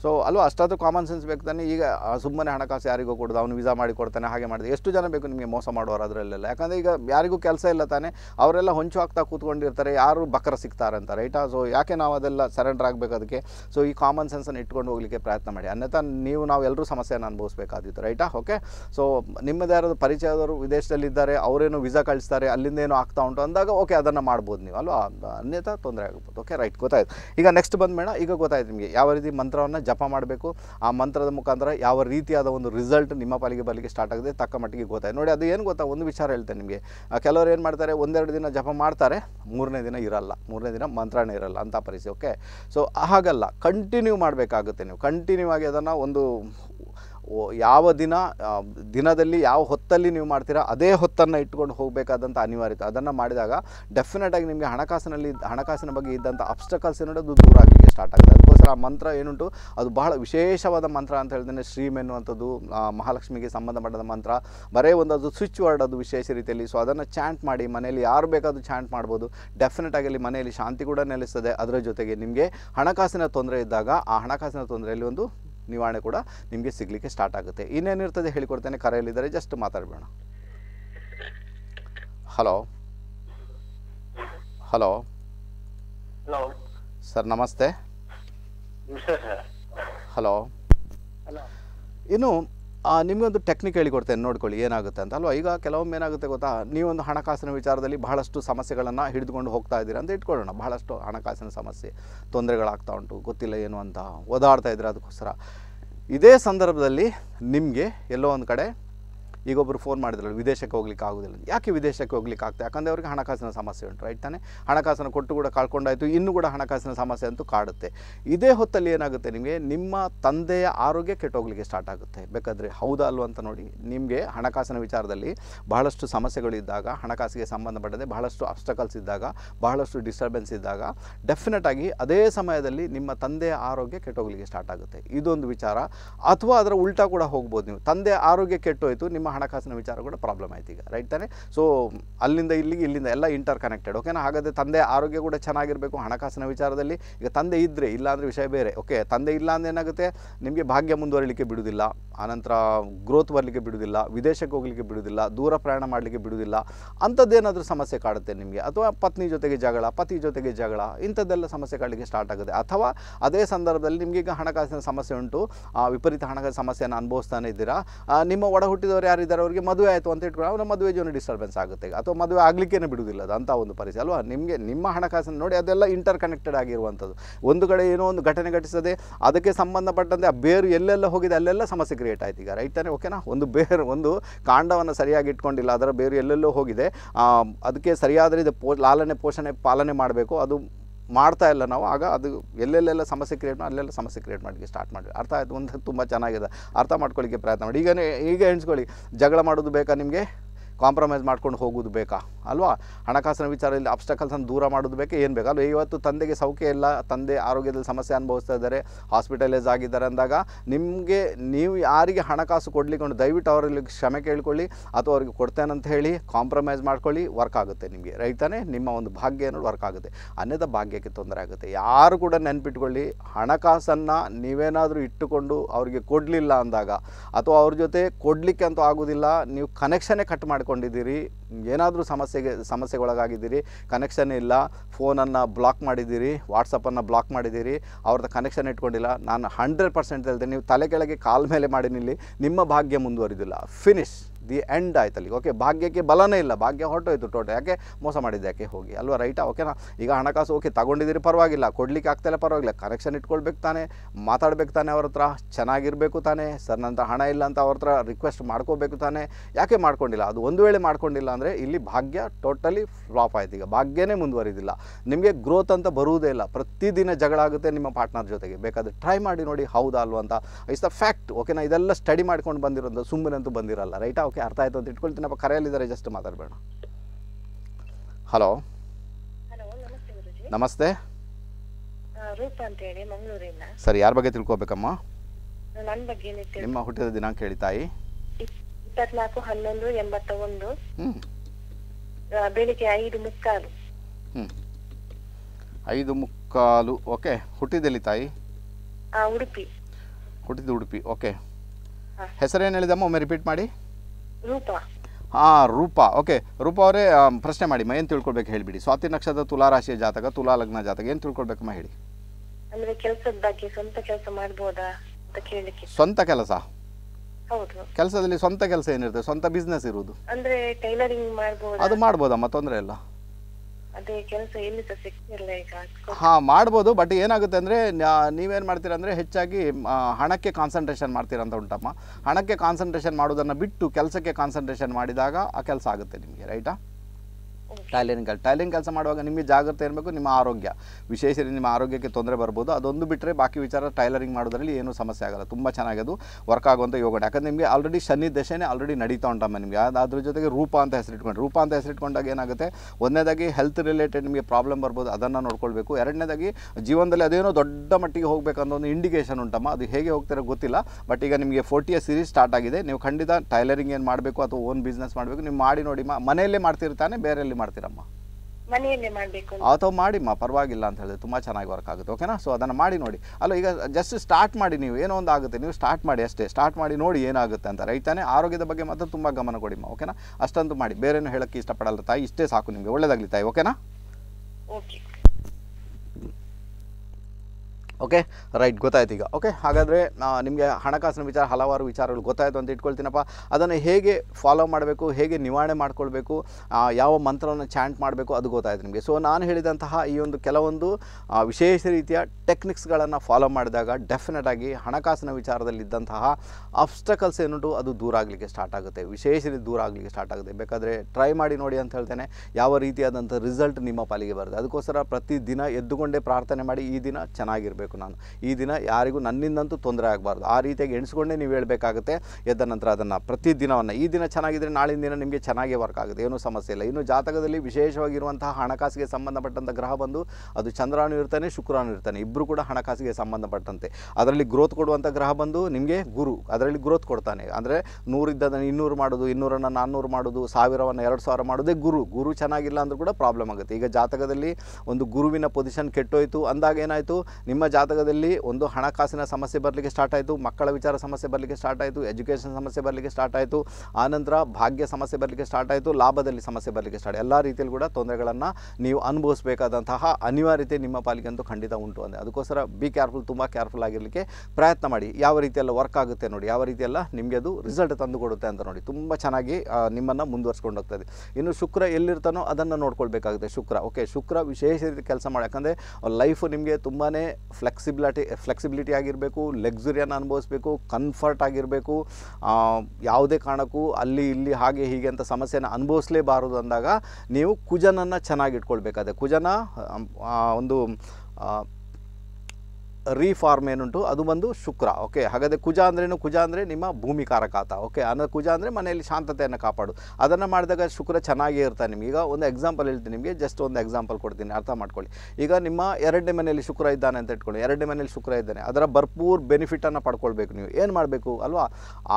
ಸೊ ಅಲ್ವಾ ಅಷ್ಟಾದರೂ ಕಾಮನ್ ಸೆನ್ಸ್ ಬೇಕು ತಾನೆ ಈಗ ಸುಮ್ಮನೆ ಹಣಕಾಸು ಯಾರಿಗೂ ಕೊಡೋದು ಅವನು ವೀಸಾ ಮಾಡಿ ಕೊಡ್ತಾನೆ ಹಾಗೆ ಮಾಡಿದೆ ಎಷ್ಟು ಜನ ಬೇಕು ನಿಮಗೆ ಮೋಸ ಮಾಡೋರು ಅದರಲ್ಲೆಲ್ಲ ಯಾಕಂದರೆ ಈಗ ಯಾರಿಗೂ ಕೆಲಸ ಇಲ್ಲ ತಾನೆ ಅವರೆಲ್ಲ ಹೊಂಚು ಹಾಕ್ತಾ ಕೂತ್ಕೊಂಡಿರ್ತಾರೆ ಯಾರು ಬಕ್ರ ಸಿಗ್ತಾರೆ ಅಂತ ರೈಟಾ ಸೊ ಯಾಕೆ ನಾವು ಅದೆಲ್ಲ ಸರೆಂಡರ್ ಆಗಬೇಕು ಅದಕ್ಕೆ ಸೊ ಈ ಕಾಮನ್ ಸೆನ್ಸನ್ನು ಇಟ್ಕೊಂಡು ಹೋಗಲಿಕ್ಕೆ ಪ್ರಯತ್ನ ಮಾಡಿ ಅನ್ಯತಾ ನೀವು ನಾವು ಎಲ್ಲರೂ ಸಮಸ್ಯೆಯನ್ನು ಅನುಭವಿಸಬೇಕಾದಿತ್ತು ರೈಟಾ ಓಕೆ ಸೊ ನಿಮ್ಮದೇ ಯಾರಾದ್ರು ಪರಿಚಯದವರು ವಿದೇಶದಲ್ಲಿದ್ದಾರೆ ಅವರೇನು ವೀಸಾ ಕಳಿಸ್ತಾರೆ ಅಲ್ಲಿಂದ ಏನು ಆಗ್ತಾ ಉಂಟು ಅಂದಾಗ ಓಕೆ ಅದನ್ನು ಮಾಡ್ಬೋದು ನೀವು ಅಲ್ವಾ ಅನ್ಯಥ ತೊಂದರೆ ಆಗ್ಬೋದು ಓಕೆ ರೈಟ್ ಗೊತ್ತಾಯ್ತು ಈಗ ನೆಕ್ಸ್ಟ್ ಬಂದ ಮೇಡ ಈಗ ಗೊತ್ತಾಯ್ತು ನಿಮಗೆ ಯಾವ ರೀತಿ ಮಂತ್ರವನ್ನು ಜಪ ಮಾಡಬೇಕು ಆ ಮಂತ್ರದ ಮುಖಾಂತರ ಯಾವ ರೀತಿಯಾದ ಒಂದು ರಿಸಲ್ಟ್ ನಿಮ್ಮ ಪಾಲಿಗೆ ಬರಲಿಕ್ಕೆ ಸ್ಟಾರ್ಟ್ ಆಗಿದೆ ತಕ್ಕ ಮಟ್ಟಿಗೆ ಗೊತ್ತಾಯ್ತು ನೋಡಿ ಅದು ಏನು ಗೊತ್ತಾ ಒಂದು ವಿಚಾರ ಹೇಳ್ತೇನೆ ನಿಮಗೆ ಕೆಲವರು ಏನು ಮಾಡ್ತಾರೆ ಒಂದೆರಡು ದಿನ ಜಪ ಮಾಡ್ತಾರೆ ಮೂರನೇ ದಿನ ಇರಲ್ಲ ಮೂರನೇ ದಿನ ಮಂತ್ರನೇ ಇರಲ್ಲ ಅಂತ ಪರಿಸ್ಥಿತಿ ಓಕೆ ಸೊ ಹಾಗಲ್ಲ ಕಂಟಿನ್ಯೂ ಮಾಡಬೇಕಾಗುತ್ತೆ ನೀವು ಕಂಟಿನ್ಯೂ ಆಗಿ ಅದನ್ನು ಒಂದು ಯಾವ ದಿನ ದಿನದಲ್ಲಿ ಯಾವ ಹೊತ್ತಲ್ಲಿ ನೀವು ಮಾಡ್ತೀರಾ ಅದೇ ಹೊತ್ತನ್ನು ಇಟ್ಕೊಂಡು ಹೋಗಬೇಕಾದಂಥ ಅನಿವಾರ್ಯತೆ ಅದನ್ನು ಮಾಡಿದಾಗ ಡೆಫಿನೆಟಾಗಿ ನಿಮಗೆ ಹಣಕಾಸಿನಲ್ಲಿ ಹಣಕಾಸಿನ ಬಗ್ಗೆ ಇದ್ದಂಥ ಅಬ್ಸ್ಟಕಲ್ಸ್ ನೋಡೋದು ದೂರ ಆಗಲಿಕ್ಕೆ ಸ್ಟಾರ್ಟ್ ಆಗುತ್ತೆ ಅದಕ್ಕೋಸ್ಕರ ಆ ಮಂತ್ರ ಏನುಂಟು ಅದು ಬಹಳ ವಿಶೇಷವಾದ ಮಂತ್ರ ಅಂತ ಹೇಳಿದ್ರೆ ಶ್ರೀಮ್ ಎನ್ನುವಂಥದ್ದು ಮಹಾಲಕ್ಷ್ಮಿಗೆ ಸಂಬಂಧಪಟ್ಟ ಮಂತ್ರ ಬರೇ ಒಂದು ಅದು ಸ್ವಿಚ್ ವರ್ಡ್ ಅದು ವಿಶೇಷ ರೀತಿಯಲ್ಲಿ ಸೊ ಅದನ್ನು ಚಾಂಟ್ ಮಾಡಿ ಮನೆಯಲ್ಲಿ ಯಾರು ಬೇಕಾದರೂ ಚಾಂಟ್ ಮಾಡ್ಬೋದು ಡೆಫಿನೆಟಾಗಿ ಅಲ್ಲಿ ಮನೆಯಲ್ಲಿ ಶಾಂತಿ ಕೂಡ ನೆಲೆಸ್ತದೆ ಅದರ ಜೊತೆಗೆ ನಿಮಗೆ ಹಣಕಾಸಿನ ತೊಂದರೆ ಇದ್ದಾಗ ಆ ಹಣಕಾಸಿನ ತೊಂದರೆಯಲ್ಲಿ ಒಂದು ನಿವಾರಣೆ ಕೂಡ ನಿಮಗೆ ಸಿಗಲಿಕ್ಕೆ ಸ್ಟಾರ್ಟ್ ಆಗುತ್ತೆ ಇನ್ನೇನಿರ್ತದೆ ಹೇಳಿಕೊಡ್ತೇನೆ ಕರೆಯಲ್ಲಿದ್ದಾರೆ ಜಸ್ಟ್ ಮಾತಾಡಬೇಡ ಹಲೋ ಹಲೋ ಸರ್ ನಮಸ್ತೆ ಹಲೋ ಇನ್ನು ನಿಮಗೊಂದು ಟೆಕ್ನಿಕ್ ಹೇಳಿಕೊಡ್ತೇನೆ ನೋಡ್ಕೊಳ್ಳಿ ಏನಾಗುತ್ತೆ ಅಂತ ಅಲ್ವಾ ಈಗ ಕೆಲವೊಮ್ಮೆ ಏನಾಗುತ್ತೆ ಗೊತ್ತಾ ನೀವೊಂದು ಹಣಕಾಸಿನ ವಿಚಾರದಲ್ಲಿ ಬಹಳಷ್ಟು ಸಮಸ್ಯೆಗಳನ್ನು ಹಿಡಿದುಕೊಂಡು ಹೋಗ್ತಾ ಇದ್ದೀರಿ ಅಂತ ಇಟ್ಕೊಳ್ಳೋಣ ಬಹಳಷ್ಟು ಹಣಕಾಸಿನ ಸಮಸ್ಯೆ ತೊಂದರೆಗಳಾಗ್ತಾ ಉಂಟು ಗೊತ್ತಿಲ್ಲ ಏನು ಅಂತ ಓದಾಡ್ತಾ ಇದ್ದೀರ ಅದಕ್ಕೋಸ್ಕರ ಇದೇ ಸಂದರ್ಭದಲ್ಲಿ ನಿಮಗೆ ಎಲ್ಲೋ ಒಂದು ಕಡೆ ಈಗ ಒಬ್ಬರು ಫೋನ್ ಮಾಡಿದ್ರಲ್ಲ ವಿದೇಶಕ್ಕೆ ಹೋಗ್ಲಿಕ್ಕೆ ಆಗೋದಿಲ್ಲ ಯಾಕೆ ವಿದೇಶಕ್ಕೆ ಹೋಗ್ಲಿಕ್ಕೆ ಆಗ್ತದೆ ಯಾಕಂದರೆ ಅವರಿಗೆ ಹಣಕಾಸಿನ ಸಮಸ್ಯೆ ಉಂಟು ರೈಟ್ ತಾನೆ ಹಣಕಾಸನ್ನು ಕೊಟ್ಟು ಕೂಡ ಕಳ್ಕೊಂಡಾಯಿತು ಇನ್ನೂ ಕೂಡ ಹಣಕಾಸಿನ ಸಮಸ್ಯೆ ಅಂತೂ ಕಾಡುತ್ತೆ ಇದೇ ಹೊತ್ತಲ್ಲಿ ಏನಾಗುತ್ತೆ ನಿಮಗೆ ನಿಮ್ಮ ತಂದೆಯ ಆರೋಗ್ಯ ಕೆಟ್ಟೋಗ್ಲಿಕ್ಕೆ ಸ್ಟಾರ್ಟ್ ಆಗುತ್ತೆ ಬೇಕಾದರೆ ಹೌದಾ ಅಲ್ವ ಅಂತ ನೋಡಿ ನಿಮಗೆ ಹಣಕಾಸಿನ ವಿಚಾರದಲ್ಲಿ ಬಹಳಷ್ಟು ಸಮಸ್ಯೆಗಳು ಇದ್ದಾಗ ಹಣಕಾಸಿಗೆ ಸಂಬಂಧಪಟ್ಟದೆ ಬಹಳಷ್ಟು ಅಬ್ಸ್ಟಕಲ್ಸ್ ಇದ್ದಾಗ ಬಹಳಷ್ಟು ಡಿಸ್ಟರ್ಬೆನ್ಸ್ ಇದ್ದಾಗ ಡೆಫಿನೆಟ್ ಆಗಿ ಅದೇ ಸಮಯದಲ್ಲಿ ನಿಮ್ಮ ತಂದೆಯ ಆರೋಗ್ಯ ಕೆಟ್ಟೋಗ್ಲಿಕ್ಕೆ ಸ್ಟಾರ್ಟ್ ಆಗುತ್ತೆ ಇದೊಂದು ವಿಚಾರ ಅಥವಾ ಅದರ ಉಲ್ಟಾ ಕೂಡ ಹೋಗ್ಬೋದು ನೀವು ತಂದೆ ಆರೋಗ್ಯ ಕೆಟ್ಟೋಯ್ತು ನಿಮ್ಮ ಹಣಕಾಸಿನ ವಿಚಾರ ಕೂಡ ಪ್ರಾಬ್ಲಮ್ ಆಯ್ತು ಈಗ ರೈಟ್ ತಾನೆ ಸೊ ಅಲ್ಲಿಂದ ಇಲ್ಲಿಗೆ ಇಲ್ಲಿಂದ ಎಲ್ಲ ಇಂಟರ್ ಕನೆಕ್ಟೆಡ್ ಓಕೆನಾ ಹಾಗಾದರೆ ತಂದೆ ಆರೋಗ್ಯ ಕೂಡ ಚೆನ್ನಾಗಿರಬೇಕು ಹಣಕಾಸಿನ ವಿಚಾರದಲ್ಲಿ ಈಗ ತಂದೆ ಇದ್ದರೆ ಇಲ್ಲಾಂದರೆ ವಿಷಯ ಬೇರೆ ಓಕೆ ತಂದೆ ಇಲ್ಲ ಅಂದ್ರೆ ಏನಾಗುತ್ತೆ ನಿಮಗೆ ಭಾಗ್ಯ ಮುಂದುವರಲಿಕ್ಕೆ ಬಿಡುವುದಿಲ್ಲ ಆನಂತರ ಗ್ರೋತ್ ಬರಲಿಕ್ಕೆ ಬಿಡುವುದಿಲ್ಲ ವಿದೇಶಕ್ಕೆ ಹೋಗಲಿಕ್ಕೆ ಬಿಡುವುದಿಲ್ಲ ದೂರ ಪ್ರಯಾಣ ಮಾಡಲಿಕ್ಕೆ ಬಿಡುವುದಿಲ್ಲ ಅಂಥದ್ದೇನಾದರೂ ಸಮಸ್ಯೆ ಕಾಡುತ್ತೆ ನಿಮಗೆ ಅಥವಾ ಪತ್ನಿ ಜೊತೆಗೆ ಜಗಳ ಪತಿ ಜೊತೆಗೆ ಜಗಳ ಇಂಥದ್ದೆಲ್ಲ ಸಮಸ್ಯೆ ಕಾಡಲಿಕ್ಕೆ ಸ್ಟಾರ್ಟ್ ಆಗುತ್ತೆ ಅಥವಾ ಅದೇ ಸಂದರ್ಭದಲ್ಲಿ ನಿಮಗೀಗ ಈಗ ಹಣಕಾಸಿನ ಸಮಸ್ಯೆ ಉಂಟು ವಿಪರೀತ ಹಣಕಾಸಿನ ಸಮಸ್ಯೆಯನ್ನು ಅನುಭವಿಸ್ತಾನೆ ಇದ್ದೀರಾ ನಿಮ್ಮ ಒಡ ಯಾರು ಇದ್ದಾರೆ ಅವರಿಗೆ ಮದುವೆ ಆಯಿತು ಅಂತ ಇಟ್ಕೊಂಡು ಅವರ ಮದುವೆ ಜೀವನ ಡಿಸ್ಟರ್ಬೆನ್ಸ್ ಆಗುತ್ತೆ ಅಥವಾ ಮದುವೆ ಆಗಲಿಕ್ಕೇನೆ ಬಿಡುವುದಿಲ್ಲ ಅಂತ ಒಂದು ಪರಿಸ್ಥಿತಿ ಅಲ್ವಾ ನಿಮಗೆ ನಿಮ್ಮ ಹಣಕಾಸನ್ನು ನೋಡಿ ಅದೆಲ್ಲ ಇಂಟರ್ ಕನೆಕ್ಟೆಡ್ ಆಗಿರುವಂಥದ್ದು ಒಂದು ಕಡೆ ಏನೋ ಒಂದು ಘಟನೆ ಘಟಿಸದೆ ಅದಕ್ಕೆ ಸಂಬಂಧಪಟ್ಟಂತೆ ಆ ಬೇರು ಎಲ್ಲೆಲ್ಲ ಹೋಗಿದೆ ಅಲ್ಲೆಲ್ಲ ಸಮಸ್ಯೆ ಕ್ರಿಯೇಟ್ ಆಯ್ತು ಈಗ ರೈಟ್ ತಾನೆ ಓಕೆನಾ ಒಂದು ಬೇರು ಒಂದು ಕಾಂಡವನ್ನು ಸರಿಯಾಗಿ ಇಟ್ಕೊಂಡಿಲ್ಲ ಅದರ ಬೇರು ಎಲ್ಲೆಲ್ಲೋ ಹೋಗಿದೆ ಅದಕ್ಕೆ ಸರಿಯಾದ ರೀತಿ ಪೋ ಲಾಲನೆ ಪೋಷಣೆ ಪಾಲನೆ ಮಾಡಬೇಕು ಅದು ಮಾಡ್ತಾ ಇಲ್ಲ ನಾವು ಆಗ ಅದು ಎಲ್ಲೆಲ್ಲೆಲ್ಲ ಸಮಸ್ಯೆ ಕ್ರಿಯೇಟ್ ಮಾಡಿ ಅಲ್ಲೆಲ್ಲ ಸಮಸ್ಯೆ ಕ್ರಿಯೇಟ್ ಮಾಡಲಿಕ್ಕೆ ಸ್ಟಾರ್ಟ್ ಮಾಡಿ ಅರ್ಥ ಆಯಿತು ಒಂದು ತುಂಬ ಚೆನ್ನಾಗಿದೆ ಅರ್ಥ ಮಾಡ್ಕೊಳ್ಳಿಕ್ಕೆ ಪ್ರಯತ್ನ ಮಾಡಿ ಈಗ ಈಗ ಹೆಣ್ಸ್ಕೊಳ್ಳಿ ಜಗಳ ಮಾಡೋದು ಬೇಕಾ ನಿಮಗೆ ಕಾಂಪ್ರಮೈಸ್ ಮಾಡ್ಕೊಂಡು ಹೋಗೋದು ಬೇಕಾ ಅಲ್ವಾ ಹಣಕಾಸಿನ ವಿಚಾರದಲ್ಲಿ ಅಬ್ಸ್ಟಕಲ್ಸನ್ನು ದೂರ ಮಾಡೋದು ಬೇಕಾ ಏನು ಬೇಕಾ ಅಲ್ವಾ ಇವತ್ತು ತಂದೆಗೆ ಸೌಖ್ಯ ಇಲ್ಲ ತಂದೆ ಆರೋಗ್ಯದಲ್ಲಿ ಸಮಸ್ಯೆ ಅನುಭವಿಸ್ತಾ ಇದ್ದಾರೆ ಹಾಸ್ಪಿಟಲೈಸ್ ಆಗಿದ್ದಾರೆ ಅಂದಾಗ ನಿಮಗೆ ನೀವು ಯಾರಿಗೆ ಹಣಕಾಸು ಕೊಡಲಿಕ್ಕೊಂಡು ದಯವಿಟ್ಟು ಅವರಲ್ಲಿ ಕ್ಷಮೆ ಕೇಳಿಕೊಳ್ಳಿ ಅಥವಾ ಅವ್ರಿಗೆ ಕೊಡ್ತೇನೆ ಅಂತ ಹೇಳಿ ಕಾಂಪ್ರಮೈಸ್ ಮಾಡ್ಕೊಳ್ಳಿ ವರ್ಕ್ ಆಗುತ್ತೆ ನಿಮಗೆ ರೈತನೇ ನಿಮ್ಮ ಒಂದು ಭಾಗ್ಯ ಅನ್ನೋದು ವರ್ಕ್ ಆಗುತ್ತೆ ಅನ್ಯದ ಭಾಗ್ಯಕ್ಕೆ ತೊಂದರೆ ಆಗುತ್ತೆ ಯಾರು ಕೂಡ ನೆನ್ಪಿಟ್ಕೊಳ್ಳಿ ಹಣಕಾಸನ್ನು ನೀವೇನಾದರೂ ಇಟ್ಟುಕೊಂಡು ಅವರಿಗೆ ಕೊಡಲಿಲ್ಲ ಅಂದಾಗ ಅಥವಾ ಅವ್ರ ಜೊತೆ ಕೊಡಲಿಕ್ಕೆ ಅಂತೂ ಆಗೋದಿಲ್ಲ ನೀವು ಕನೆಕ್ಷನೇ ಕಟ್ ಮಾಡ್ಕೊಳ್ಳಿ ಕಳ್ಕೊಂಡಿದ್ದೀರಿ ಏನಾದರೂ ಸಮಸ್ಯೆಗೆ ಸಮಸ್ಯೆಗೊಳಗಾಗಿದ್ದೀರಿ ಕನೆಕ್ಷನ್ ಇಲ್ಲ ಫೋನನ್ನು ಬ್ಲಾಕ್ ಮಾಡಿದ್ದೀರಿ ವಾಟ್ಸಪ್ಪನ್ನು ಬ್ಲಾಕ್ ಮಾಡಿದ್ದೀರಿ ಅವ್ರದ್ದು ಕನೆಕ್ಷನ್ ಇಟ್ಕೊಂಡಿಲ್ಲ ನಾನು ಹಂಡ್ರೆಡ್ ಪರ್ಸೆಂಟ್ ಹೇಳ್ತೀನಿ ನೀವು ತಲೆ ಕೆಳಗೆ ಕಾಲ್ ಮೇಲೆ ಮಾಡಿ ನಿಲ್ಲಿ ನಿಮ್ಮ ಭಾಗ್ಯ ಮುಂದುವರಿದಿಲ್ಲ ಫಿನಿಶ್ ದಿ ಎಂಡ್ ಆಯ್ತು ಅಲ್ಲಿಗೆ ಓಕೆ ಭಾಗ್ಯಕ್ಕೆ ಬಲನೇ ಇಲ್ಲ ಭಾಗ್ಯ ಹೊರಟೋಯ್ತು ಟೋಟ ಯಾಕೆ ಮೋಸ ಮಾಡಿದ್ದೆ ಯಾಕೆ ಹೋಗಿ ಅಲ್ವಾ ರೈಟಾ ಓಕೆನಾ ಈಗ ಹಣಕಾಸು ಓಕೆ ತಗೊಂಡಿದ್ದೀರಿ ಪರವಾಗಿಲ್ಲ ಕೊಡಲಿಕ್ಕೆ ಆಗ್ತಾಯಿಲ್ಲ ಪರವಾಗಿಲ್ಲ ಕನೆಕ್ಷನ್ ಇಟ್ಕೊಳ್ಬೇಕು ತಾನೆ ಮಾತಾಡಬೇಕು ತಾನೆ ಅವ್ರ ಹತ್ರ ಚೆನ್ನಾಗಿರಬೇಕು ತಾನೆ ಸರ್ ನಂತ ಹಣ ಇಲ್ಲ ಅಂತ ಅವ್ರ ಹತ್ರ ರಿಕ್ವೆಸ್ಟ್ ಮಾಡ್ಕೋಬೇಕು ತಾನೆ ಯಾಕೆ ಮಾಡ್ಕೊಂಡಿಲ್ಲ ಅದು ಒಂದು ವೇಳೆ ಮಾಡ್ಕೊಂಡಿಲ್ಲ ಅಂದರೆ ಇಲ್ಲಿ ಭಾಗ್ಯ ಟೋಟಲಿ ಫ್ಲಾಪ್ ಆಯ್ತು ಈಗ ಭಾಗ್ಯನೇ ಮುಂದುವರಿದಿಲ್ಲ ನಿಮಗೆ ಗ್ರೋತ್ ಅಂತ ಬರುವುದೇ ಇಲ್ಲ ಪ್ರತಿದಿನ ಜಗಳ ಆಗುತ್ತೆ ನಿಮ್ಮ ಪಾರ್ಟ್ನರ್ ಜೊತೆಗೆ ಬೇಕಾದರೆ ಟ್ರೈ ಮಾಡಿ ನೋಡಿ ಹೌದಾ ಅಲ್ವಾ ಅಂತ ಇಟ್ಸ್ ದ ಫ್ಯಾಕ್ಟ್ ಓಕೆನಾ ಇದೆಲ್ಲ ಸ್ಟಡಿ ಮಾಡ್ಕೊಂಡು ಬಂದಿರೋದು ಸುಮ್ಮನೆ ಅಂತೂ ಬಂದಿರಲ್ಲ ರೈಟಾ ಓಕೆ ಅರ್ಥ ಆಯ್ತು ಅಂತ ಇಟ್ಕೊಳ್ತೀನಪ್ಪ ಕರೆಯಲ್ಲಿದ್ದಾರೆ ಜಸ್ಟ್ ಮಾತಾಡಬೇಡ ಹಲೋ ನಮಸ್ತೆ ಸರಿ ಯಾರ ಬಗ್ಗೆ ತಿಳ್ಕೊಬೇಕಮ್ಮ ನನ್ನ ಬಗ್ಗೆ ನಿಮ್ಮ ಹುಟ್ಟಿದ ದಿನಾಂಕ ಹೇಳಿ ತಾಯಿ ಇಪ್ಪತ್ನಾಲ್ಕು ಹನ್ನೊಂದು ಎಂಬತ್ತ ಒಂದು ಬೆಳಿಗ್ಗೆ ಐದು ಮುಕ್ಕಾಲು ಐದು ಮುಕ್ಕಾಲು ಓಕೆ ಹುಟ್ಟಿದೆಲ್ಲಿ ತಾಯಿ ಉಡುಪಿ ಹುಟ್ಟಿದ್ದು ಉಡುಪಿ ಓಕೆ ಹೆಸರೇನು ಹೇಳಿದಮ್ಮ ಒಮ್ಮೆ ರಿಪೀಟ್ ಮಾಡಿ ಹಾ ರೂಪ ಓಕೆ ರೂಪ ಅವರೇ ಪ್ರಶ್ನೆ ಮಾಡಿ ಏನು ತಿಳ್ಕೊಳ್ಬೇಕು ಹೇಳಿಬಿಡಿ ಸ್ವಾತಿ ನಕ್ಷತ್ರದ ತುಲಾರಾಶಿಯ ಜಾತಕ ತುಲಾ ಲಗ್ನ ಜಾತಕ ಏನು ತಿಳ್ಕೊಳ್ಬೇಕಮ್ಮ ಹೇಳಿ ಕೆಲಸದ ಬಗ್ಗೆ ಸ್ವಂತ ಕೆಲಸ ಕೆಲಸ ಹೌದು ಕೆಲಸದಲ್ಲಿ ಸ್ವಂತ ಕೆಲಸ ಏನಿರುತ್ತೆ ಸ್ವಂತ ಬಿಸ್ನೆಸ್ ಇರುವುದು ಅಂದ್ರೆ ಟೈಲರಿಂಗ್ ಅದು ಮಾಡ್ಬೋದಮ್ಮ ತೊಂದರೆ ಇಲ್ಲ ಹಾ ಮಾಡ್ಬೋದು ಬಟ್ ಏನಾಗುತ್ತೆ ಅಂದ್ರೆ ನೀವೇನ್ ಮಾಡ್ತೀರಾ ಅಂದ್ರೆ ಹೆಚ್ಚಾಗಿ ಹಣಕ್ಕೆ ಕಾನ್ಸಂಟ್ರೇಷನ್ ಮಾಡ್ತೀರ ಅಂತ ಉಂಟಮ್ಮ ಹಣಕ್ಕೆ ಕಾನ್ಸಂಟ್ರೇಷನ್ ಮಾಡೋದನ್ನ ಬಿಟ್ಟು ಕೆಲಸಕ್ಕೆ ಕಾನ್ಸಂಟ್ರೇಷನ್ ಮಾಡಿದಾಗ ಆ ಕೆಲಸ ಆಗುತ್ತೆ ನಿಮಗೆ ರೈಟಾ ಟೈಲರಿಂಗ್ ಟೈಲಿಂಗ್ ಕೆಲಸ ಮಾಡುವಾಗ ನಿಮಗೆ ಜಾಗ್ರತೆ ಇರಬೇಕು ನಿಮ್ಮ ಆರೋಗ್ಯ ವಿಶೇಷ ನಿಮ್ಮ ಆರೋಗ್ಯಕ್ಕೆ ತೊಂದರೆ ಬರ್ಬೋದು ಅದೊಂದು ಬಿಟ್ಟರೆ ಬಾಕಿ ವಿಚಾರ ಟೈಲರಿಂಗ್ ಮಾಡೋದ್ರಲ್ಲಿ ಏನೂ ಸಮಸ್ಯೆ ಆಗಲ್ಲ ತುಂಬ ಚೆನ್ನಾಗಿ ಅದು ವರ್ಕ್ ಆಗುವಂಥ ಯೋಗ ಯಾಕಂದರೆ ನಿಮಗೆ ಆಲ್ರೆಡಿ ಶನಿ ದಶೆನೇ ಆಲ್ರೆಡಿ ನಡೀತಾ ಉಂಟಮ್ಮ ನಿಮಗೆ ಅದ್ರ ಜೊತೆಗೆ ರೂಪ ಅಂತ ಹೆಸರಿಟ್ಕೊಂಡು ರೂಪ ಅಂತ ಹೆಸರಿಟ್ಕೊಂಡಾಗ ಏನಾಗುತ್ತೆ ಒಂದನೇದಾಗಿ ಹೆಲ್ತ್ ರಿಲೇಟೆಡ್ ನಿಮಗೆ ಪ್ರಾಬ್ಲಮ್ ಬರ್ಬೋದು ಅದನ್ನು ನೋಡ್ಕೊಳ್ಬೇಕು ಎರಡನೇದಾಗಿ ಜೀವನದಲ್ಲಿ ಅದೇನೋ ದೊಡ್ಡ ಮಟ್ಟಿಗೆ ಹೋಗಬೇಕನ್ನೋ ಒಂದು ಇಂಡಿಕೇಷನ್ ಉಂಟಮ್ಮ ಅದು ಹೇಗೆ ಹೋಗ್ತಾರೆ ಗೊತ್ತಿಲ್ಲ ಬಟ್ ಈಗ ನಿಮಗೆ ಫೋರ್ಟಿಯ ಸೀರೀಸ್ ಸ್ಟಾರ್ಟ್ ಆಗಿದೆ ನೀವು ಖಂಡಿತ ಟೈಲರಿಂಗ್ ಏನು ಮಾಡಬೇಕು ಅಥವಾ ಓನ್ ಬಿಸ್ನೆಸ್ ಮಾಡಬೇಕು ನೀವು ಮಾಡಿ ನೋಡಿ ಮನೆಯಲ್ಲೇ ಮಾಡ್ತಿರ್ತಾನೆ ಬೇರೆಯಲ್ಲಿ ಮಾಡ್ತೀರಮ್ಮ ಅಥವಾ ಮಾಡಿಮ್ಮ ಪರವಾಗಿಲ್ಲ ಅಂತ ಹೇಳಿದ್ರೆ ತುಂಬಾ ಚೆನ್ನಾಗಿ ವರ್ಕ್ ಆಗುತ್ತೆ ಓಕೆನಾ ಸೊ ಅದನ್ನ ಮಾಡಿ ನೋಡಿ ಅಲ್ಲ ಈಗ ಜಸ್ಟ್ ಸ್ಟಾರ್ಟ್ ಮಾಡಿ ನೀವು ಏನೋ ಒಂದು ಆಗುತ್ತೆ ನೀವು ಸ್ಟಾರ್ಟ್ ಮಾಡಿ ಅಷ್ಟೇ ಸ್ಟಾರ್ಟ್ ಮಾಡಿ ನೋಡಿ ಏನಾಗುತ್ತೆ ಅಂತ ರೈತಾನೆ ಆರೋಗ್ಯದ ಬಗ್ಗೆ ಮಾತ್ರ ತುಂಬಾ ಗಮನ ಕೊಡಿಮ್ಮ ಓಕೆನಾ ಅಷ್ಟಂತೂ ಮಾಡಿ ಬೇರೆನೂ ಹೇಳಕ್ಕೆ ಇಷ್ಟಪಡಲ್ಲ ತಾಯಿ ಇಷ್ಟೇ ಸಾಕು ನಿಮಗೆ ಒಳ್ಳೇದಾಗ್ಲಿ ತಾಯಿ ಓಕೆನಾ ಓಕೆ ಓಕೆ ರೈಟ್ ಗೊತ್ತಾಯ್ತು ಈಗ ಓಕೆ ಹಾಗಾದರೆ ನಿಮಗೆ ಹಣಕಾಸಿನ ವಿಚಾರ ಹಲವಾರು ವಿಚಾರಗಳು ಗೊತ್ತಾಯಿತು ಅಂತ ಇಟ್ಕೊಳ್ತೀನಪ್ಪ ಅದನ್ನು ಹೇಗೆ ಫಾಲೋ ಮಾಡಬೇಕು ಹೇಗೆ ನಿವಾರಣೆ ಮಾಡ್ಕೊಳ್ಬೇಕು ಯಾವ ಮಂತ್ರವನ್ನು ಚಾಂಟ್ ಮಾಡಬೇಕು ಅದು ಗೊತ್ತಾಯಿತು ನಿಮಗೆ ಸೊ ನಾನು ಹೇಳಿದಂತಹ ಈ ಒಂದು ಕೆಲವೊಂದು ವಿಶೇಷ ರೀತಿಯ ಟೆಕ್ನಿಕ್ಸ್ಗಳನ್ನು ಫಾಲೋ ಮಾಡಿದಾಗ ಡೆಫಿನೆಟ್ ಆಗಿ ಹಣಕಾಸಿನ ವಿಚಾರದಲ್ಲಿದ್ದಂತಹ ಅಬ್ಸ್ಟಕಲ್ಸ್ ಏನುಂಟು ಅದು ದೂರ ಆಗಲಿಕ್ಕೆ ಸ್ಟಾರ್ಟ್ ಆಗುತ್ತೆ ವಿಶೇಷ ರೀತಿ ದೂರ ಆಗಲಿಕ್ಕೆ ಸ್ಟಾರ್ಟ್ ಆಗುತ್ತೆ ಬೇಕಾದರೆ ಟ್ರೈ ಮಾಡಿ ನೋಡಿ ಅಂತ ಹೇಳ್ತೇನೆ ಯಾವ ರೀತಿಯಾದಂಥ ರಿಸಲ್ಟ್ ನಿಮ್ಮ ಪಾಲಿಗೆ ಬರುತ್ತೆ ಅದಕ್ಕೋಸ್ಕರ ಪ್ರತಿದಿನ ಎದ್ದುಕೊಂಡೇ ಪ್ರಾರ್ಥನೆ ಮಾಡಿ ಈ ದಿನ ಚೆನ್ನಾಗಿರಬೇಕು ಹೇಳಬೇಕು ನಾನು ಈ ದಿನ ಯಾರಿಗೂ ನನ್ನಿಂದಂತೂ ತೊಂದರೆ ಆಗಬಾರ್ದು ಆ ರೀತಿಯಾಗಿ ಎಣಿಸ್ಕೊಂಡೇ ನೀವು ಹೇಳಬೇಕಾಗುತ್ತೆ ಎದ್ದ ನಂತರ ಅದನ್ನು ಪ್ರತಿದಿನವನ್ನು ಈ ದಿನ ಚೆನ್ನಾಗಿದ್ದರೆ ನಾಳಿನ ದಿನ ನಿಮಗೆ ಚೆನ್ನಾಗೇ ವರ್ಕ್ ಆಗುತ್ತೆ ಏನೂ ಸಮಸ್ಯೆ ಇಲ್ಲ ಇನ್ನು ಜಾತಕದಲ್ಲಿ ವಿಶೇಷವಾಗಿರುವಂತಹ ಹಣಕಾಸಿಗೆ ಸಂಬಂಧಪಟ್ಟಂಥ ಗ್ರಹ ಬಂದು ಅದು ಚಂದ್ರನೂ ಇರ್ತಾನೆ ಶುಕ್ರನೂ ಇರ್ತಾನೆ ಇಬ್ಬರು ಕೂಡ ಹಣಕಾಸಿಗೆ ಸಂಬಂಧಪಟ್ಟಂತೆ ಅದರಲ್ಲಿ ಗ್ರೋತ್ ಕೊಡುವಂಥ ಗ್ರಹ ಬಂದು ನಿಮಗೆ ಗುರು ಅದರಲ್ಲಿ ಗ್ರೋತ್ ಕೊಡ್ತಾನೆ ಅಂದರೆ ನೂರಿದ್ದ ಇನ್ನೂರು ಮಾಡೋದು ಇನ್ನೂರನ್ನು ನಾನ್ನೂರು ಮಾಡೋದು ಸಾವಿರವನ್ನು ಎರಡು ಸಾವಿರ ಮಾಡೋದೇ ಗುರು ಗುರು ಚೆನ್ನಾಗಿಲ್ಲ ಅಂದರೂ ಕೂಡ ಪ್ರಾಬ್ಲಮ್ ಆಗುತ್ತೆ ಈಗ ಜಾತಕದಲ್ಲಿ ಒಂದು ಗುರುವಿನ ಪೊಸಿಷನ್ ಕೆಟ್ಟೋಯ್ತು ಅಂದಾಗ ಏನಾಯಿತು ನಿಮ್ಮ ಜಾ ಜಾತಕದಲ್ಲಿ ಒಂದು ಹಣಕಾಸಿನ ಸಮಸ್ಯೆ ಬರಲಿಕ್ಕೆ ಸ್ಟಾರ್ಟ್ ಆಯಿತು ಮಕ್ಕಳ ವಿಚಾರ ಸಮಸ್ಯೆ ಬರಲಿಕ್ಕೆ ಸ್ಟಾರ್ಟ್ ಆಯಿತು ಎಜುಕೇಷನ್ ಸಮಸ್ಯೆ ಬರಲಿಕ್ಕೆ ಸ್ಟಾರ್ಟ್ ಆಯಿತು ಆನಂತರ ಭಾಗ್ಯ ಸಮಸ್ಯೆ ಬರಲಿಕ್ಕೆ ಸ್ಟಾರ್ಟ್ ಆಯಿತು ಲಾಭದಲ್ಲಿ ಸಮಸ್ಯೆ ಬರಲಿಕ್ಕೆ ಸ್ಟಾರ್ಟ್ ಎಲ್ಲ ರೀತಿಯಲ್ಲಿ ಕೂಡ ತೊಂದರೆಗಳನ್ನು ನೀವು ಅನುಭವಿಸಬೇಕಾದಂತಹ ಅನಿವಾರ್ಯತೆ ನಿಮ್ಮ ಪಾಲಿಗೆ ಅಂತೂ ಖಂಡಿತ ಉಂಟು ಅಂದರೆ ಅದಕ್ಕೋಸ್ಕರ ಬಿ ಕೇರ್ಫುಲ್ ತುಂಬ ಕೇರ್ಫುಲ್ ಆಗಿರಲಿಕ್ಕೆ ಪ್ರಯತ್ನ ಮಾಡಿ ಯಾವ ರೀತಿಯೆಲ್ಲ ವರ್ಕ್ ಆಗುತ್ತೆ ನೋಡಿ ಯಾವ ರೀತಿಯೆಲ್ಲ ನಿಮಗೆ ಅದು ರಿಸಲ್ಟ್ ತಂದು ಕೊಡುತ್ತೆ ಅಂತ ನೋಡಿ ತುಂಬ ಚೆನ್ನಾಗಿ ನಿಮ್ಮನ್ನು ಮುಂದುವರ್ಸ್ಕೊಂಡು ಹೋಗ್ತದೆ ಇನ್ನು ಶುಕ್ರ ಎಲ್ಲಿರ್ತಾನೋ ಅದನ್ನು ನೋಡ್ಕೊಳ್ಬೇಕಾಗುತ್ತೆ ಶುಕ್ರ ಓಕೆ ಶುಕ್ರ ವಿಶೇಷ ರೀತಿ ಕೆಲಸ ಮಾಡಿ ಯಾಕಂದರೆ ಲೈಫು ನಿಮಗೆ ತುಂಬಾ ಫ್ಲೆಕ್ಸಿಬಿಲಿಟಿ ಫ್ಲೆಕ್ಸಿಬಿಲಿಟಿ ಆಗಿರಬೇಕು ಲೆಕ್ಸುರಿಯನ್ನು ಅನುಭವಿಸ್ಬೇಕು ಕನ್ಫರ್ಟ್ ಆಗಿರಬೇಕು ಯಾವುದೇ ಕಾರಣಕ್ಕೂ ಅಲ್ಲಿ ಇಲ್ಲಿ ಹಾಗೆ ಹೀಗೆ ಅಂತ ಸಮಸ್ಯೆನ ಅನುಭವಿಸಲೇಬಾರದು ಅಂದಾಗ ನೀವು ಕುಜನನ್ನು ಚೆನ್ನಾಗಿ ಕುಜನ ಒಂದು ರೀಫಾರ್ಮ್ ಏನುಂಟು ಅದು ಬಂದು ಶುಕ್ರ ಓಕೆ ಹಾಗಾದರೆ ಕುಜ ಅಂದ್ರೇನು ಕುಜ ಅಂದರೆ ನಿಮ್ಮ ಭೂಮಿ ಕಾರಕಾತ ಓಕೆ ಅನ್ನೋ ಕುಜ ಅಂದರೆ ಮನೆಯಲ್ಲಿ ಶಾಂತತೆಯನ್ನು ಕಾಪಾಡು ಅದನ್ನು ಮಾಡಿದಾಗ ಶುಕ್ರ ಚೆನ್ನಾಗೇ ಇರ್ತಾನೆ ನಿಮಗೆ ಈಗ ಒಂದು ಎಕ್ಸಾಂಪಲ್ ಹೇಳ್ತೀನಿ ನಿಮಗೆ ಜಸ್ಟ್ ಒಂದು ಎಕ್ಸಾಂಪಲ್ ಕೊಡ್ತೀನಿ ಅರ್ಥ ಮಾಡ್ಕೊಳ್ಳಿ ಈಗ ನಿಮ್ಮ ಎರಡನೇ ಮನೆಯಲ್ಲಿ ಶುಕ್ರ ಇದ್ದಾನೆ ಅಂತ ಇಟ್ಕೊಳ್ಳಿ ಎರಡನೇ ಮನೆಯಲ್ಲಿ ಶುಕ್ರ ಇದ್ದಾನೆ ಅದರ ಭರ್ಪೂರ್ ಬೆನಿಫಿಟನ್ನು ಪಡ್ಕೊಳ್ಬೇಕು ನೀವು ಏನು ಮಾಡಬೇಕು ಅಲ್ವಾ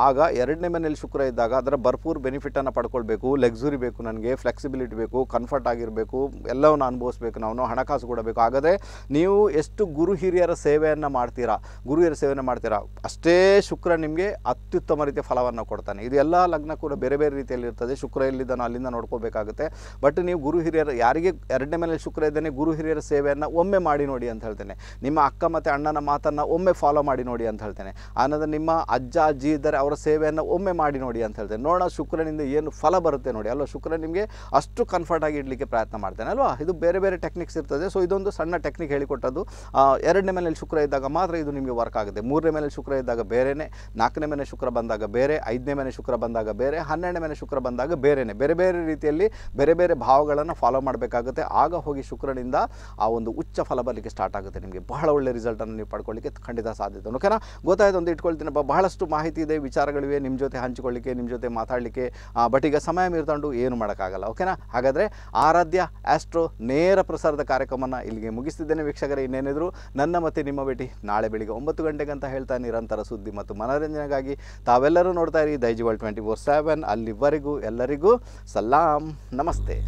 ಆಗ ಎರಡನೇ ಮನೆಯಲ್ಲಿ ಶುಕ್ರ ಇದ್ದಾಗ ಅದರ ಭರ್ಪೂರ್ ಬೆನಿಫಿಟನ್ನು ಪಡ್ಕೊಳ್ಬೇಕು ಲೆಕ್ಸುರಿ ಬೇಕು ನನಗೆ ಫ್ಲೆಕ್ಸಿಬಿಲಿಟಿ ಬೇಕು ಕಂಫರ್ಟ್ ಆಗಿರಬೇಕು ಎಲ್ಲವನ್ನು ಅನುಭವಿಸ್ಬೇಕು ನಾವು ಹಣಕಾಸು ಕೊಡಬೇಕು ಹಾಗಾದರೆ ನೀವು ಎಷ್ಟು ಗುರು ಹಿರಿಯರ ಸೇವೆ ಸೇವೆಯನ್ನು ಮಾಡ್ತೀರಾ ಗುರುವಿಯರ ಸೇವೆಯನ್ನು ಮಾಡ್ತೀರಾ ಅಷ್ಟೇ ಶುಕ್ರ ನಿಮಗೆ ಅತ್ಯುತ್ತಮ ರೀತಿಯ ಫಲವನ್ನು ಕೊಡ್ತಾನೆ ಇದು ಎಲ್ಲ ಲಗ್ನ ಕೂಡ ಬೇರೆ ಬೇರೆ ರೀತಿಯಲ್ಲಿ ಇರ್ತದೆ ಶುಕ್ರ ಇಲ್ಲಿದ್ದಾನೋ ಅಲ್ಲಿಂದ ನೋಡ್ಕೋಬೇಕಾಗುತ್ತೆ ಬಟ್ ನೀವು ಗುರು ಹಿರಿಯರ ಯಾರಿಗೆ ಎರಡನೇ ಮೇಲೆ ಶುಕ್ರ ಇದ್ದಾನೆ ಗುರು ಹಿರಿಯರ ಸೇವೆಯನ್ನು ಒಮ್ಮೆ ಮಾಡಿ ನೋಡಿ ಅಂತ ಹೇಳ್ತೇನೆ ನಿಮ್ಮ ಅಕ್ಕ ಮತ್ತು ಅಣ್ಣನ ಮಾತನ್ನು ಒಮ್ಮೆ ಫಾಲೋ ಮಾಡಿ ನೋಡಿ ಅಂತ ಹೇಳ್ತೇನೆ ಆನಂದ್ರೆ ನಿಮ್ಮ ಅಜ್ಜ ಅಜ್ಜಿ ಇದ್ದಾರೆ ಅವರ ಸೇವೆಯನ್ನು ಒಮ್ಮೆ ಮಾಡಿ ನೋಡಿ ಅಂತ ಹೇಳ್ತೇನೆ ನೋಡೋಣ ಶುಕ್ರನಿಂದ ಏನು ಫಲ ಬರುತ್ತೆ ನೋಡಿ ಅಲ್ವಾ ಶುಕ್ರ ನಿಮಗೆ ಅಷ್ಟು ಕಂಫರ್ಟ್ ಆಗಿ ಇಡಲಿಕ್ಕೆ ಪ್ರಯತ್ನ ಮಾಡ್ತೇನೆ ಅಲ್ವಾ ಇದು ಬೇರೆ ಬೇರೆ ಟೆಕ್ನಿಕ್ಸ್ ಇರ್ತದೆ ಸೊ ಇದೊಂದು ಸಣ್ಣ ಟೆಕ್ನಿಕ್ ಹೇಳಿಕೊಟ್ಟದ್ದು ಎರಡನೇ ಮನೇಲಿ ಶುಕ್ರ ಇದ್ದಾಗ ಮಾತ್ರ ಇದು ನಿಮಗೆ ವರ್ಕ್ ಆಗುತ್ತೆ ಮೂರನೇ ಮನೆ ಶುಕ್ರ ಇದ್ದಾಗ ಬೇರೆನೇ ನಾಲ್ಕನೇ ಮನೆ ಶುಕ್ರ ಬಂದಾಗ ಬೇರೆ ಐದನೇ ಮನೆ ಶುಕ್ರ ಬಂದಾಗ ಬೇರೆ ಹನ್ನೆರಡನೇ ಮನೆ ಶುಕ್ರ ಬಂದಾಗ ಬೇರೆನೇ ಬೇರೆ ಬೇರೆ ರೀತಿಯಲ್ಲಿ ಬೇರೆ ಬೇರೆ ಭಾವಗಳನ್ನು ಫಾಲೋ ಮಾಡಬೇಕಾಗುತ್ತೆ ಆಗ ಹೋಗಿ ಶುಕ್ರನಿಂದ ಆ ಒಂದು ಉಚ್ಚ ಫಲ ಬರಲಿಕ್ಕೆ ಸ್ಟಾರ್ಟ್ ಆಗುತ್ತೆ ನಿಮಗೆ ಬಹಳ ಒಳ್ಳೆ ರಿಸಲ್ಟನ್ನು ನೀವು ಪಡ್ಕೊಳ್ಳಿಕ್ಕೆ ಖಂಡಿತ ಸಾಧ್ಯತೆ ಓಕೆನಾ ಗೊತ್ತಾಯ್ತು ಒಂದು ಇಟ್ಕೊಳ್ತೀನಪ್ಪ ಬಹಳಷ್ಟು ಮಾಹಿತಿ ಇದೆ ವಿಚಾರಗಳಿವೆ ನಿಮ್ಮ ಜೊತೆ ಹಂಚಿಕೊಳ್ಳಿಕ್ಕೆ ನಿಮ್ಮ ಜೊತೆ ಮಾತಾಡಲಿಕ್ಕೆ ಬಟ್ ಈಗ ಸಮಯ ಮೀರ್ತಾಂಡು ಏನು ಮಾಡೋಕ್ಕಾಗಲ್ಲ ಓಕೆನಾ ಹಾಗಾದರೆ ಆರಾಧ್ಯ ಆಸ್ಟ್ರೋ ನೇರ ಪ್ರಸಾರದ ಕಾರ್ಯಕ್ರಮನ ಇಲ್ಲಿಗೆ ಮುಗಿಸ್ತಿದ್ದೇನೆ ವೀಕ್ಷಕರೇ ಇನ್ನೇನಿದ್ರು ನನ್ನ ಮತ್ತು ನಿಮ್ಮ ನಿಮ್ಮ ಭೇಟಿ ನಾಳೆ ಬೆಳಿಗ್ಗೆ ಒಂಬತ್ತು ಗಂಟೆಗೆ ಅಂತ ಹೇಳ್ತಾ ನಿರಂತರ ಸುದ್ದಿ ಮತ್ತು ಮನೋರಂಜನೆಗಾಗಿ ತಾವೆಲ್ಲರೂ ನೋಡ್ತಾ ಇರಿ ವರ್ಲ್ಡ್ ಟ್ವೆಂಟಿ ಫೋರ್ ಸೆವೆನ್ ಅಲ್ಲಿವರೆಗೂ ಎಲ್ಲರಿಗೂ ಸಲಾಂ ನಮಸ್ತೆ